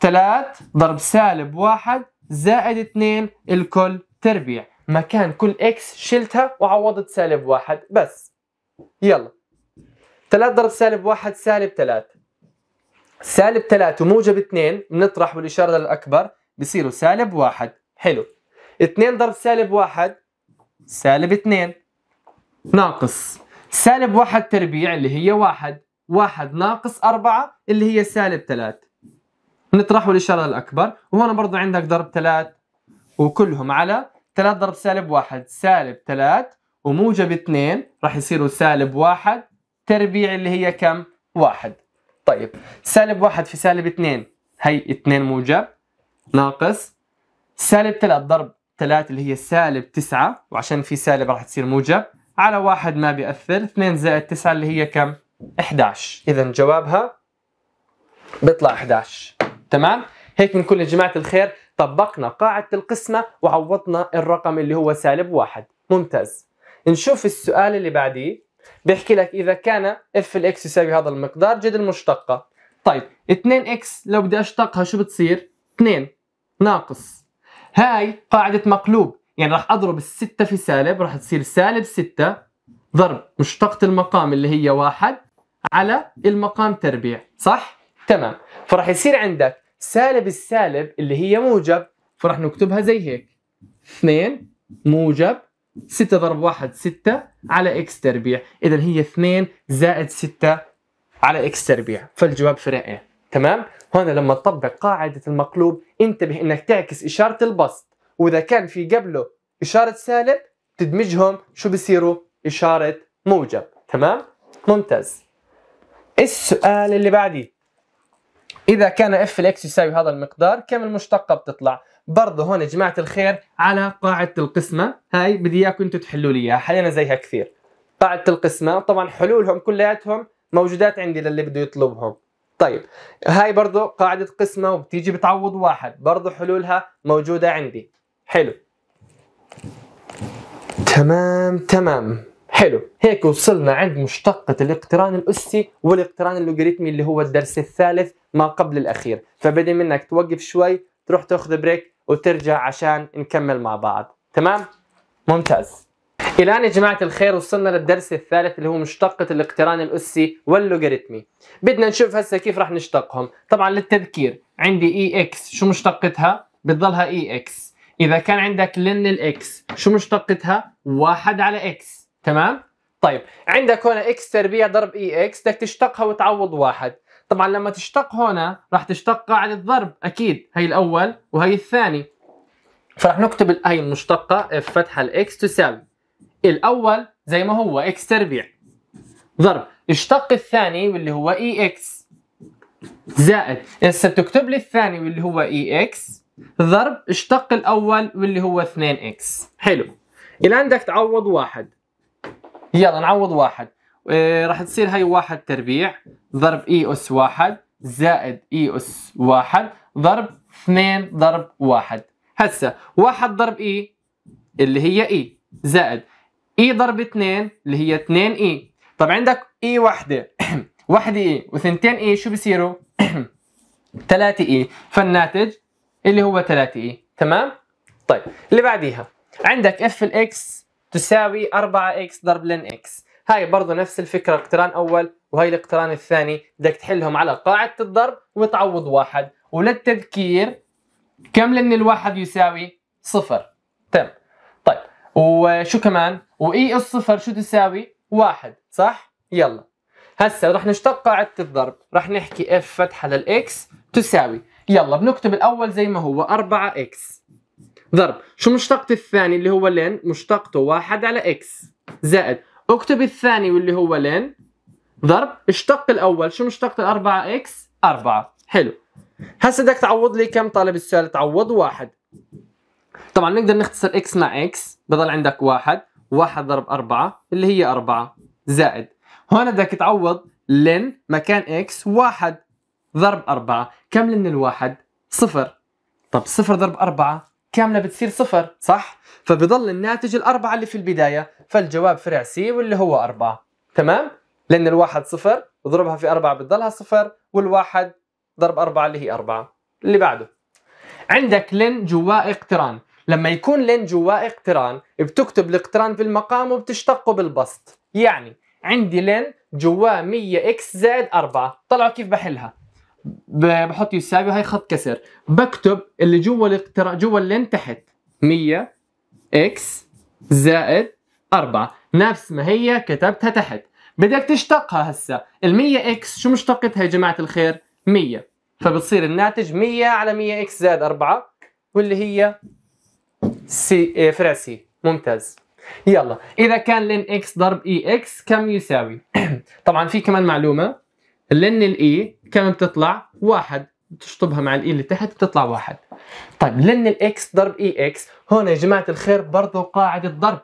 S1: ثلاث ضرب سالب واحد زائد اثنين الكل تربيع مكان كل اكس شلتها وعوضت سالب واحد بس يلا ثلاث ضرب سالب واحد سالب ثلاث سالب ثلاث وموجب اثنين بنطرح بالإشارة للأكبر بصيروا سالب واحد حلو 2 ضرب سالب 1 سالب 2 ناقص سالب 1 تربيع اللي هي 1 1 ناقص 4 اللي هي سالب 3 نطرحوا الإشارة الأكبر وهنا برضو عندك ضرب 3 وكلهم على 3 ضرب سالب 1 سالب 3 وموجب 2 راح يصيروا سالب 1 تربيع اللي هي كم؟ 1 طيب سالب 1 في سالب 2 هي 2 موجب ناقص سالب 3 ضرب 3 اللي هي سالب 9 وعشان في سالب راح تصير موجب على 1 ما بيأثر 2 زائد 9 اللي هي كم؟ 11 إذا جوابها بيطلع 11 تمام؟ هيك بنكون يا جماعة الخير طبقنا قاعدة القسمة وعوضنا الرقم اللي هو سالب واحد ممتاز نشوف السؤال اللي بعديه بيحكي لك إذا كان اف الإكس يساوي هذا المقدار جد المشتقة طيب 2 اكس لو بدي أشتقها شو بتصير؟ 2 ناقص هاي قاعدة مقلوب يعني راح أضرب الستة في سالب راح تصير سالب ستة ضرب مشتقة المقام اللي هي واحد على المقام تربيع صح؟ تمام فراح يصير عندك سالب السالب اللي هي موجب فراح نكتبها زي هيك 2 موجب 6 ضرب 1 6 على اكس تربيع اذا هي 2 زائد 6 على اكس تربيع فالجواب فرق إيه؟ تمام هون لما تطبق قاعدة المقلوب انتبه انك تعكس اشارة البسط واذا كان في قبله اشارة سالب تدمجهم شو بصيروا اشارة موجب تمام ممتاز السؤال اللي بعديه إذا كان اف الاكس يساوي هذا المقدار كم المشتقة بتطلع؟ برضه هون يا جماعة الخير على قاعدة القسمة هاي بدي إياكم أنتم تحلوا لي إياها حلينا زيها كثير قاعدة القسمة طبعا حلولهم كلياتهم موجودات عندي للي بده يطلبهم طيب هاي برضه قاعدة قسمة وبتيجي بتعوض واحد برضه حلولها موجودة عندي حلو تمام تمام حلو هيك وصلنا عند مشتقة الاقتران الأسي والاقتران اللوغاريتمي اللي هو الدرس الثالث ما قبل الأخير فبدي منك توقف شوي تروح تاخذ بريك وترجع عشان نكمل مع بعض تمام ممتاز الان يا جماعه الخير وصلنا للدرس الثالث اللي هو مشتقه الاقتران الاسي واللوغاريتمي بدنا نشوف هسه كيف راح نشتقهم طبعا للتذكير عندي اي e اكس شو مشتقتها بتضلها اي e اكس اذا كان عندك لن الاكس شو مشتقتها واحد على اكس تمام طيب عندك هنا اكس تربيع ضرب اي e اكس بدك تشتقها وتعوض واحد طبعا لما تشتق هنا راح تشتق قاعده الضرب اكيد هي الاول وهي الثاني فراح نكتب هي المشتقه فتحه الاكس تساوي الاول زي ما هو اكس تربيع ضرب اشتق الثاني واللي هو اي e اكس زائد هسه بتكتب لي الثاني واللي هو اي e اكس ضرب اشتق الاول واللي هو 2 اكس حلو الان بدك تعوض واحد يلا نعوض واحد اه راح تصير هي واحد تربيع ضرب اي e اس واحد زائد اي اس واحد ضرب 2 ضرب واحد هسه واحد ضرب اي اللي هي اي زائد اي e ضرب 2 اللي هي 2 اي e. طب عندك اي وحده وحده اي وثنتين اي e، شو بصيروا 3 اي فالناتج اللي هو 3 اي تمام طيب اللي بعديها عندك اف الاكس تساوي 4 اكس ضرب لن اكس هاي برضه نفس الفكره اقتران اول وهي الاقتران الثاني بدك تحلهم على قاعده الضرب وتعوض واحد وللتذكير كم لن الواحد يساوي صفر تمام وشو كمان واي اس صفر شو تساوي واحد صح يلا هسا رح نشتق قاعدة الضرب رح نحكي اف فتحة للاكس تساوي يلا بنكتب الاول زي ما هو 4 اكس ضرب شو مشتقة الثاني اللي هو لين مشتقته واحد على اكس زائد اكتب الثاني واللي هو لين ضرب اشتق الاول شو مشتقة الاربعة اكس اربعة حلو هسا بدك تعوض لي كم طالب السؤال تعوض واحد طبعا نقدر نختصر اكس مع اكس بضل عندك واحد واحد ضرب أربعة اللي هي أربعة زائد هون بدك تعوض لن مكان اكس واحد ضرب أربعة كم لن الواحد صفر طب صفر ضرب أربعة كاملة بتصير صفر صح؟ فبضل الناتج الأربعة اللي في البداية فالجواب فرع سي واللي هو أربعة تمام؟ لأن الواحد صفر اضربها في أربعة بتضلها صفر والواحد ضرب أربعة اللي هي أربعة اللي بعده عندك لن جواه اقتران لما يكون لين جواه اقتران بتكتب الاقتران في المقام وبتشتقه بالبسط يعني عندي لين جواه 100 اكس زائد 4 طلعوا كيف بحلها بحط يساوي هاي خط كسر بكتب اللي جوا الاقتران جوا اللين تحت 100 اكس زائد 4 نفس ما هي كتبتها تحت بدك تشتقها هسه ال 100 اكس شو مشتقتها يا جماعه الخير 100 فبتصير الناتج 100 على 100 اكس زائد 4 واللي هي سي إيه، سي ممتاز يلا اذا كان لين اكس ضرب اي اكس كم يساوي طبعا في كمان معلومه لين الاي كم بتطلع واحد تشطبها مع الاي اللي تحت بتطلع واحد طيب لين الاكس ضرب اي اكس هون يا جماعه الخير برضه قاعده ضرب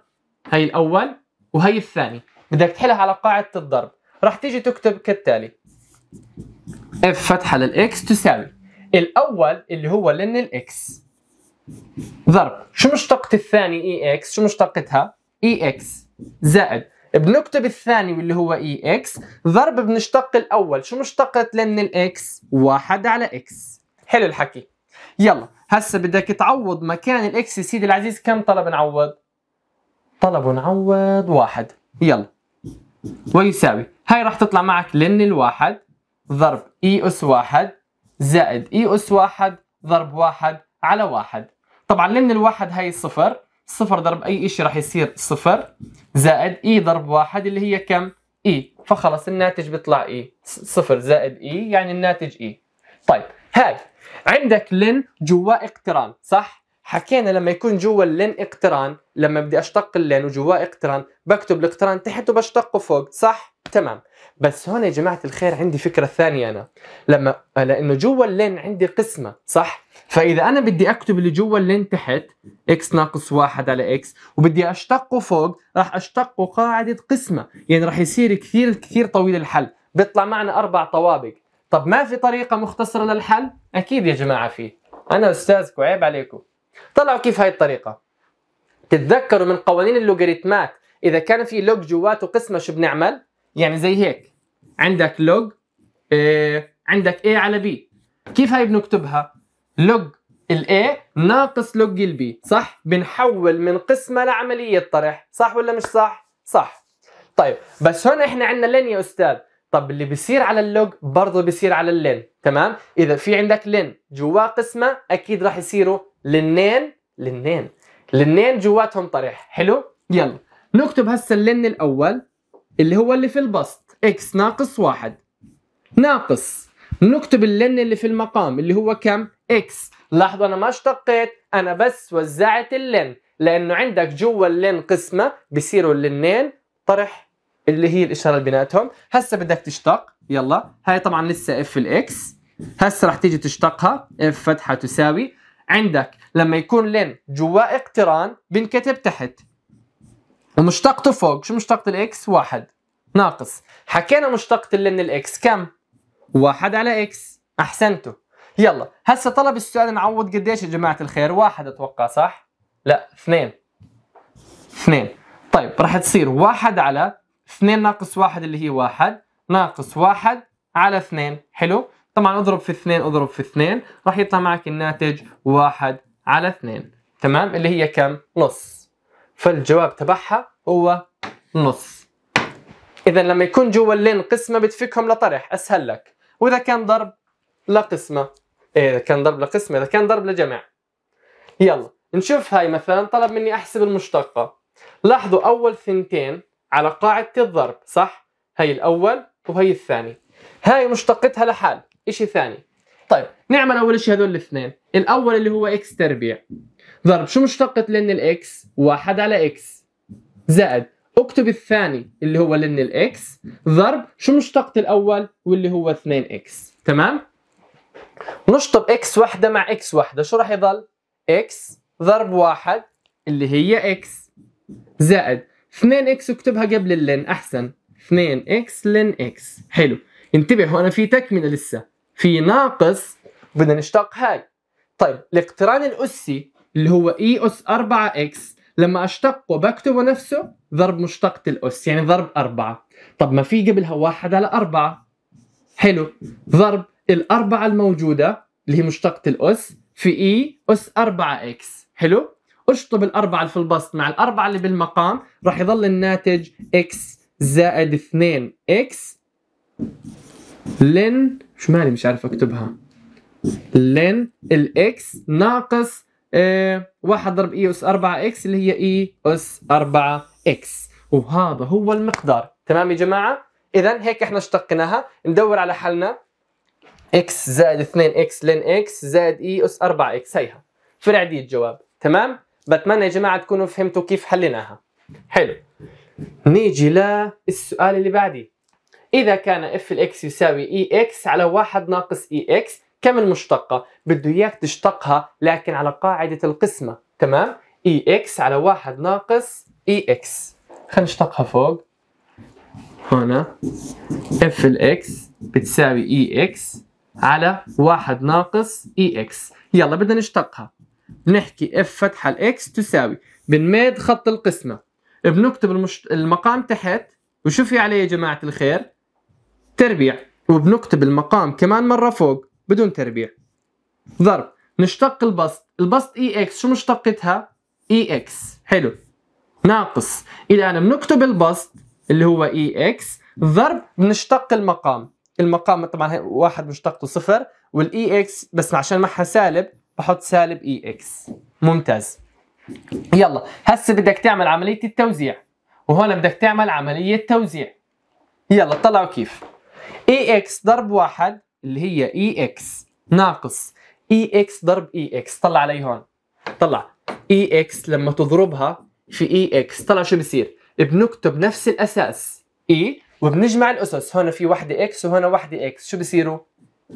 S1: هي الاول وهي الثاني بدك تحلها على قاعده الضرب راح تيجي تكتب كالتالي اف فتحه للاكس تساوي الاول اللي هو لين الاكس ضرب شو مشتقة الثاني اي e اكس شو مشتقتها اي e اكس زائد بنكتب الثاني واللي هو اي e اكس ضرب بنشتق الاول شو مشتقة لان الاكس واحد على اكس حلو الحكي يلا هسه بدك تعوض مكان الاكس يا سيدي العزيز كم طلب نعوض طلب نعوض واحد يلا ويساوي هاي راح تطلع معك لن الواحد ضرب اي اس واحد زائد اي اس واحد ضرب واحد على واحد طبعا لان الواحد هي صفر صفر ضرب اي شيء راح يصير صفر زائد اي e ضرب واحد اللي هي كم اي e. فخلص الناتج بيطلع اي e. صفر زائد اي يعني الناتج اي طيب هاي عندك لن جوا اقتران صح حكينا لما يكون جوا اللين اقتران لما بدي اشتق اللين وجواه اقتران بكتب الاقتران تحت وبشتقه فوق صح تمام بس هون يا جماعه الخير عندي فكره ثانيه انا لما لانه جوا اللين عندي قسمه صح فاذا انا بدي اكتب اللي جوا اللين تحت x ناقص واحد على x وبدي اشتقه فوق راح اشتقه قاعده قسمه يعني راح يصير كثير كثير طويل الحل بيطلع معنا اربع طوابق طب ما في طريقه مختصره للحل اكيد يا جماعه في انا استاذكم عيب عليكم طلعوا كيف هاي الطريقه تتذكروا من قوانين اللوغاريتمات اذا كان في لوج جواته قسمه شو بنعمل يعني زي هيك عندك لوج إيه عندك A على B كيف هاي بنكتبها لوج الاي ناقص لوج البي صح بنحول من قسمه لعمليه طرح صح ولا مش صح صح طيب بس هون احنا عندنا لين يا استاذ طب اللي بيصير على اللوج برضه بيصير على اللين تمام اذا في عندك لين جواه قسمه اكيد راح يصيروا لنين لنين لنين جواتهم طرح حلو يلا نكتب هسه اللن الاول اللي هو اللي في البسط اكس ناقص واحد ناقص نكتب اللن اللي في المقام اللي هو كم اكس لاحظوا انا ما اشتقيت انا بس وزعت اللن لانه عندك جوا اللن قسمه بصيروا اللنين طرح اللي هي الاشاره اللي بيناتهم هسه بدك تشتق يلا هاي طبعا لسه اف الاكس هسه رح تيجي تشتقها اف فتحه تساوي عندك لما يكون لين جواه اقتران بنكتب تحت ومشتقته فوق شو مشتقة الاكس واحد ناقص حكينا مشتقة لين الاكس كم واحد على اكس احسنتوا يلا هسه طلب السؤال نعوض قديش يا جماعة الخير واحد اتوقع صح لا اثنين اثنين طيب راح تصير واحد على اثنين ناقص واحد اللي هي واحد ناقص واحد على اثنين حلو طبعا اضرب في اثنين اضرب في اثنين راح يطلع معك الناتج واحد على اثنين تمام اللي هي كم نص فالجواب تبعها هو نص اذا لما يكون جوا اللين قسمه بتفكهم لطرح اسهل لك واذا كان ضرب لقسمه إيه اذا كان ضرب لقسمه اذا كان ضرب لجمع يلا نشوف هاي مثلا طلب مني احسب المشتقه لاحظوا اول ثنتين على قاعده الضرب صح هاي الاول وهي الثاني هاي مشتقتها لحال شيء ثاني طيب نعمل اول شيء هذول الاثنين الاول اللي هو اكس تربيع ضرب شو مشتقة لن الاكس واحد على اكس زائد اكتب الثاني اللي هو لن الاكس ضرب شو مشتقة الاول واللي هو 2 اكس تمام نشطب اكس واحدة مع اكس واحدة شو راح يضل اكس ضرب واحد اللي هي اكس زائد 2 اكس اكتبها قبل اللن احسن 2 اكس لن اكس حلو انتبه هو انا في تكمله لسه في ناقص بدنا نشتق هاي طيب الاقتران الأسي اللي هو اي أس 4 اكس لما اشتقه بكتبه نفسه ضرب مشتقة الأس يعني ضرب 4 طب ما في قبلها واحد على 4 حلو ضرب الأربعة الموجودة اللي هي مشتقة الأس في اي أس 4 اكس حلو اشطب الأربعة في البسط مع الأربعة اللي بالمقام راح يضل الناتج اكس زائد 2 اكس لن شو مالي مش عارف اكتبها لن الاكس ناقص آه، واحد ضرب e اي اس 4 اكس اللي هي e اي اس 4 اكس وهذا هو المقدار تمام يا جماعه اذا هيك احنا اشتقناها ندور على حلنا اكس زائد 2 اكس لن اكس زائد e اي اس 4 اكس هيها فرع دي الجواب تمام بتمنى يا جماعه تكونوا فهمتوا كيف حليناها حلو نيجي للسؤال اللي بعديه إذا كان اف الإكس يساوي إي e إكس على واحد ناقص إي e إكس كم المشتقة؟ بده إياك تشتقها لكن على قاعدة القسمة تمام؟ إي e إكس على واحد ناقص إي إكس خلينا نشتقها فوق هنا اف الإكس بتساوي إي إكس على واحد ناقص إي إكس يلا بدنا نشتقها بنحكي اف فتحة الإكس تساوي بنمد خط القسمة بنكتب المشت... المقام تحت وشوفي علي عليه يا جماعة الخير؟ تربيع وبنكتب المقام كمان مرة فوق بدون تربيع ضرب نشتق البسط البسط اي e اكس شو مشتقتها اي e اكس حلو ناقص الان بنكتب البسط اللي هو اي e اكس ضرب بنشتق المقام المقام طبعا واحد مشتقته صفر والاي اكس بس عشان معها سالب بحط سالب اي اكس ممتاز يلا هسه بدك تعمل عمليه التوزيع وهون بدك تعمل عمليه توزيع يلا طلعوا كيف اي e اكس ضرب واحد اللي هي اي e اكس ناقص اي e اكس ضرب اي اكس طلع علي هون طلع اي اكس لما تضربها في اي اكس طلع شو بصير بنكتب نفس الأساس اي وبنجمع الأسس هون في وحدة اكس وهنا وحدة اكس شو بصيروا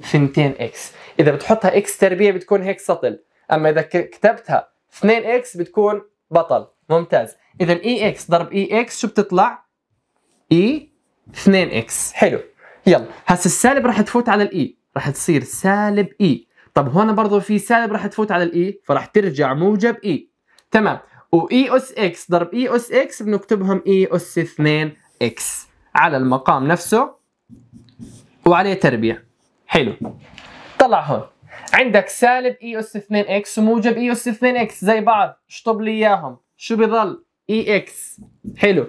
S1: ثنتين اكس إذا بتحطها اكس تربيع بتكون هيك سطل أما إذا كتبتها 2 اكس بتكون بطل ممتاز إذا اي اكس ضرب اي اكس شو بتطلع؟ اي 2 اكس حلو يلا هسه السالب راح تفوت على الاي راح تصير سالب اي طب هون برضه في سالب راح تفوت على الاي فراح ترجع موجب اي تمام واي اس اكس ضرب اي اس اكس بنكتبهم اي اس 2 اكس على المقام نفسه وعليه تربيع حلو طلع هون عندك سالب اي اس 2 اكس وموجب اي اس 2 اكس زي بعض اشطب لي اياهم شو بضل اي اكس حلو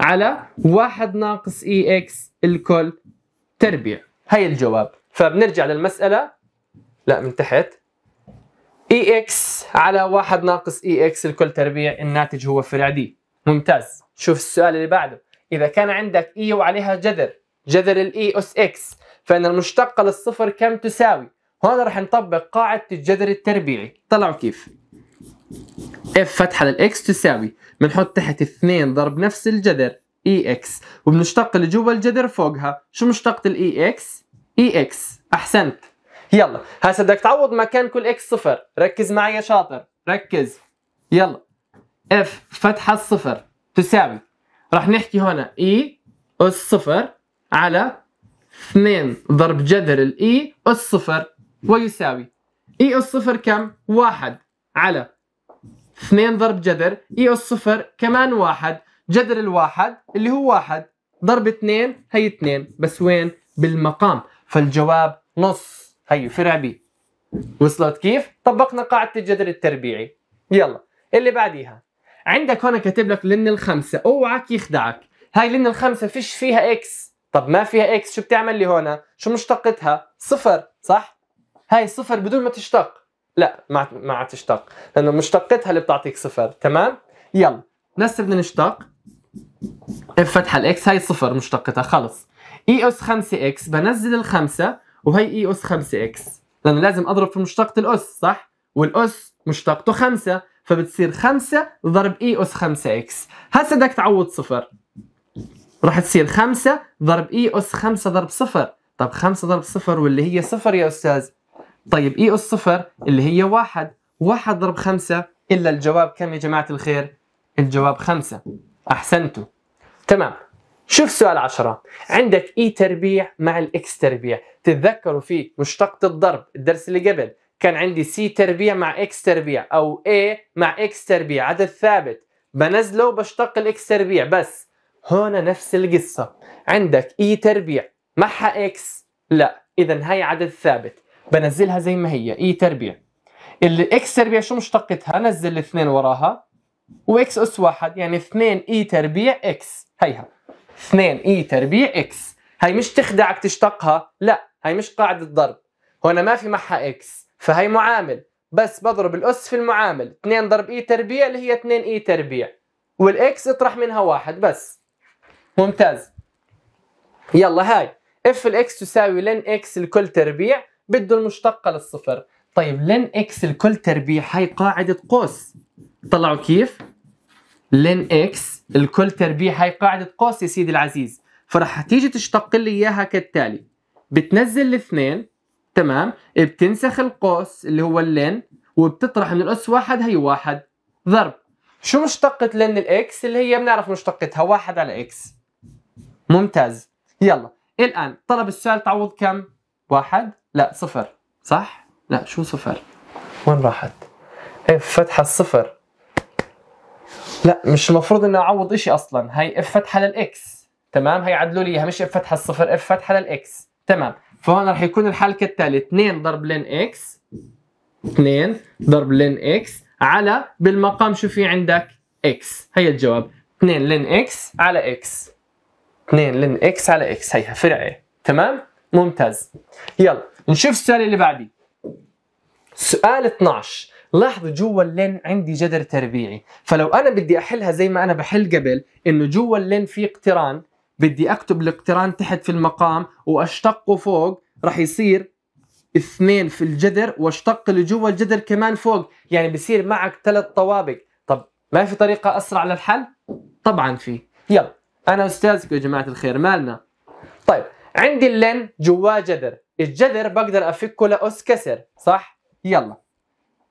S1: على واحد ناقص اي اكس الكل تربيع هي الجواب فبنرجع للمسألة لا من تحت اي e اكس على واحد ناقص اي e اكس الكل تربيع الناتج هو فرع دي ممتاز شوف السؤال اللي بعده اذا كان عندك اي e وعليها جذر جذر الاي اس اكس فان المشتقه للصفر كم تساوي هون رح نطبق قاعده الجذر التربيعي طلعوا كيف اف فتحه للاكس تساوي بنحط تحت اثنين ضرب نفس الجذر اي اكس وبنشتق اللي جوا الجذر فوقها شو مشتقة الاي اكس اي اكس احسنت يلا هسا بدك تعوض مكان كل اكس صفر ركز معي يا شاطر ركز يلا اف فتحة الصفر تساوي رح نحكي هنا اي اس صفر على 2 ضرب جذر الاي اس صفر ويساوي اي اس صفر كم؟ واحد على 2 ضرب جذر اي اس صفر كمان واحد جذر الواحد اللي هو واحد ضرب اثنين هي اثنين بس وين بالمقام فالجواب نص هي فرع بي وصلت كيف طبقنا قاعدة الجذر التربيعي يلا اللي بعديها عندك هون كاتب لك لن الخمسة اوعك يخدعك هاي لن الخمسة فيش فيها اكس طب ما فيها اكس شو بتعمل لي هون شو مشتقتها صفر صح هاي صفر بدون ما تشتق لا ما ما تشتق لانه مشتقتها اللي بتعطيك صفر تمام يلا هسه بدنا نشتق اف إيه، فتحه الاكس هاي صفر مشتقتها خلص اي اس 5 اكس بنزل الخمسه وهي اي اس 5 اكس لانه لازم اضرب في مشتقه الاس صح والاس مشتقته خمسة فبتصير خمسة ضرب اي اس خمسة اكس هسا بدك تعوض صفر راح تصير خمسة ضرب اي اس خمسة ضرب صفر طب خمسة ضرب صفر واللي هي صفر يا استاذ طيب اي اس صفر اللي هي واحد واحد ضرب خمسة الا الجواب كم يا جماعة الخير الجواب خمسة احسنتوا تمام شوف سؤال عشرة عندك اي e تربيع مع الاكس تربيع تتذكروا في مشتقة الضرب الدرس اللي قبل كان عندي سي تربيع مع اكس تربيع او اي مع اكس تربيع عدد ثابت بنزله وبشتق الاكس تربيع بس هنا نفس القصة عندك اي e تربيع معها اكس لا اذا هي عدد ثابت بنزلها زي ما هي اي e تربيع الاكس تربيع شو مشتقتها نزل الاثنين وراها واكس اس واحد يعني 2 اي تربيع اكس هيها 2 اي تربيع اكس هي مش تخدعك تشتقها لا هي مش قاعدة ضرب هنا ما في معها اكس فهي معامل بس بضرب الاس في المعامل 2 ضرب اي تربيع اللي هي 2 اي تربيع والاكس اطرح منها واحد بس ممتاز يلا هاي اف الاكس تساوي لن اكس لكل تربيع بده المشتقه للصفر طيب لن اكس لكل تربيع هاي قاعده قوس طلعوا كيف؟ لين اكس الكل تربيع هاي قاعدة قوس يا سيدي العزيز فرح تيجي تشتق لي اياها كالتالي بتنزل الاثنين تمام بتنسخ القوس اللي هو اللين وبتطرح من الأس واحد هي واحد ضرب شو مشتقة لين الاكس اللي هي بنعرف مشتقتها واحد على اكس ممتاز يلا الآن طلب السؤال تعوض كم؟ واحد؟ لا صفر صح؟ لا شو صفر؟ وين راحت؟ ايه فتحة الصفر لا مش المفروض اني اعوض اشي اصلا هي اف فتحه للاكس تمام هي عدلوا لي اياها مش اف فتحه الصفر اف فتحه للاكس تمام فهون راح يكون الحل كالتالي 2 ضرب لين اكس 2 ضرب لين اكس على بالمقام شو في عندك اكس هي الجواب 2 لين اكس على اكس 2 لين اكس على اكس هيها فرعه تمام ممتاز يلا نشوف السؤال اللي بعدي سؤال 12 لاحظوا جوا اللين عندي جذر تربيعي فلو انا بدي احلها زي ما انا بحل قبل انه جوا اللين في اقتران بدي اكتب الاقتران تحت في المقام واشتقه فوق راح يصير اثنين في الجذر واشتق اللي جوا الجذر كمان فوق يعني بصير معك ثلاث طوابق طب ما في طريقة أسرع للحل؟ طبعا في يلا أنا أستاذكم يا جماعة الخير مالنا طيب عندي اللين جواه جذر الجذر بقدر أفكه لأس كسر صح؟ يلا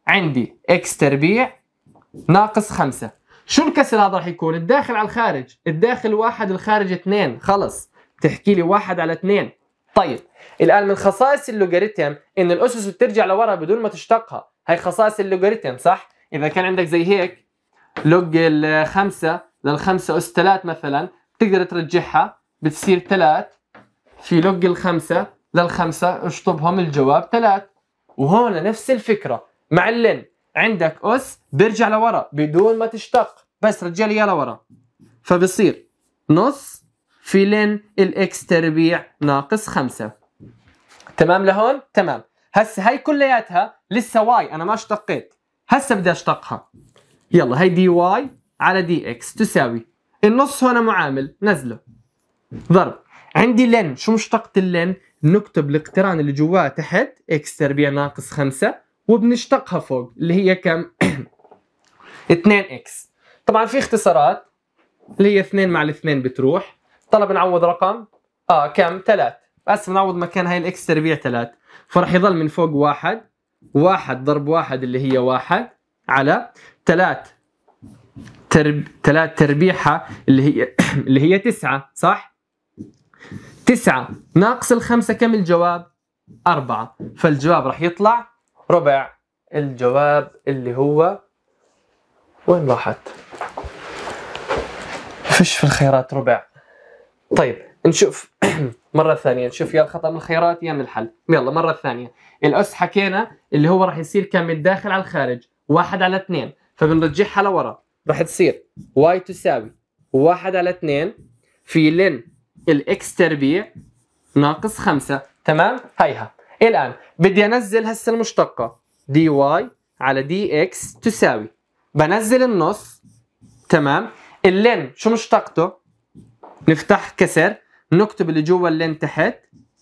S1: عندي اكس تربيع ناقص خمسة شو الكسر هذا راح يكون الداخل على الخارج الداخل واحد الخارج اثنين خلص بتحكي لي واحد على اثنين طيب الان من خصائص اللوغاريتم ان الاسس بترجع لورا بدون ما تشتقها هي خصائص اللوغاريتم صح اذا كان عندك زي هيك لوج الخمسة للخمسة أس 3 مثلا بتقدر ترجعها بتصير 3 في لوج الخمسة للخمسة اشطبهم الجواب 3 وهون نفس الفكرة معلم عندك اس بيرجع لورا بدون ما تشتق بس رجع لي اياه لورا فبصير نص في لين الاكس تربيع ناقص خمسة تمام لهون تمام هسه هاي كلياتها لسه واي انا ما اشتقيت هسه بدي اشتقها يلا هي دي واي على دي اكس تساوي النص هنا معامل نزله ضرب عندي لن شو مشتقة اللن نكتب الاقتران اللي جواه تحت اكس تربيع ناقص خمسة وبنشتقها فوق اللي هي كم 2 اكس طبعا في اختصارات اللي هي 2 مع الاثنين بتروح طلب نعوض رقم اه كم 3 بس بنعوض مكان هاي الاكس تربيع 3 فراح يضل من فوق واحد واحد ضرب واحد اللي هي واحد على 3 ترب 3 تربيحة اللي هي اللي هي 9 صح؟ 9 ناقص الخمسة كم الجواب؟ 4 فالجواب راح يطلع ربع الجواب اللي هو وين راحت؟ فش في الخيارات ربع طيب نشوف مرة ثانية نشوف يا الخطأ من الخيارات يا من الحل يلا مرة ثانية الأس حكينا اللي هو راح يصير كم من الداخل على الخارج واحد على اثنين فبنرجعها لورا راح تصير واي تساوي واحد على اثنين في لن الاكس تربيع ناقص خمسة تمام هيها الآن بدي انزل هسه المشتقه دي واي على دي اكس تساوي بنزل النص تمام اللين شو مشتقته نفتح كسر نكتب اللي جوا اللين تحت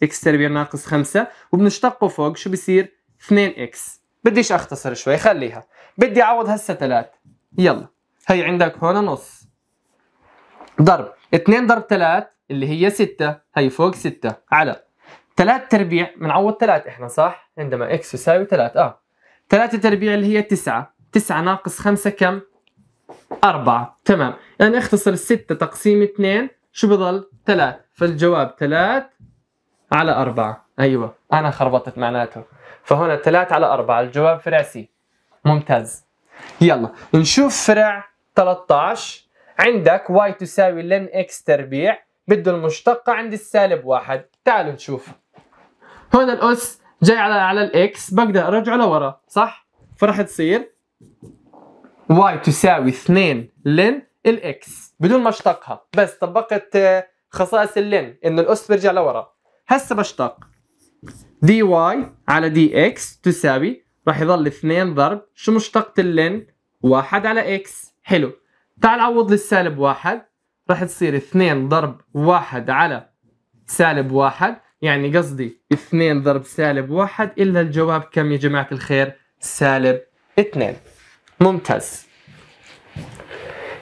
S1: اكس تربيع ناقص 5 وبنشتقه فوق شو بصير 2 اكس بديش اختصر شوي خليها بدي اعوض هسه 3 يلا هي عندك هون نص ضرب 2 ضرب 3 اللي هي 6 هي فوق 6 على 3 تربيع بنعوض 3 احنا صح؟ عندما اكس يساوي 3 اه 3 تربيع اللي هي 9 9 ناقص 5 كم؟ 4 تمام يعني اختصر 6 تقسيم 2 شو بضل؟ 3 فالجواب 3 على 4 ايوه انا خربطت معناته فهنا 3 على 4 الجواب فرع سي ممتاز يلا نشوف فرع 13 عندك y تساوي لن x تربيع بده المشتقة عند السالب واحد تعالوا نشوف هون الاس جاي على على الاكس بقدر ارجعه لورا صح فرح تصير واي تساوي 2 لن الاكس بدون ما اشتقها بس طبقت آه، خصائص اللن انه الاس بيرجع لورا هسه بشتق دي واي على دي اكس تساوي راح يضل 2 ضرب شو مشتقة اللن 1 على اكس حلو تعال عوض للسالب 1 راح تصير 2 ضرب 1 على سالب واحد يعني قصدي اثنين ضرب سالب واحد إلا الجواب كم يا جماعة الخير سالب اثنين ممتاز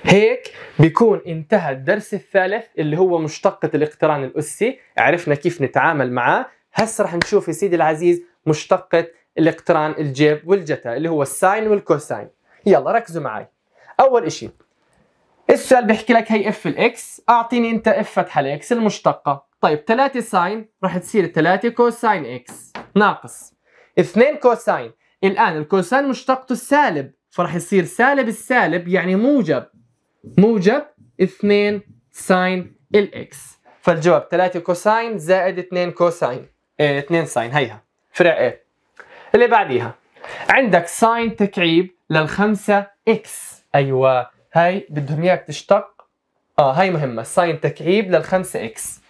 S1: هيك بيكون انتهى الدرس الثالث اللي هو مشتقة الاقتران الأسي عرفنا كيف نتعامل معاه هسه رح نشوف يا سيدي العزيز مشتقة الاقتران الجيب والجتا اللي هو الساين والكوساين يلا ركزوا معي أول إشي السؤال بيحكي لك هي اف الاكس اعطيني انت اف فتحه الاكس المشتقه طيب 3 ساين راح تصير 3 كوساين اكس ناقص 2 كوساين الان الكوساين مشتقته سالب فراح يصير سالب السالب يعني موجب موجب 2 ساين الاكس فالجواب 3 كوساين زائد 2 كوساين ايه 2 ساين هيها فرع ايه اللي بعديها عندك ساين تكعيب للخمسة اكس ايوه هاي بدهم اياك تشتق اه هاي مهمة ساين تكعيب للخمسة اكس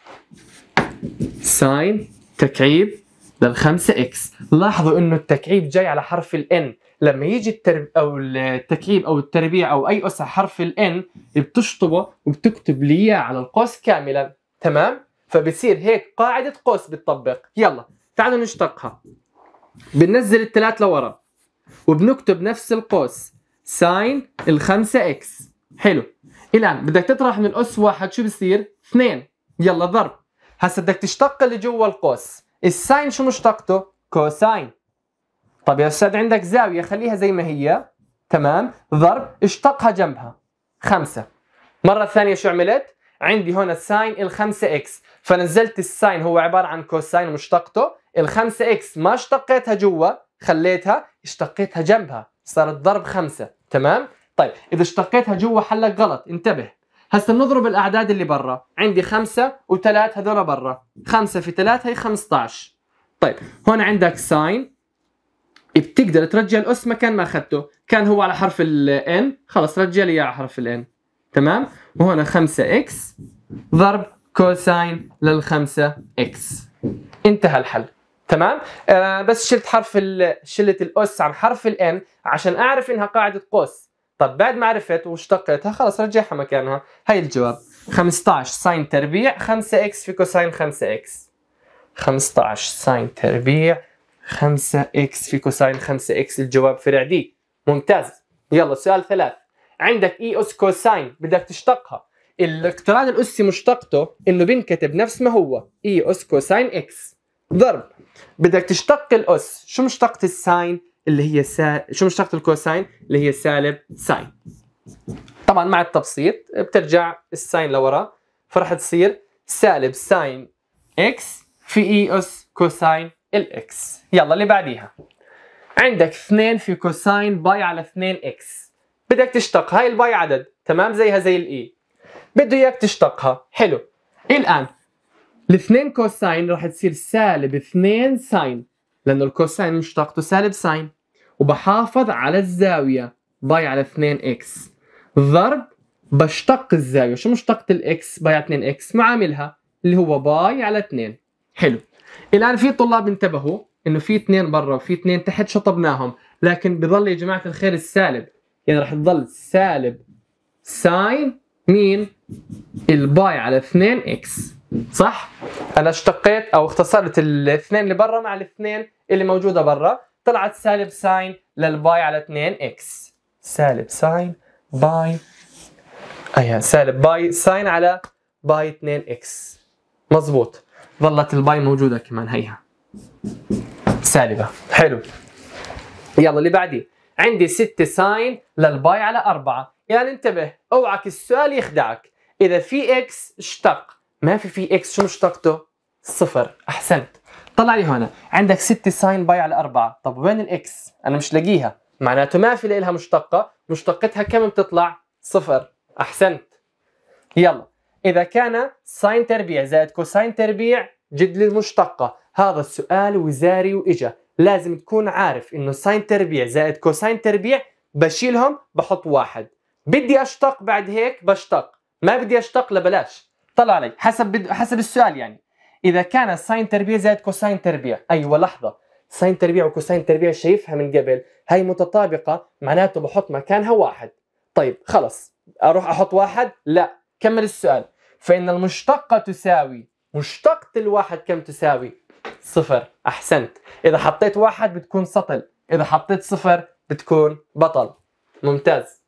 S1: ساين تكعيب للخمسة اكس لاحظوا انه التكعيب جاي على حرف ان لما يجي الترب او التكعيب او التربيع او اي اسع حرف ان بتشطبه وبتكتب لي اياه على القوس كاملا تمام فبصير هيك قاعدة قوس بتطبق يلا تعالوا نشتقها بننزل الثلاث لورا وبنكتب نفس القوس ساين الخمسة اكس حلو الان بدك تطرح من الاس واحد شو بصير؟ اثنين يلا ضرب هسا بدك تشتق اللي جوا القوس الساين شو مشتقته؟ كوساين طب يا استاذ عندك زاوية خليها زي ما هي تمام ضرب اشتقها جنبها خمسة مرة ثانية شو عملت؟ عندي هون الساين الخمسة اكس فنزلت الساين هو عبارة عن كوساين ومشتقته الخمسة اكس ما اشتقيتها جوا خليتها اشتقيتها جنبها صارت ضرب خمسة تمام طيب اذا اشتقيتها جوا حلك غلط انتبه هسا نضرب الاعداد اللي برا عندي خمسة وثلاث هذول برا خمسة في ثلاث هي 15 طيب هون عندك ساين بتقدر ترجع الاس مكان ما اخذته كان هو على حرف الـ N. خلص رجع لي على حرف الـ n تمام وهنا 5 اكس ضرب كوساين للخمسة اكس انتهى الحل تمام آه، بس شلت حرف ال... شلت الاس عن حرف الان عشان اعرف انها قاعده قوس طب بعد ما عرفت واشتقتها خلص رجعها مكانها هي الجواب 15 ساين تربيع 5 اكس في كوساين 5 اكس 15 ساين تربيع 5 اكس في كوساين 5 اكس الجواب فرع دي ممتاز يلا سؤال ثلاث عندك اي e اس كوساين بدك تشتقها الاقتران الاسي مشتقته انه بينكتب نفس ما هو اي e اس كوساين اكس ضرب بدك تشتق الاس شو مشتقة الساين اللي هي سا... شو مشتقة الكوساين اللي هي سالب ساين طبعا مع التبسيط بترجع الساين لورا فرح تصير سالب ساين اكس في اي اس كوساين الاكس يلا اللي بعديها عندك 2 في كوساين باي على 2 اكس بدك تشتق هاي الباي عدد تمام زيها زي الاي بده اياك تشتقها حلو الان الاثنين كوساين راح تصير سالب 2 ساين لانه الكوساين مشتقته سالب ساين وبحافظ على الزاويه باي على 2 اكس ضرب بشتق الزاويه شو مشتقه الاكس باي على 2 اكس معاملها اللي هو باي على 2 حلو الان في طلاب انتبهوا انه في اثنين برا وفي اثنين تحت شطبناهم لكن بضل يا جماعه الخير السالب يعني راح تضل سالب ساين مين الباي على 2 اكس صح انا اشتقيت او اختصرت الاثنين اللي برا مع الاثنين اللي موجوده برا طلعت سالب ساين للباي على 2 اكس سالب ساين باي ايوه سالب باي ساين على باي 2 اكس مظبوط. ظلت الباي موجوده كمان هيها سالبه حلو يلا اللي بعديه عندي 6 ساين للباي على 4 يعني انتبه اوعك السؤال يخدعك اذا في اكس اشتق ما في في اكس شو مشتقته؟ صفر احسنت طلع لي هنا عندك 6 ساين باي على 4 طب وين الاكس؟ انا مش لاقيها معناته ما في لها مشتقه مشتقتها كم بتطلع؟ صفر احسنت يلا اذا كان ساين تربيع زائد كوساين تربيع جد للمشتقه هذا السؤال وزاري واجا لازم تكون عارف انه ساين تربيع زائد كوساين تربيع بشيلهم بحط واحد بدي اشتق بعد هيك بشتق ما بدي اشتق لبلاش طلع علي حسب حسب السؤال يعني اذا كان ساين تربيع زائد كوساين تربيع ايوه لحظه ساين تربيع وكوساين تربيع شايفها من قبل هاي متطابقه معناته بحط مكانها واحد طيب خلص اروح احط واحد لا كمل السؤال فان المشتقه تساوي مشتقه الواحد كم تساوي صفر احسنت اذا حطيت واحد بتكون سطل اذا حطيت صفر بتكون بطل ممتاز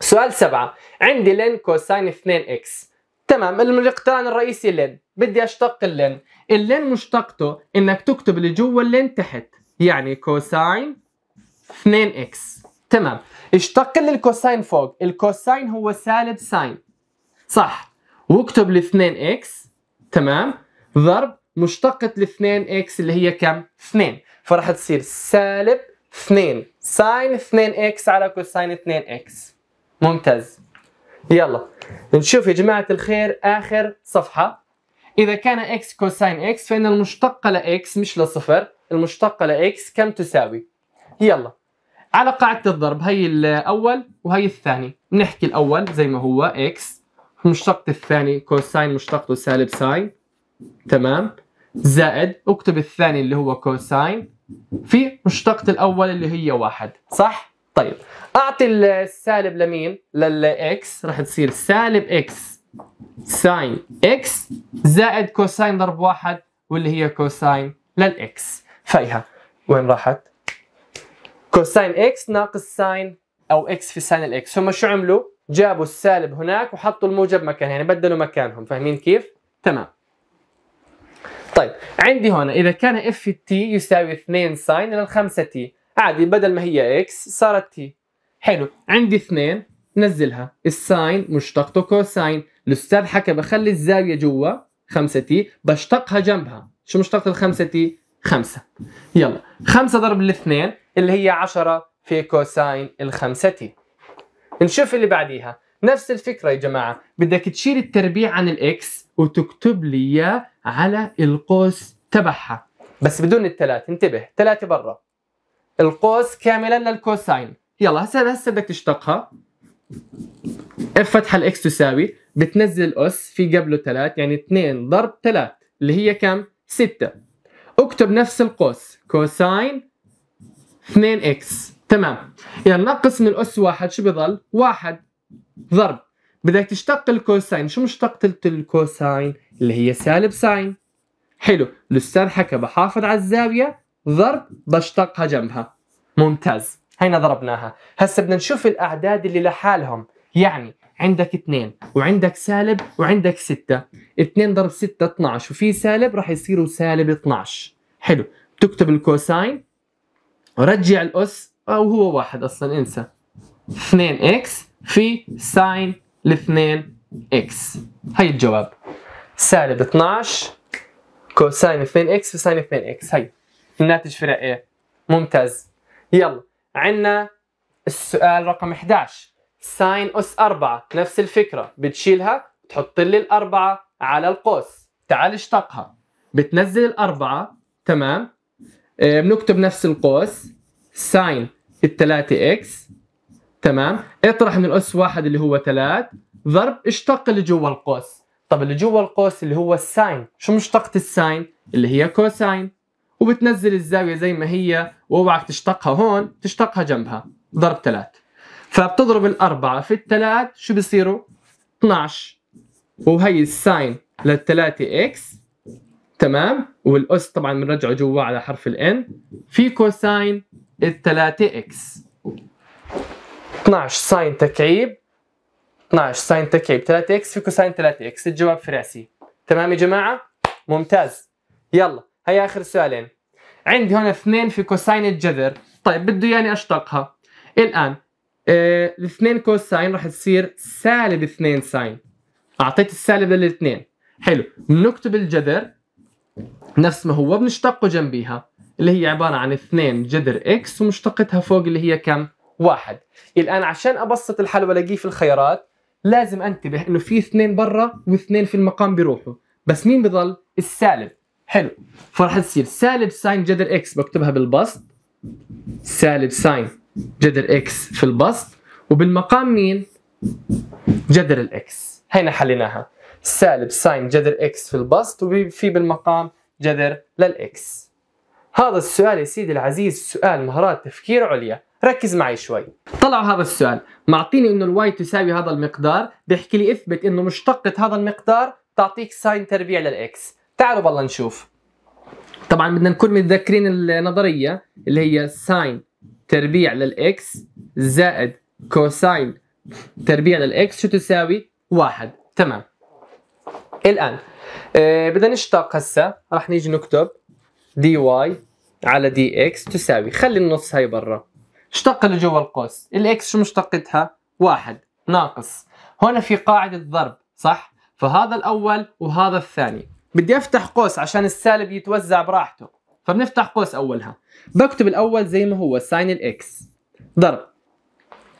S1: سؤال سبعة عندي لين كوساين 2 اكس تمام الاقتران الرئيسي لين بدي اشتق اللين اللين مشتقته انك تكتب اللي جوا اللين تحت يعني كوساين 2 اكس تمام اشتق لي الكوساين فوق الكوساين هو سالب ساين صح واكتب ال 2 اكس تمام ضرب مشتقة ال 2 اكس اللي هي كم 2 فراح تصير سالب 2 ساين 2 اكس على كوساين 2 اكس ممتاز يلا نشوف يا جماعة الخير آخر صفحة إذا كان إكس كوساين إكس فإن المشتقة لإكس مش لصفر المشتقة لإكس كم تساوي يلا على قاعدة الضرب هي الأول وهي الثاني نحكي الأول زي ما هو إكس مشتقة الثاني كوساين مشتقته سالب ساين تمام زائد اكتب الثاني اللي هو كوساين في مشتقة الأول اللي هي واحد صح؟ طيب اعطي السالب لمين للاكس راح تصير سالب اكس ساين اكس زائد كوساين ضرب واحد واللي هي كوساين للاكس فايها وين راحت كوساين اكس ناقص ساين او اكس في ساين الاكس هم شو عملوا جابوا السالب هناك وحطوا الموجب مكان يعني بدلوا مكانهم فاهمين كيف تمام طيب عندي هنا اذا كان اف تي يساوي 2 ساين الى 5 تي عادي بدل ما هي اكس صارت تي حلو عندي اثنين نزلها الساين مشتقته كوساين الاستاذ حكى بخلي الزاويه جوا 5 تي بشتقها جنبها شو مشتقه الخمسة تي 5 يلا 5 ضرب الاثنين اللي هي 10 في كوساين الخمسة تي نشوف اللي بعديها نفس الفكره يا جماعه بدك تشيل التربيع عن الاكس وتكتب لي اياه على القوس تبعها بس بدون الثلاث انتبه ثلاثه برا القوس كاملا للكوساين يلا هسه هسه بدك تشتقها اف فتحه الاكس تساوي بتنزل اس في قبله 3 يعني 2 ضرب 3 اللي هي كم 6 اكتب نفس القوس كوساين 2 اكس تمام يعني نقص من الاس 1 شو بضل 1 ضرب بدك تشتق الكوساين شو مشتقة الكوساين اللي هي سالب ساين حلو الاستاذ حكى بحافظ على الزاويه ضرب بشتقها جنبها ممتاز هينا ضربناها هسا بدنا نشوف الاعداد اللي لحالهم يعني عندك 2 وعندك سالب وعندك 6 2 ضرب 6 12 وفي سالب راح يصيروا سالب 12 حلو بتكتب الكوساين ورجع الاس او هو واحد اصلا انسى 2 اكس في ساين ل 2 اكس هي الجواب سالب 12 كوساين 2 اكس في ساين 2 اكس هي الناتج فرق ايه ممتاز يلا عندنا السؤال رقم 11 ساين أس 4 نفس الفكرة بتشيلها تحط لي الأربعة على القوس تعال اشتقها بتنزل الأربعة تمام آه، بنكتب نفس القوس ساين الثلاثة إكس تمام اطرح من الأس واحد اللي هو ثلاث ضرب اشتق اللي جوا القوس طب اللي جوا القوس اللي هو الساين شو مشتقة الساين اللي هي كوساين وبتنزل الزاويه زي ما هي واوعك تشتقها هون تشتقها جنبها ضرب ثلاث فبتضرب الأربعة في الثلاث شو بصيروا 12 وهي الساين للثلاثة اكس تمام والأس طبعا بنرجعه جوا على حرف الان في كوساين الثلاثة اكس 12 ساين تكعيب 12 ساين تكعيب 3 اكس في كوساين 3 اكس الجواب في راسي تمام يا جماعة ممتاز يلا هي آخر سؤالين عندي هون اثنين في كوساين الجذر طيب بده ياني اشتقها الان آه، الاثنين كوساين رح تصير سالب اثنين ساين اعطيت السالب للاثنين حلو بنكتب الجذر نفس ما هو بنشتقه جنبيها اللي هي عبارة عن اثنين جذر اكس ومشتقتها فوق اللي هي كم واحد الان عشان ابسط الحل والاقيه في الخيارات لازم انتبه انه في اثنين برا واثنين في المقام بيروحوا بس مين بضل السالب حلو فراح تصير سالب ساين جذر اكس بكتبها بالبسط سالب ساين جذر اكس في البسط وبالمقام مين؟ جذر الاكس هينا حليناها سالب ساين جذر اكس في البسط وفي بالمقام جذر للاكس هذا السؤال يا سيدي العزيز سؤال مهارات تفكير عليا ركز معي شوي طلعوا هذا السؤال معطيني انه الواي تساوي هذا المقدار بيحكي لي اثبت انه مشتقة هذا المقدار تعطيك ساين تربيع للاكس تعالوا بالله نشوف طبعا بدنا نكون متذكرين النظريه اللي هي ساين تربيع للاكس زائد كوساين تربيع للاكس شو تساوي واحد تمام الان آه، بدنا نشتق هسه رح نيجي نكتب دي واي على دي اكس تساوي خلي النص هاي برا اشتق اللي جوا القوس الاكس شو مشتقتها واحد ناقص هنا في قاعده ضرب صح فهذا الاول وهذا الثاني بدي افتح قوس عشان السالب يتوزع براحته فبنفتح قوس اولها بكتب الاول زي ما هو ساين الاكس ضرب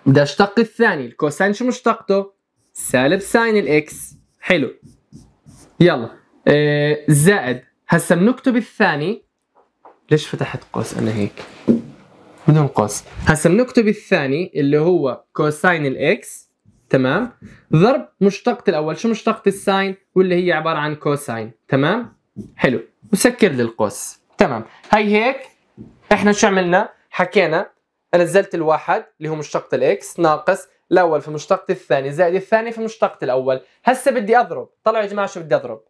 S1: بدي اشتق الثاني الكوساين شو مشتقته سالب ساين الاكس حلو يلا آه زائد هسا بنكتب الثاني ليش فتحت قوس انا هيك بدون قوس هسا بنكتب الثاني اللي هو كوساين الاكس تمام ضرب مشتقة الاول شو مشتقة الساين واللي هي عبارة عن كوساين تمام حلو وسكر لي القوس تمام هي هيك احنا شو عملنا حكينا نزلت الواحد اللي هو مشتقة الاكس ناقص الاول في مشتقة الثاني زائد الثاني في مشتقة الاول هسه بدي اضرب طلعوا يا جماعة شو بدي اضرب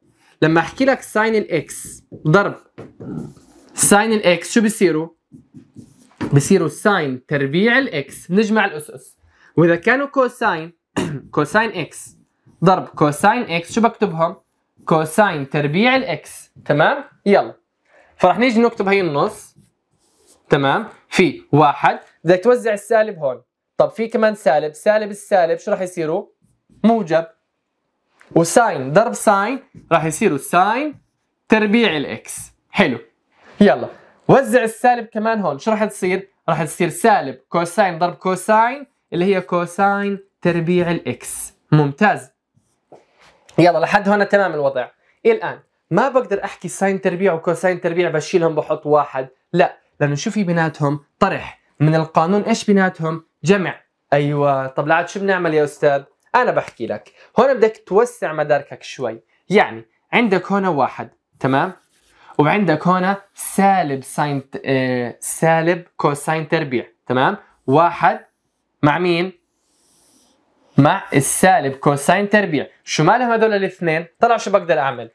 S1: لما احكي لك ساين الاكس ضرب ساين الاكس شو بصيروا بصيروا ساين تربيع الاكس نجمع الاسس واذا كانوا كوساين كوساين اكس ضرب كوساين اكس شو بكتبهم؟ كوساين تربيع الاكس تمام؟ يلا فرح نيجي نكتب هي النص تمام؟ في واحد بدك توزع السالب هون طب في كمان سالب سالب السالب شو راح يصيروا؟ موجب وساين ضرب ساين راح يصيروا ساين تربيع الاكس حلو يلا وزع السالب كمان هون شو راح تصير؟ راح تصير سالب كوساين ضرب كوساين اللي هي كوساين تربيع الاكس ممتاز يلا لحد هنا تمام الوضع الان ما بقدر احكي ساين تربيع وكوساين تربيع بشيلهم بحط واحد لا لانه شو في بيناتهم طرح من القانون ايش بيناتهم جمع ايوه طب لعد شو بنعمل يا استاذ انا بحكي لك هون بدك توسع مداركك شوي يعني عندك هون واحد تمام وعندك هون سالب ساين اه سالب كوساين تربيع تمام واحد مع مين مع السالب كوساين تربيع شو مالهم هذول الاثنين طلع شو بقدر اعمل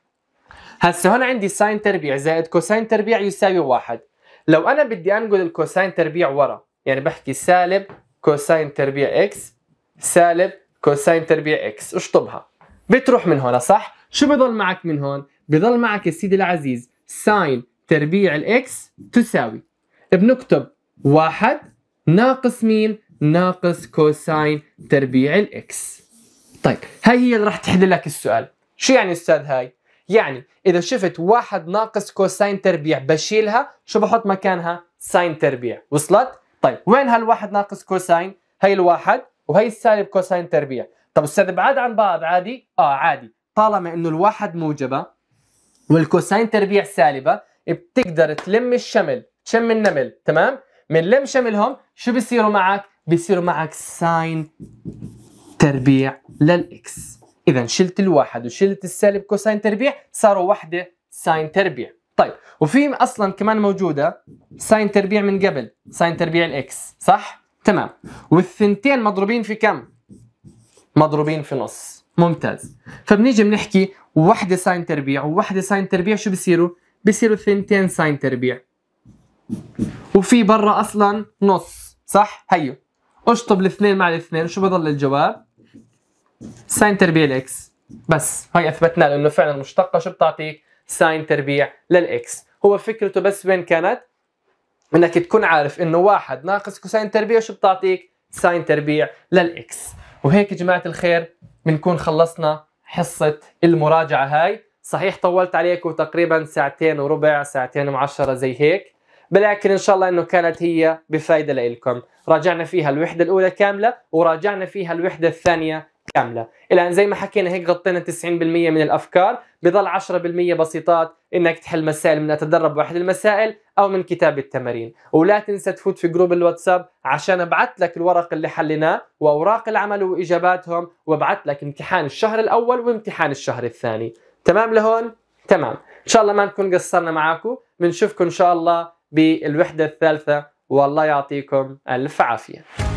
S1: هسه هون عندي ساين تربيع زائد كوساين تربيع يساوي واحد لو انا بدي انقل الكوساين تربيع ورا يعني بحكي سالب كوساين تربيع اكس سالب كوساين تربيع اكس اشطبها بتروح من هون صح شو بضل معك من هون بضل معك يا سيدي العزيز ساين تربيع الاكس تساوي بنكتب واحد ناقص مين ناقص كوساين تربيع الاكس طيب هاي هي اللي راح تحل لك السؤال شو يعني استاذ هاي يعني اذا شفت واحد ناقص كوساين تربيع بشيلها شو بحط مكانها ساين تربيع وصلت طيب وين هالواحد ناقص كوساين هي الواحد وهي السالب كوساين تربيع طب استاذ ابعاد عن بعض عادي اه عادي طالما انه الواحد موجبه والكوساين تربيع سالبه بتقدر تلم الشمل تشم النمل تمام من لم شملهم شو بيصيروا معك بيصير معك ساين تربيع للإكس إذا شلت الواحد وشلت السالب كوساين تربيع صاروا وحدة ساين تربيع طيب وفي اصلا كمان موجوده ساين تربيع من قبل ساين تربيع الاكس صح تمام والثنتين مضروبين في كم مضروبين في نص ممتاز فبنيجي بنحكي وحده ساين تربيع ووحده ساين تربيع شو بصيروا بصيروا ثنتين ساين تربيع وفي برا اصلا نص صح هيو اشطب الاثنين مع الاثنين شو بضل الجواب؟ ساين تربيع الاكس بس هاي اثبتنا له انه فعلا مشتقه شو بتعطيك؟ ساين تربيع للاكس هو فكرته بس وين كانت؟ انك تكون عارف انه واحد ناقص كوساين تربيع شو بتعطيك؟ ساين تربيع للاكس وهيك جماعه الخير بنكون خلصنا حصه المراجعه هاي صحيح طولت عليكم تقريبا ساعتين وربع ساعتين وعشرة زي هيك ولكن ان شاء الله انه كانت هي بفائده لكم راجعنا فيها الوحده الاولى كامله وراجعنا فيها الوحده الثانيه كامله الان زي ما حكينا هيك غطينا 90% من الافكار بضل 10% بسيطات انك تحل مسائل من اتدرب واحد المسائل او من كتاب التمارين ولا تنسى تفوت في جروب الواتساب عشان ابعث لك الورق اللي حليناه واوراق العمل واجاباتهم وابعث لك امتحان الشهر الاول وامتحان الشهر الثاني تمام لهون تمام ان شاء الله ما نكون قصرنا معاكم بنشوفكم ان شاء الله بالوحدة الثالثة والله يعطيكم ألف عافية